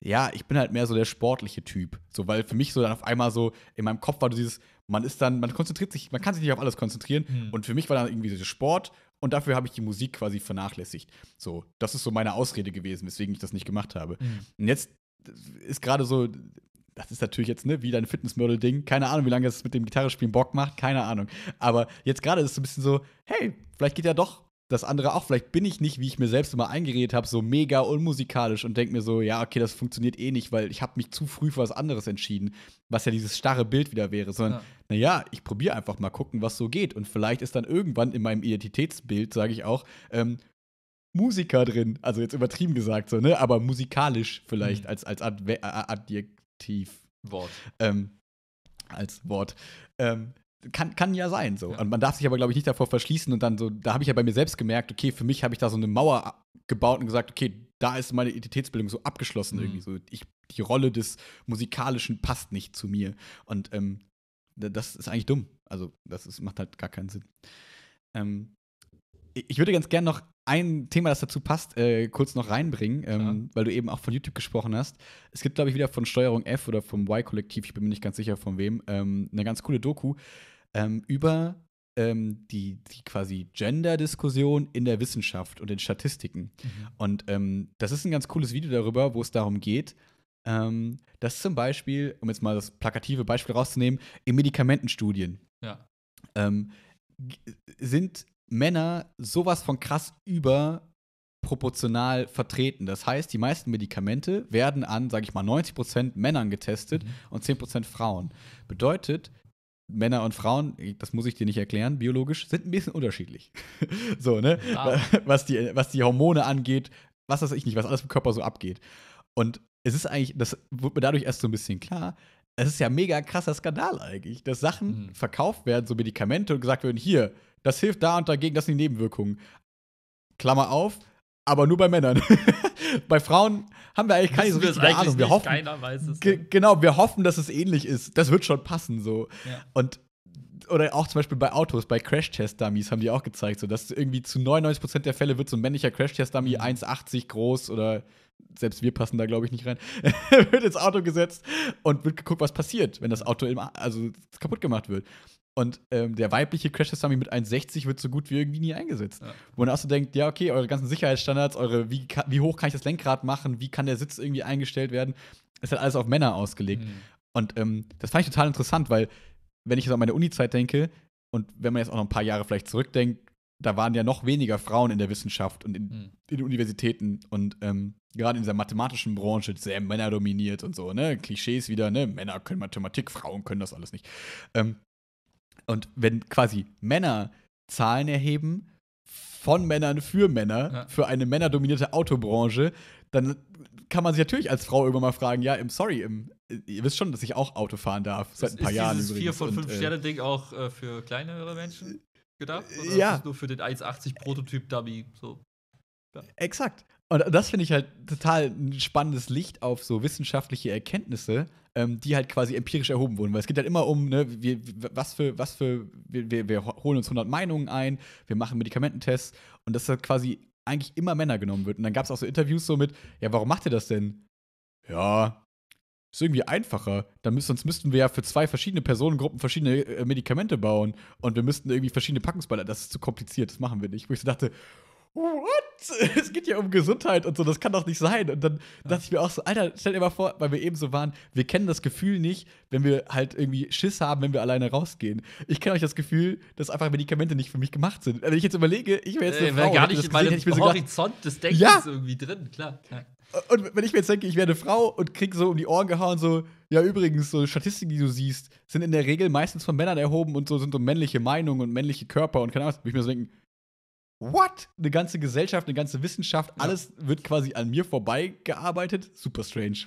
ja, ich bin halt mehr so der sportliche Typ, so, weil für mich so dann auf einmal so in meinem Kopf war dieses, man ist dann, man konzentriert sich, man kann sich nicht auf alles konzentrieren. Hm. Und für mich war dann irgendwie so Sport und dafür habe ich die Musik quasi vernachlässigt. So, das ist so meine Ausrede gewesen, weswegen ich das nicht gemacht habe. Hm. Und jetzt ist gerade so, das ist natürlich jetzt, ne, wie dein Fitnessmodel-Ding. Keine Ahnung, wie lange es mit dem Gitarrespielen Bock macht, keine Ahnung. Aber jetzt gerade ist es ein bisschen so, hey, vielleicht geht ja doch das andere auch. Vielleicht bin ich nicht, wie ich mir selbst immer eingeredet habe, so mega unmusikalisch und denke mir so, ja, okay, das funktioniert eh nicht, weil ich habe mich zu früh für was anderes entschieden, was ja dieses starre Bild wieder wäre, sondern, naja, ich probiere einfach mal gucken, was so geht. Und vielleicht ist dann irgendwann in meinem Identitätsbild, sage ich auch, ähm, Musiker drin, also jetzt übertrieben gesagt so, ne? Aber musikalisch vielleicht mhm. als, als Adve Adjektiv. Wort. Ähm, als Wort. Ähm, kann, kann ja sein so. Ja. Und man darf sich aber, glaube ich, nicht davor verschließen und dann so, da habe ich ja bei mir selbst gemerkt, okay, für mich habe ich da so eine Mauer gebaut und gesagt, okay, da ist meine Identitätsbildung so abgeschlossen mhm. irgendwie. So, ich, die Rolle des Musikalischen passt nicht zu mir. Und ähm, das ist eigentlich dumm. Also, das ist, macht halt gar keinen Sinn. Ähm, ich würde ganz gerne noch ein Thema, das dazu passt, äh, kurz noch reinbringen, ähm, weil du eben auch von YouTube gesprochen hast. Es gibt, glaube ich, wieder von Steuerung F oder vom Y-Kollektiv, ich bin mir nicht ganz sicher von wem, ähm, eine ganz coole Doku ähm, über ähm, die, die quasi Gender-Diskussion in der Wissenschaft und in Statistiken. Mhm. Und ähm, das ist ein ganz cooles Video darüber, wo es darum geht, ähm, dass zum Beispiel, um jetzt mal das plakative Beispiel rauszunehmen, in Medikamentenstudien ja. sind Männer sowas von krass überproportional vertreten. Das heißt, die meisten Medikamente werden an, sage ich mal, 90% Männern getestet mhm. und 10% Frauen. Bedeutet, Männer und Frauen, das muss ich dir nicht erklären, biologisch, sind ein bisschen unterschiedlich. so, ne? Wow. Was, die, was die Hormone angeht, was weiß ich nicht, was alles im Körper so abgeht. Und es ist eigentlich, das wird mir dadurch erst so ein bisschen klar, es ist ja mega krasser Skandal eigentlich, dass Sachen mhm. verkauft werden, so Medikamente und gesagt werden, hier, das hilft da und dagegen, das sind die Nebenwirkungen. Klammer auf, aber nur bei Männern. bei Frauen haben wir eigentlich keine so richtige Ahnung. Wir hoffen, Keiner weiß es. Genau, wir hoffen, dass es ähnlich ist. Das wird schon passen so. Ja. Und oder auch zum Beispiel bei Autos, bei Crash-Test-Dummies haben die auch gezeigt, so dass irgendwie zu 99% der Fälle wird so ein männlicher Crash-Test-Dummy 1,80 mhm. groß oder selbst wir passen da, glaube ich, nicht rein, wird ins Auto gesetzt und wird geguckt, was passiert, wenn das Auto im, also kaputt gemacht wird. Und ähm, der weibliche Crash Test Dummy mit 1,60 wird so gut wie irgendwie nie eingesetzt. Ja. Wo man auch so denkt, ja, okay, eure ganzen Sicherheitsstandards, eure, wie, wie hoch kann ich das Lenkrad machen, wie kann der Sitz irgendwie eingestellt werden, ist halt alles auf Männer ausgelegt. Mhm. Und ähm, das fand ich total interessant, weil, wenn ich jetzt an meine Uni-Zeit denke und wenn man jetzt auch noch ein paar Jahre vielleicht zurückdenkt, da waren ja noch weniger Frauen in der Wissenschaft und in, mhm. in Universitäten und ähm, gerade in dieser mathematischen Branche sehr männerdominiert und so, ne? Klischees wieder, ne? Männer können Mathematik, Frauen können das alles nicht. Ähm, und wenn quasi Männer Zahlen erheben von Männern für Männer, ja. für eine männerdominierte Autobranche, dann kann man sich natürlich als Frau irgendwann mal fragen, ja, im Sorry, im, ihr wisst schon, dass ich auch Auto fahren darf, seit ein paar ist Jahren. Ist dieses 4 von 5 äh, Sterne Ding auch äh, für kleinere Menschen gedacht? Oder ja. Ist nur für den 1,80 Prototyp Dummy so. Ja. Exakt. Und das finde ich halt total ein spannendes Licht auf so wissenschaftliche Erkenntnisse, ähm, die halt quasi empirisch erhoben wurden. Weil es geht halt immer um, ne, wir, was für, was für, wir, wir, holen uns 100 Meinungen ein, wir machen Medikamententests und das halt quasi eigentlich immer Männer genommen wird. Und dann gab es auch so Interviews so mit, ja, warum macht ihr das denn? Ja, ist irgendwie einfacher. Dann müssen, sonst müssten wir ja für zwei verschiedene Personengruppen verschiedene äh, Medikamente bauen und wir müssten irgendwie verschiedene Packungsballern. Das ist zu kompliziert, das machen wir nicht. Wo ich so dachte, what? Es geht ja um Gesundheit und so, das kann doch nicht sein. Und dann ja. dachte ich mir auch so, Alter, stell dir mal vor, weil wir eben so waren, wir kennen das Gefühl nicht, wenn wir halt irgendwie Schiss haben, wenn wir alleine rausgehen. Ich kenne euch das Gefühl, dass einfach Medikamente nicht für mich gemacht sind. Also wenn ich jetzt überlege, ich wäre jetzt eine äh, Frau, gar nicht das gesehen, so Horizont des Denkens ja. irgendwie drin, klar. Ja. Und wenn ich mir jetzt denke, ich wäre eine Frau und krieg so um die Ohren gehauen, so, ja, übrigens, so Statistiken, die du siehst, sind in der Regel meistens von Männern erhoben und so sind so männliche Meinungen und männliche Körper und keine Ahnung, würde ich mir so denken, what? Eine ganze Gesellschaft, eine ganze Wissenschaft, alles wird quasi an mir vorbeigearbeitet. Super strange.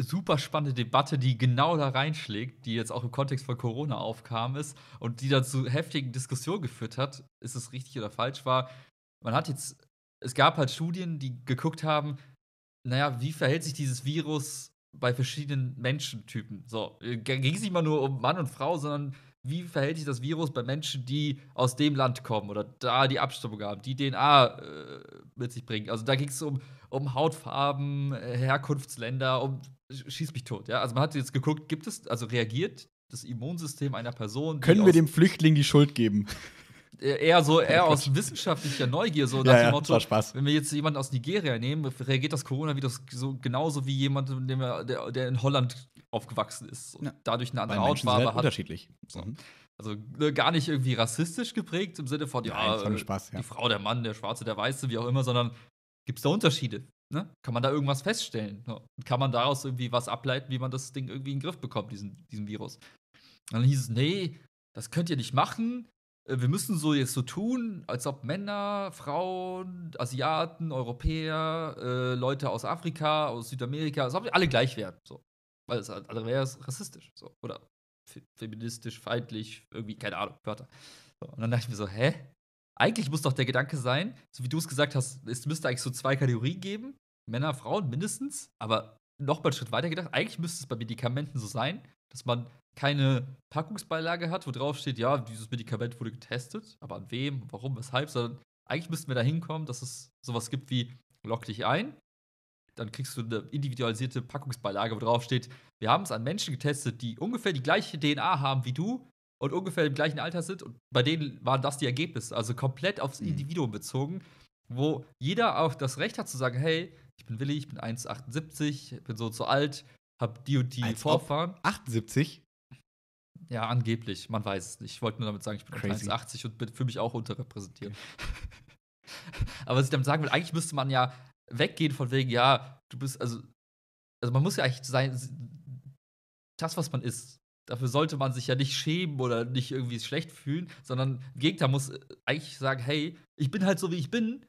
Super spannende Debatte, die genau da reinschlägt, die jetzt auch im Kontext von Corona aufkam ist und die dann zu heftigen Diskussionen geführt hat, ist es richtig oder falsch war. Man hat jetzt, es gab halt Studien, die geguckt haben, naja, wie verhält sich dieses Virus bei verschiedenen Menschentypen? So, äh, ging es nicht mal nur um Mann und Frau, sondern wie verhält sich das Virus bei Menschen, die aus dem Land kommen oder da die Abstammung haben, die DNA äh, mit sich bringen. Also da ging es um, um Hautfarben, äh, Herkunftsländer, um schieß mich tot. Ja? Also man hat jetzt geguckt, gibt es, also reagiert das Immunsystem einer Person. Können wir dem Flüchtling die Schuld geben? Äh, eher so oh eher aus wissenschaftlicher Neugier so nach ja, dem Motto, wenn wir jetzt jemanden aus Nigeria nehmen, reagiert das Coronavirus so genauso wie jemand, der, der in Holland aufgewachsen ist und ja. dadurch eine andere Hautfarbe hat. Unterschiedlich. So. Mhm. Also ne, gar nicht irgendwie rassistisch geprägt im Sinne von, ja, Nein, äh, Spaß, ja, die Frau, der Mann, der Schwarze, der Weiße, wie auch immer, sondern gibt es da Unterschiede? Ne? Kann man da irgendwas feststellen? Ne? Kann man daraus irgendwie was ableiten, wie man das Ding irgendwie in den Griff bekommt, diesen, diesen Virus? Und dann hieß es, nee, das könnt ihr nicht machen. Äh, wir müssen so jetzt so tun, als ob Männer, Frauen, Asiaten, Europäer, äh, Leute aus Afrika, aus Südamerika, als ob alle gleich wären. So. Weil es andere wäre es rassistisch. So. Oder feministisch, feindlich, irgendwie, keine Ahnung, Wörter. So. Und dann dachte ich mir so, hä? Eigentlich muss doch der Gedanke sein, so wie du es gesagt hast, es müsste eigentlich so zwei Kategorien geben. Männer, Frauen mindestens. Aber nochmal einen Schritt weiter gedacht, eigentlich müsste es bei Medikamenten so sein, dass man keine Packungsbeilage hat, wo drauf steht, ja, dieses Medikament wurde getestet, aber an wem, warum, weshalb, sondern eigentlich müssten wir da hinkommen, dass es sowas gibt wie lock dich ein, dann kriegst du eine individualisierte Packungsbeilage, wo drauf steht, wir haben es an Menschen getestet, die ungefähr die gleiche DNA haben wie du und ungefähr im gleichen Alter sind. Und bei denen waren das die Ergebnisse, also komplett aufs mhm. Individuum bezogen, wo jeder auch das Recht hat zu sagen, hey, ich bin Willi, ich bin 1,78, bin so zu so alt, hab die und die Vorfahren. 78? Ja, angeblich, man weiß es nicht. Ich wollte nur damit sagen, ich bin 1,80 und bin für mich auch unterrepräsentiert. Okay. Aber was ich damit sagen will, eigentlich müsste man ja weggehen von wegen, ja, du bist, also, also man muss ja eigentlich sein, das, was man ist. Dafür sollte man sich ja nicht schämen oder nicht irgendwie schlecht fühlen, sondern im Gegenteil muss äh, eigentlich sagen, hey, ich bin halt so, wie ich bin.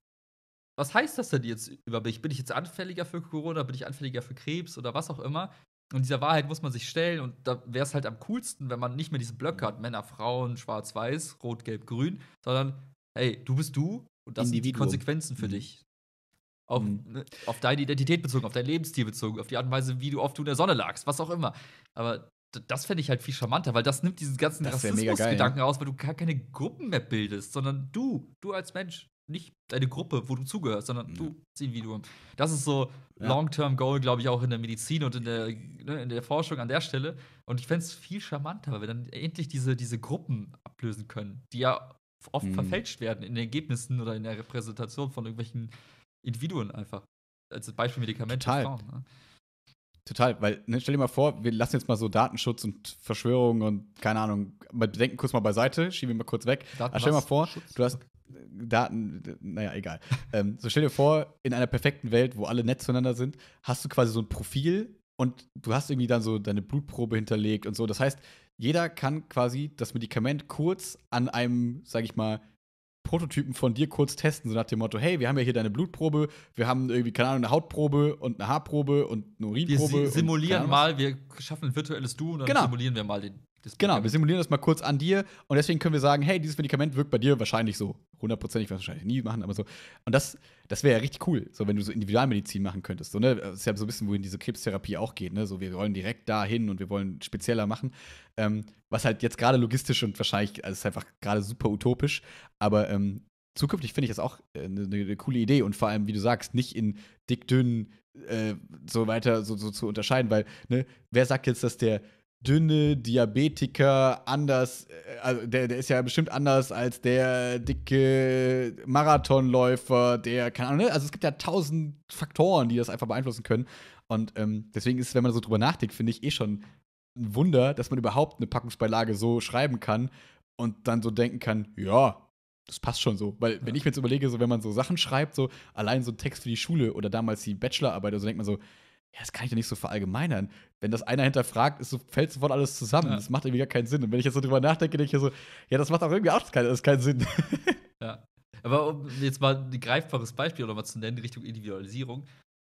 Was heißt das denn jetzt über mich? Bin ich jetzt anfälliger für Corona? Bin ich anfälliger für Krebs oder was auch immer? Und dieser Wahrheit muss man sich stellen. Und da wäre es halt am coolsten, wenn man nicht mehr diese Blöcke hat: Männer, Frauen, Schwarz-Weiß, Rot, Gelb, Grün, sondern hey, du bist du und das Individuum. sind die Konsequenzen für mhm. dich. Auf, mhm. ne, auf deine Identität bezogen, auf dein Lebensstil bezogen, auf die Art und Weise, wie du oft in der Sonne lagst, was auch immer. Aber das fände ich halt viel charmanter, weil das nimmt diesen ganzen ne? Rassismusgedanken ja. raus, weil du gar keine Gruppen mehr bildest, sondern du, du als Mensch, nicht deine Gruppe, wo du zugehörst, sondern ja. du als Individuum. Das ist so ja. Long-Term-Goal, glaube ich, auch in der Medizin und in der, ne, in der Forschung an der Stelle. Und ich fände es viel charmanter, weil wir dann endlich diese, diese Gruppen ablösen können, die ja oft mhm. verfälscht werden in den Ergebnissen oder in der Repräsentation von irgendwelchen Individuen einfach. Als Beispiel Medikamente. Total. Frauen, ne? Total, weil ne, stell dir mal vor, wir lassen jetzt mal so Datenschutz und Verschwörung und keine Ahnung, mal bedenken kurz mal beiseite, schieben wir mal kurz weg. Daten Aber stell dir mal vor, Schutz? du hast Daten, naja, egal. ähm, so stell dir vor, in einer perfekten Welt, wo alle nett zueinander sind, hast du quasi so ein Profil und du hast irgendwie dann so deine Blutprobe hinterlegt und so. Das heißt, jeder kann quasi das Medikament kurz an einem, sag ich mal, Prototypen von dir kurz testen, so nach dem Motto, hey, wir haben ja hier deine Blutprobe, wir haben irgendwie, keine Ahnung, eine Hautprobe und eine Haarprobe und eine Urinprobe. Wir simulieren und, mal, wir schaffen ein virtuelles Du und dann genau. simulieren wir mal den das genau, wir simulieren das mal kurz an dir und deswegen können wir sagen, hey, dieses Medikament wirkt bei dir wahrscheinlich so. Hundertprozentig werde ich wahrscheinlich nie machen, aber so. Und das, das wäre ja richtig cool, so wenn du so Individualmedizin machen könntest. So, ne? Das ist ja so ein bisschen, wohin diese Krebstherapie auch geht, ne? So, wir wollen direkt dahin und wir wollen spezieller machen. Ähm, was halt jetzt gerade logistisch und wahrscheinlich, also ist einfach gerade super utopisch, aber ähm, zukünftig finde ich das auch eine, äh, eine ne coole Idee und vor allem, wie du sagst, nicht in dick, dünn, äh, so weiter so, so zu unterscheiden, weil, ne, wer sagt jetzt, dass der dünne Diabetiker anders, äh, also der, der ist ja bestimmt anders als der dicke Marathonläufer, der, keine Ahnung, ne? also es gibt ja tausend Faktoren, die das einfach beeinflussen können. Und ähm, deswegen ist es, wenn man so drüber nachdenkt, finde ich eh schon ein Wunder, dass man überhaupt eine Packungsbeilage so schreiben kann und dann so denken kann, ja, das passt schon so. Weil, wenn ja. ich mir jetzt überlege, so wenn man so Sachen schreibt, so allein so ein Text für die Schule oder damals die Bachelorarbeit, so also denkt man so, ja, das kann ich doch nicht so verallgemeinern. Wenn das einer hinterfragt, so, fällt sofort alles zusammen. Ja. Das macht irgendwie gar keinen Sinn. Und wenn ich jetzt so drüber nachdenke, denke ich so, ja, das macht auch irgendwie auch keinen, keinen Sinn. Ja. Aber um jetzt mal ein greifbares Beispiel oder mal zu nennen, in Richtung Individualisierung,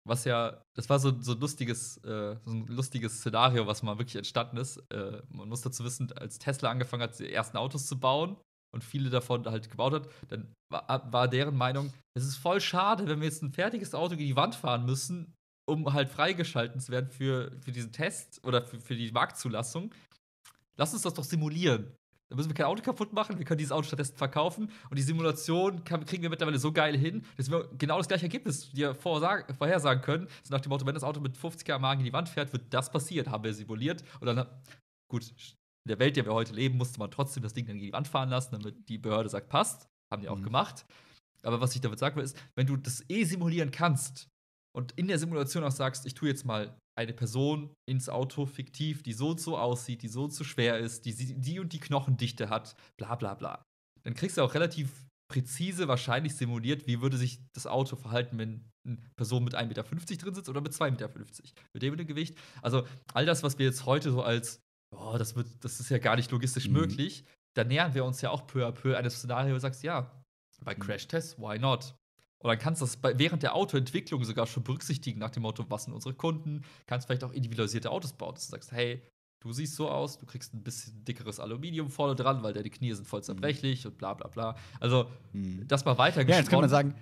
was ja, das war so, so, ein lustiges, äh, so ein lustiges Szenario, was mal wirklich entstanden ist. Äh, man muss dazu wissen, als Tesla angefangen hat, die ersten Autos zu bauen, und viele davon halt gebaut hat, dann war, deren Meinung, es ist voll schade, wenn wir jetzt ein fertiges Auto gegen die Wand fahren müssen, um halt freigeschalten zu werden für, für diesen Test oder für, für die Marktzulassung, lass uns das doch simulieren. Da müssen wir kein Auto kaputt machen, wir können dieses Auto stattdessen verkaufen und die Simulation kann, kriegen wir mittlerweile so geil hin, dass wir genau das gleiche Ergebnis dir vorhersagen können. So nach dem Motto, wenn das Auto mit 50 km in die Wand fährt, wird das passieren, haben wir simuliert. Und dann, gut, in der Welt, in der wir heute leben, musste man trotzdem das Ding dann in die Wand fahren lassen, damit die Behörde sagt, passt. Haben die auch mhm. gemacht. Aber was ich damit sagen will, ist, wenn du das eh simulieren kannst, und in der Simulation auch sagst, ich tue jetzt mal eine Person ins Auto fiktiv, die so und so aussieht, die so und so schwer ist, die die und die Knochendichte hat, bla bla bla. Dann kriegst du auch relativ präzise wahrscheinlich simuliert, wie würde sich das Auto verhalten, wenn eine Person mit 1,50 Meter drin sitzt oder mit 2,50 Meter. Mit dem, Gewicht. Also all das, was wir jetzt heute so als, oh, das, wird, das ist ja gar nicht logistisch mhm. möglich, da nähern wir uns ja auch peu à peu eines Szenarios, sagst, ja, bei mhm. Crash-Tests, why not? Und dann kannst du das bei, während der Autoentwicklung sogar schon berücksichtigen, nach dem Motto, was sind unsere Kunden? Kannst vielleicht auch individualisierte Autos bauen, dass du sagst, hey, du siehst so aus, du kriegst ein bisschen dickeres Aluminium vorne dran, weil deine Knie sind voll mhm. zerbrechlich mhm. und bla bla bla. Also, mhm. das mal weitergesponnen. Ja, jetzt könnte man sagen,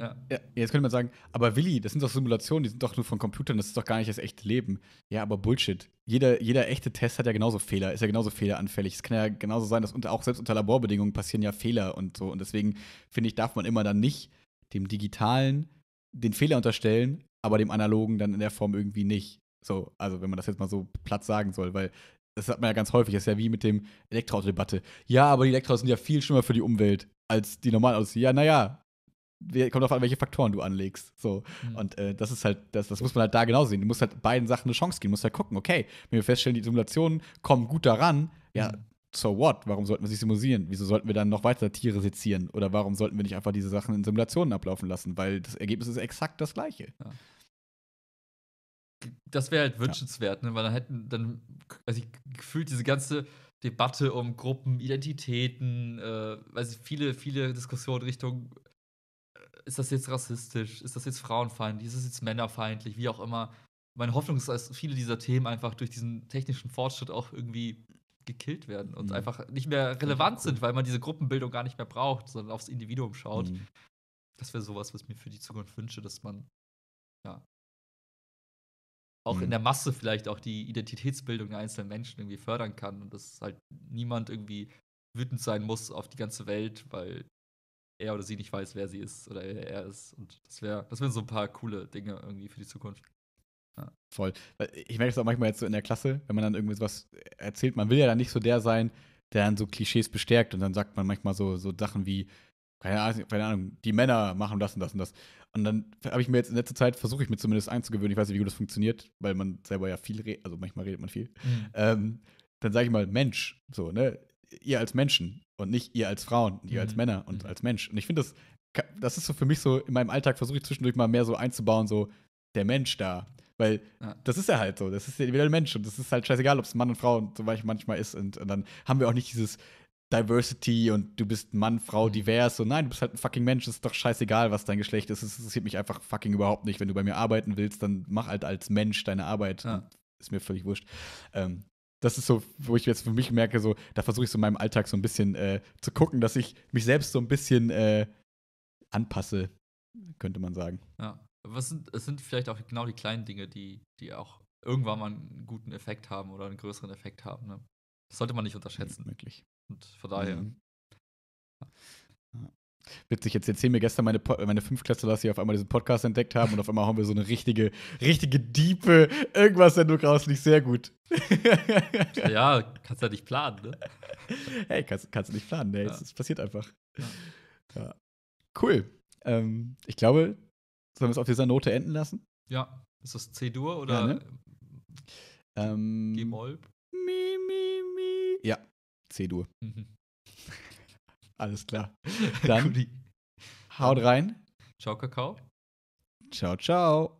ja. ja. jetzt könnte man sagen, aber Willi, das sind doch Simulationen, die sind doch nur von Computern, das ist doch gar nicht das echte Leben. Ja, aber Bullshit. Jeder, jeder echte Test hat ja genauso Fehler, ist ja genauso fehleranfällig. Es kann ja genauso sein, dass unter, auch selbst unter Laborbedingungen passieren ja Fehler und so. Und deswegen, finde ich, darf man immer dann nicht dem digitalen den Fehler unterstellen, aber dem analogen dann in der Form irgendwie nicht. So, also wenn man das jetzt mal so platt sagen soll, weil das hat man ja ganz häufig, das ist ja wie mit dem elektroauto Ja, aber die Elektroautos sind ja viel schlimmer für die Umwelt als die normalen Autos. Ja, naja, kommt darauf an, welche Faktoren du anlegst. So. Mhm. Und äh, das ist halt, das, das muss man halt da genau sehen. Du musst halt beiden Sachen eine Chance geben. Du musst halt gucken, okay, wenn wir feststellen, die Simulationen kommen gut daran, ja, mhm so what? Warum sollten wir sie simulieren? Wieso sollten wir dann noch weiter Tiere sezieren? Oder warum sollten wir nicht einfach diese Sachen in Simulationen ablaufen lassen? Weil das Ergebnis ist exakt das gleiche. Ja. Das wäre halt wünschenswert, ja. ne? weil dann hätten dann, also ich gefühlt diese ganze Debatte um Gruppen, Identitäten, äh, also viele, viele Diskussionen Richtung, äh, ist das jetzt rassistisch, ist das jetzt frauenfeindlich, ist das jetzt männerfeindlich, wie auch immer. Meine Hoffnung ist, dass viele dieser Themen einfach durch diesen technischen Fortschritt auch irgendwie gekillt werden und mhm. einfach nicht mehr relevant sind, weil man diese Gruppenbildung gar nicht mehr braucht, sondern aufs Individuum schaut. Mhm. Das wäre sowas, was ich mir für die Zukunft wünsche, dass man ja auch mhm. in der Masse vielleicht auch die Identitätsbildung der einzelnen Menschen irgendwie fördern kann und dass halt niemand irgendwie wütend sein muss auf die ganze Welt, weil er oder sie nicht weiß, wer sie ist oder wer er ist. Und das wäre, das wären so ein paar coole Dinge irgendwie für die Zukunft voll. Ich merke es auch manchmal jetzt so in der Klasse, wenn man dann irgendwie sowas erzählt. Man will ja dann nicht so der sein, der dann so Klischees bestärkt und dann sagt man manchmal so, so Sachen wie, keine Ahnung, keine Ahnung, die Männer machen das und das und das. Und dann habe ich mir jetzt in letzter Zeit, versuche ich mir zumindest einzugewöhnen, ich weiß nicht, wie gut das funktioniert, weil man selber ja viel redet, also manchmal redet man viel. Mhm. Ähm, dann sage ich mal Mensch, so, ne? Ihr als Menschen und nicht ihr als Frauen, ihr mhm. als Männer und mhm. als Mensch. Und ich finde das, das ist so für mich so, in meinem Alltag versuche ich zwischendurch mal mehr so einzubauen, so der Mensch da. Weil ja. das ist ja halt so. Das ist ja wieder ein Mensch und das ist halt scheißegal, ob es Mann und Frau und so weiter manchmal ist. Und, und, dann haben wir auch nicht dieses Diversity und du bist Mann, Frau, mhm. divers. Und nein, du bist halt ein fucking Mensch. Es ist doch scheißegal, was dein Geschlecht ist. Es interessiert mich einfach fucking überhaupt nicht. Wenn du bei mir arbeiten willst, dann mach halt als Mensch deine Arbeit. Ja. Ist mir völlig wurscht. Ähm, das ist so, wo ich jetzt für mich merke, so, da versuche ich so in meinem Alltag so ein bisschen äh, zu gucken, dass ich mich selbst so ein bisschen äh, anpasse, könnte man sagen. Ja. Was sind, es sind vielleicht auch genau die kleinen Dinge, die, die auch irgendwann mal einen guten Effekt haben oder einen größeren Effekt haben. Ne? Das sollte man nicht unterschätzen. Möglich. Und von daher. Mhm. Witzig, jetzt erzählen mir gestern meine, po meine Fünfklässler, dass sie auf einmal diesen Podcast entdeckt haben und auf einmal haben wir so eine richtige, richtige Diepe, irgendwas da nur raus, nicht sehr gut. ja, kannst du ja nicht planen, ne? Hey, kannst, kannst du nicht planen, ne? Es, es, passiert einfach. Ja. Ja. Cool. Ähm, ich glaube, Sollen wir es auf dieser Note enden lassen? Ja. Ist das C-Dur oder ja, ne? ähm, G-Moll? Mi, mi, mi. Ja, C-Dur. Mhm. Alles klar. Dann haut rein. Ciao, Kakao. Ciao, ciao.